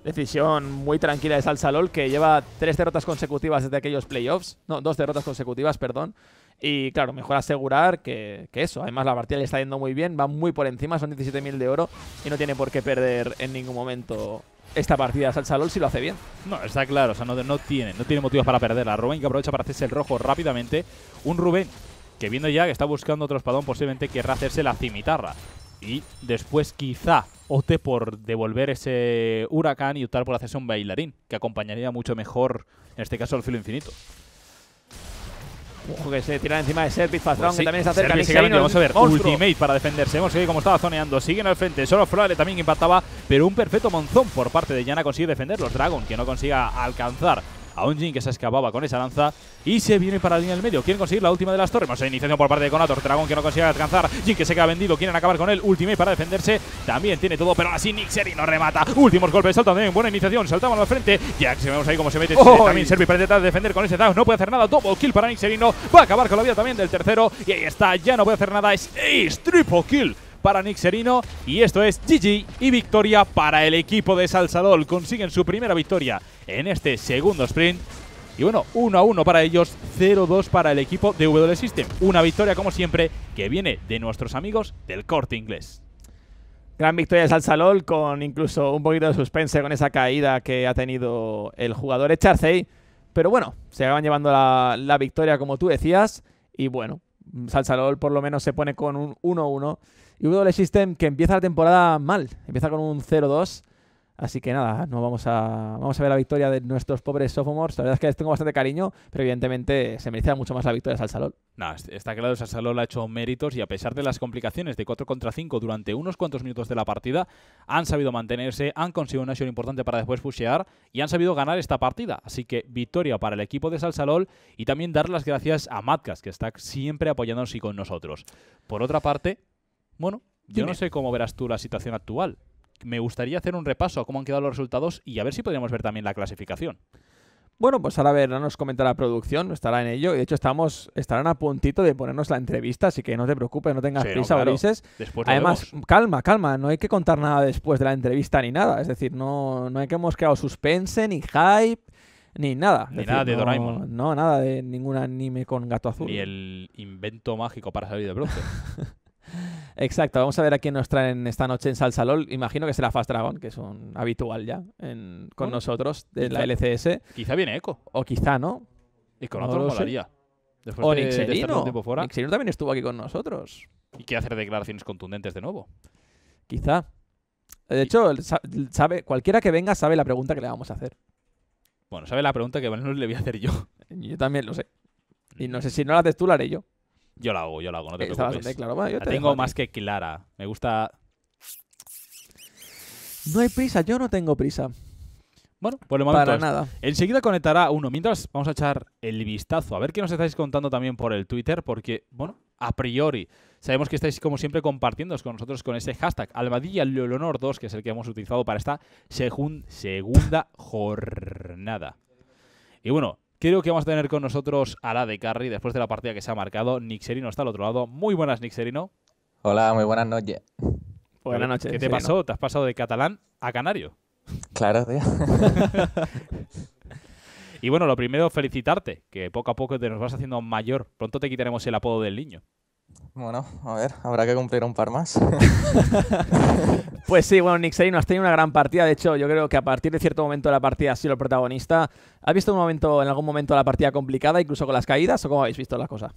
Decisión muy tranquila de Salsalol, que lleva tres derrotas consecutivas desde aquellos playoffs. No, dos derrotas consecutivas, perdón. Y claro, mejor asegurar que, eso. Además, la partida le está yendo muy bien, va muy por encima, son 17.000 de oro y no tiene por qué perder en ningún momento esta partida Salsalol si lo hace bien. No, está claro, o sea, no, no tiene, no tiene motivos para perderla. Rubén que aprovecha para hacerse el rojo rápidamente. Un Rubén que viendo ya que está buscando otro espadón, posiblemente querrá hacerse la cimitarra. Y después quizá opte por devolver ese huracán y optar por hacerse un bailarín, que acompañaría mucho mejor, en este caso, al filo infinito. Ojo que se tira encima de Serpis pues también está cerca. vamos a ver, ultimate para defenderse. Hemos seguido como estaba zoneando, Sigue en el frente. Solo Flore también impactaba, pero un perfecto monzón por parte de Yana consigue defender los Dragon, que no consiga alcanzar a un Jin que se escapaba con esa lanza y se viene para la línea del medio. Quieren conseguir la última de las torres. sé, pues iniciación por parte de Conator. Dragón que no consigue alcanzar. Jin que se queda vendido. Quieren acabar con él. Ultimate para defenderse. También tiene todo, pero así Nixerino no remata. Últimos golpes. Salta también. Buena iniciación. Saltamos al frente. Jax, vemos ahí cómo se mete. También Servi para intentar defender con ese Dash. No puede hacer nada. Double kill para Nixerino. Va a acabar con la vida también del tercero. Y ahí está. Ya no puede hacer nada. Es Triple kill para Nick Serino. Y esto es GG y victoria para el equipo de Salsadol. Consiguen su primera victoria en este segundo sprint. Y bueno, 1 a 1 para ellos, 0-2 para el equipo de W System. Una victoria, como siempre, que viene de nuestros amigos del corte inglés. Gran victoria de Salsalol con incluso un poquito de suspense con esa caída que ha tenido el jugador Echarcey. Pero bueno, se acaban llevando la, victoria como tú decías. Y bueno, Salsalol por lo menos se pone con un 1-1 y W e System que empieza la temporada mal, empieza con un 0-2. Así que nada, no vamos a, vamos a ver la victoria de nuestros pobres sophomores. La verdad es que les tengo bastante cariño, pero evidentemente se merecía mucho más la victoria de Salsalol. nada está claro, Salsalol ha hecho méritos y a pesar de las complicaciones de 4 contra 5 durante unos cuantos minutos de la partida, han sabido mantenerse, han conseguido una acción importante para después pushear y han sabido ganar esta partida. Así que victoria para el equipo de Salsalol y también dar las gracias a Matcas, que está siempre apoyándonos y con nosotros. Por otra parte, bueno, yo no sé cómo verás tú la situación actual. Me gustaría hacer un repaso a cómo han quedado los resultados y a ver si podríamos ver también la clasificación. Bueno, pues ahora verán, nos comentará la producción, estará en ello. Y de hecho, estamos, estarán a puntito de ponernos la entrevista, así que no te preocupes, no tengas prisa, Además, calma, calma, no hay que contar nada después de la entrevista ni nada. Es decir, no, no hay que hemos creado suspense, ni hype, ni nada. Ni nada de Doraemon. No, nada de ningún anime con gato azul. Ni el invento mágico para salir de bronce. <laughs> Exacto, vamos a ver a quién nos traen esta noche en Salsalol. Imagino que será Fast Dragon, que es un habitual ya con oh, nosotros de la LCS. Quizá viene Eco. O quizá no. Y con otro molaría. o de, Nixerino. también estuvo aquí con nosotros. Y quiere hacer declaraciones contundentes de nuevo. Quizá. De hecho, sabe, cualquiera que venga sabe la pregunta que le vamos a hacer. Bueno, sabe la pregunta que nos le voy a hacer yo. Yo también lo sé. Y no mm. sé si no la haces tú, la haré yo. Yo la hago, yo la hago, no te eh, preocupes. la tengo más que clara. Me gusta. No hay prisa, yo no tengo prisa. Bueno, por lo momento. Para nada. Enseguida conectará uno. Mientras vamos a echar el vistazo a ver qué nos estáis contando también por el Twitter, porque, bueno, a priori, sabemos que estáis como siempre compartiendo con nosotros con ese hashtag Albadilla 2, que es el que hemos utilizado para esta segunda jornada. Y bueno, Creo que vamos a tener con nosotros a la de Carry después de la partida que se ha marcado. Nixerino está al otro lado. Muy buenas, Nixerino. Hola, muy buenas noches. buenas noches. ¿Qué te pasó? ¿Te has pasado de catalán a canario? Claro, tío. <laughs> y bueno, lo primero, felicitarte, que poco a poco te nos vas haciendo mayor. Pronto te quitaremos el apodo del niño. Bueno, a ver, habrá que cumplir un par más. <laughs> pues sí, bueno, Nick nos has tenido una gran partida. De hecho, yo creo que a partir de cierto momento de la partida ha sido el protagonista. ¿Has visto un momento, en algún momento la partida complicada, incluso con las caídas, o cómo habéis visto la cosa?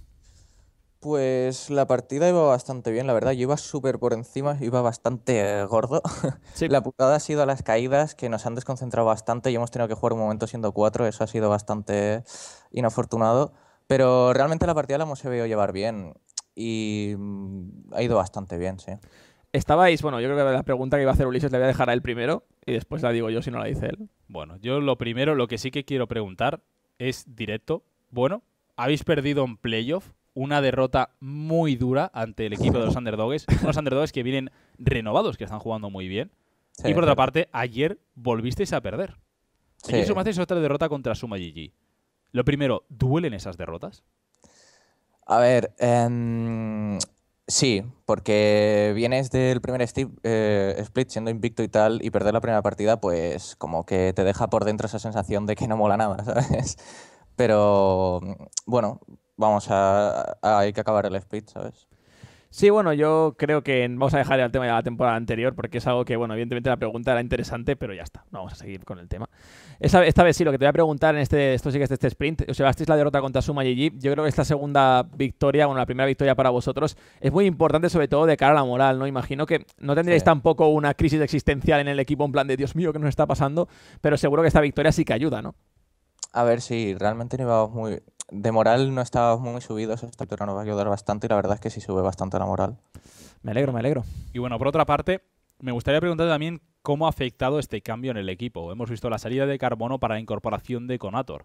Pues la partida iba bastante bien, la verdad. Yo iba súper por encima, iba bastante eh, gordo. <laughs> la putada ha sido las caídas que nos han desconcentrado bastante y hemos tenido que jugar un momento siendo cuatro. Eso ha sido bastante eh, inafortunado. Pero realmente la partida la hemos sabido llevar bien y mm, ha ido bastante bien, sí. Estabais, bueno, yo creo que la pregunta que iba a hacer Ulises la voy a dejar a él primero y después la digo yo si no la dice él. Bueno, yo lo primero, lo que sí que quiero preguntar es directo. Bueno, habéis perdido en playoff una derrota muy dura ante el equipo de los <laughs> Underdogs. unos Underdogs que vienen renovados, que están jugando muy bien. y por otra parte, ayer volvisteis a perder. Ayer sí. sumasteis otra derrota contra Suma GG. Lo primero, ¿duelen esas derrotas? A ver, em, sí, porque vienes del primer eh, split siendo invicto y tal, y perder la primera partida, pues como que te deja por dentro esa sensación de que no mola nada, <laughs> ¿sabes? Pero bueno, vamos a hay que acabar el split, ¿sabes? Sí, bueno, yo creo que vamos a dejar el tema de la temporada anterior porque es algo que, bueno, evidentemente la pregunta era interesante, pero ya está. Vamos a seguir con el tema. Esta, vez sí, lo que te voy a preguntar en este, esto sí es este sprint, os llevasteis la derrota contra Suma GG. Yo creo que esta segunda victoria, bueno, la primera victoria para vosotros, es muy importante, sobre todo de cara a la moral, ¿no? Imagino que no tendríais tampoco una crisis existencial en el equipo en plan de Dios mío, ¿qué nos está pasando? Pero seguro que esta victoria sí que ayuda, ¿no? A ver, si realmente no íbamos muy de moral no estábamos muy subidos, esta altura nos va a ayudar bastante y la verdad es que sí sube bastante la moral. Me alegro, me alegro. Y bueno, por otra parte, me gustaría preguntar también cómo ha afectado este cambio en el equipo. Hemos visto la salida de Carbono para la incorporación de Conator.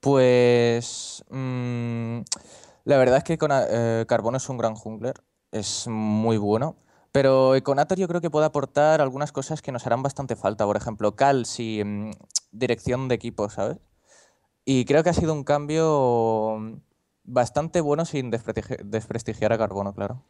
Pues mm, la verdad es que eh, Carbono es un gran jungler, es muy bueno. Pero Conator yo creo que puede aportar algunas cosas que nos harán bastante falta. Por ejemplo, Cal, si mm, dirección de equipo, ¿sabes? Y creo que ha sido un cambio mm, bastante bueno sin desprestigiar a Carbono, claro.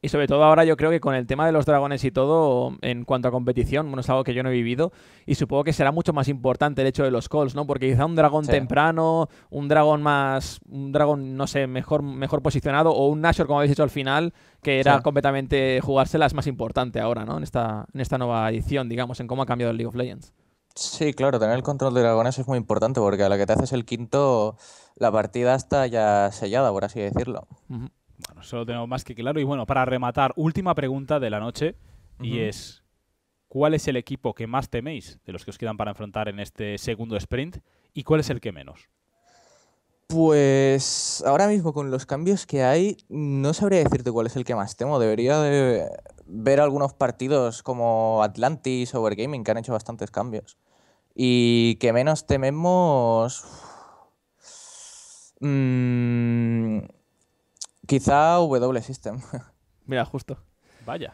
Y sobre todo ahora yo creo que con el tema de los dragones y todo, en cuanto a competición, bueno, es algo que yo no he vivido y supongo que será mucho más importante el hecho de los calls, ¿no? Porque quizá un dragón temprano, un dragón más, un dragón, no sé, mejor, mejor posicionado o un Nashor, como habéis dicho al final, que era completamente jugársela, es más importante ahora, ¿no? En esta, en esta nueva edición, digamos, en cómo ha cambiado el League of Legends. Sí, claro, tener el control de dragones es muy importante porque a la que te haces el quinto, la partida está ya sellada, por así decirlo. Bueno, eso lo tenemos más que claro. Y bueno, para rematar, última pregunta de la noche y es, ¿cuál es el equipo que más teméis de los que os quedan para enfrentar en este segundo sprint y cuál es el que menos? Pues ahora mismo con los cambios que hay, no sabría decirte cuál es el que más temo. Debería ver algunos partidos como Atlantis, Overgaming, que han hecho bastantes cambios. Y que menos tememos... Mm, quizá W System. <laughs> Mira, justo. Vaya.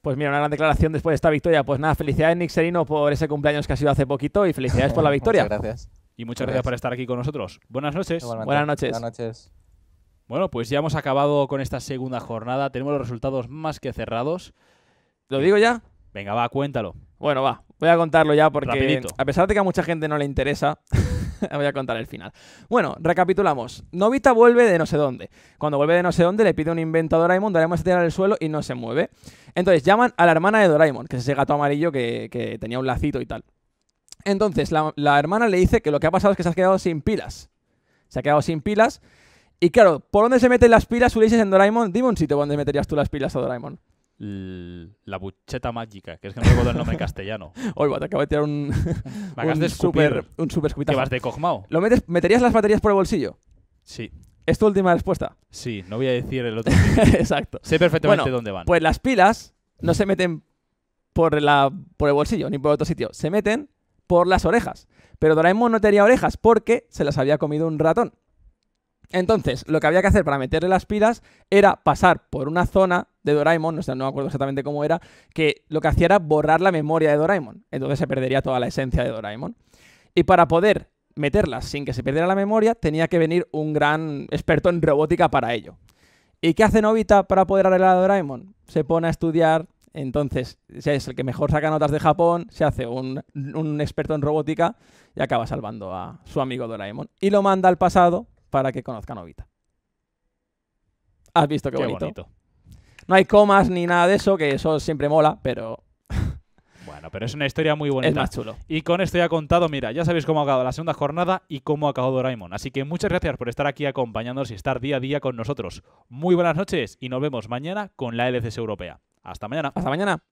Pues mira, una gran declaración después de esta victoria. Pues nada, felicidades Nick Serino por ese cumpleaños que ha sido hace poquito y felicidades por la <laughs> victoria. muchas gracias. Y muchas gracias. por estar aquí con nosotros. Buenas noches. Buenas noches. Buenas noches. Bueno, pues ya hemos acabado con esta segunda jornada. Tenemos los resultados más que cerrados. ¿Lo digo ya? Venga, va, cuéntalo. Bueno, va. Voy a contarlo ya porque a pesar de que a mucha gente no le interesa, <laughs> voy a contar el final. Bueno, recapitulamos. Novita vuelve de no sé dónde. Cuando vuelve de no sé dónde le pide un invento a Doraemon, Doraemon se tira al suelo y no se mueve. Entonces llaman a la hermana de Doraemon, que es ese gato amarillo que, tenía un lacito y tal. Entonces la, hermana le dice que lo que ha pasado es que se ha quedado sin pilas. Se ha quedado sin pilas. Y claro, ¿por dónde se meten las pilas, Ulises, en Doraemon? Dime un sitio donde meterías tú las pilas a Doraemon la bucheta mágica, que es que no recuerdo el nombre castellano. Hoy <laughs> te acabo de tirar un, <laughs> super, un super Que vas de cojmao. ¿Meterías las baterías por el bolsillo? Sí. ¿Es tu última respuesta? Sí, no voy a decir el otro. <laughs> Exacto. Sé perfectamente dónde van. Pues las pilas no se meten por, la, por el bolsillo ni por otro sitio. Se meten por las orejas. Pero Doraemon no tenía orejas porque se las había comido un ratón. Entonces, lo que había que hacer para meterle las pilas era pasar por una zona de Doraemon, no, sé, no me acuerdo exactamente cómo era, que lo que hacía era borrar la memoria de Doraemon. Entonces se perdería toda la esencia de Doraemon. Y para poder meterlas sin que se perdiera la memoria, tenía que venir un gran experto en robótica para ello. ¿Y qué hace Novita para poder arreglar a Doraemon? Se pone a estudiar, entonces es el que mejor saca notas de Japón, se hace un, un experto en robótica y acaba salvando a su amigo Doraemon. Y lo manda al pasado para que conozcan Novita. ¿Has visto qué, bonito? No hay comas ni nada de eso, que eso siempre mola, pero... <laughs> Bueno, pero es una historia muy bonita. Es más chulo. Y con esto ya contado, mira, ya sabéis cómo ha acabado la segunda jornada y cómo ha acabado Doraemon. Así que muchas gracias por estar aquí acompañándonos y estar día a día con nosotros. Muy buenas noches y nos vemos mañana con la LCS Europea. Hasta mañana. Hasta mañana.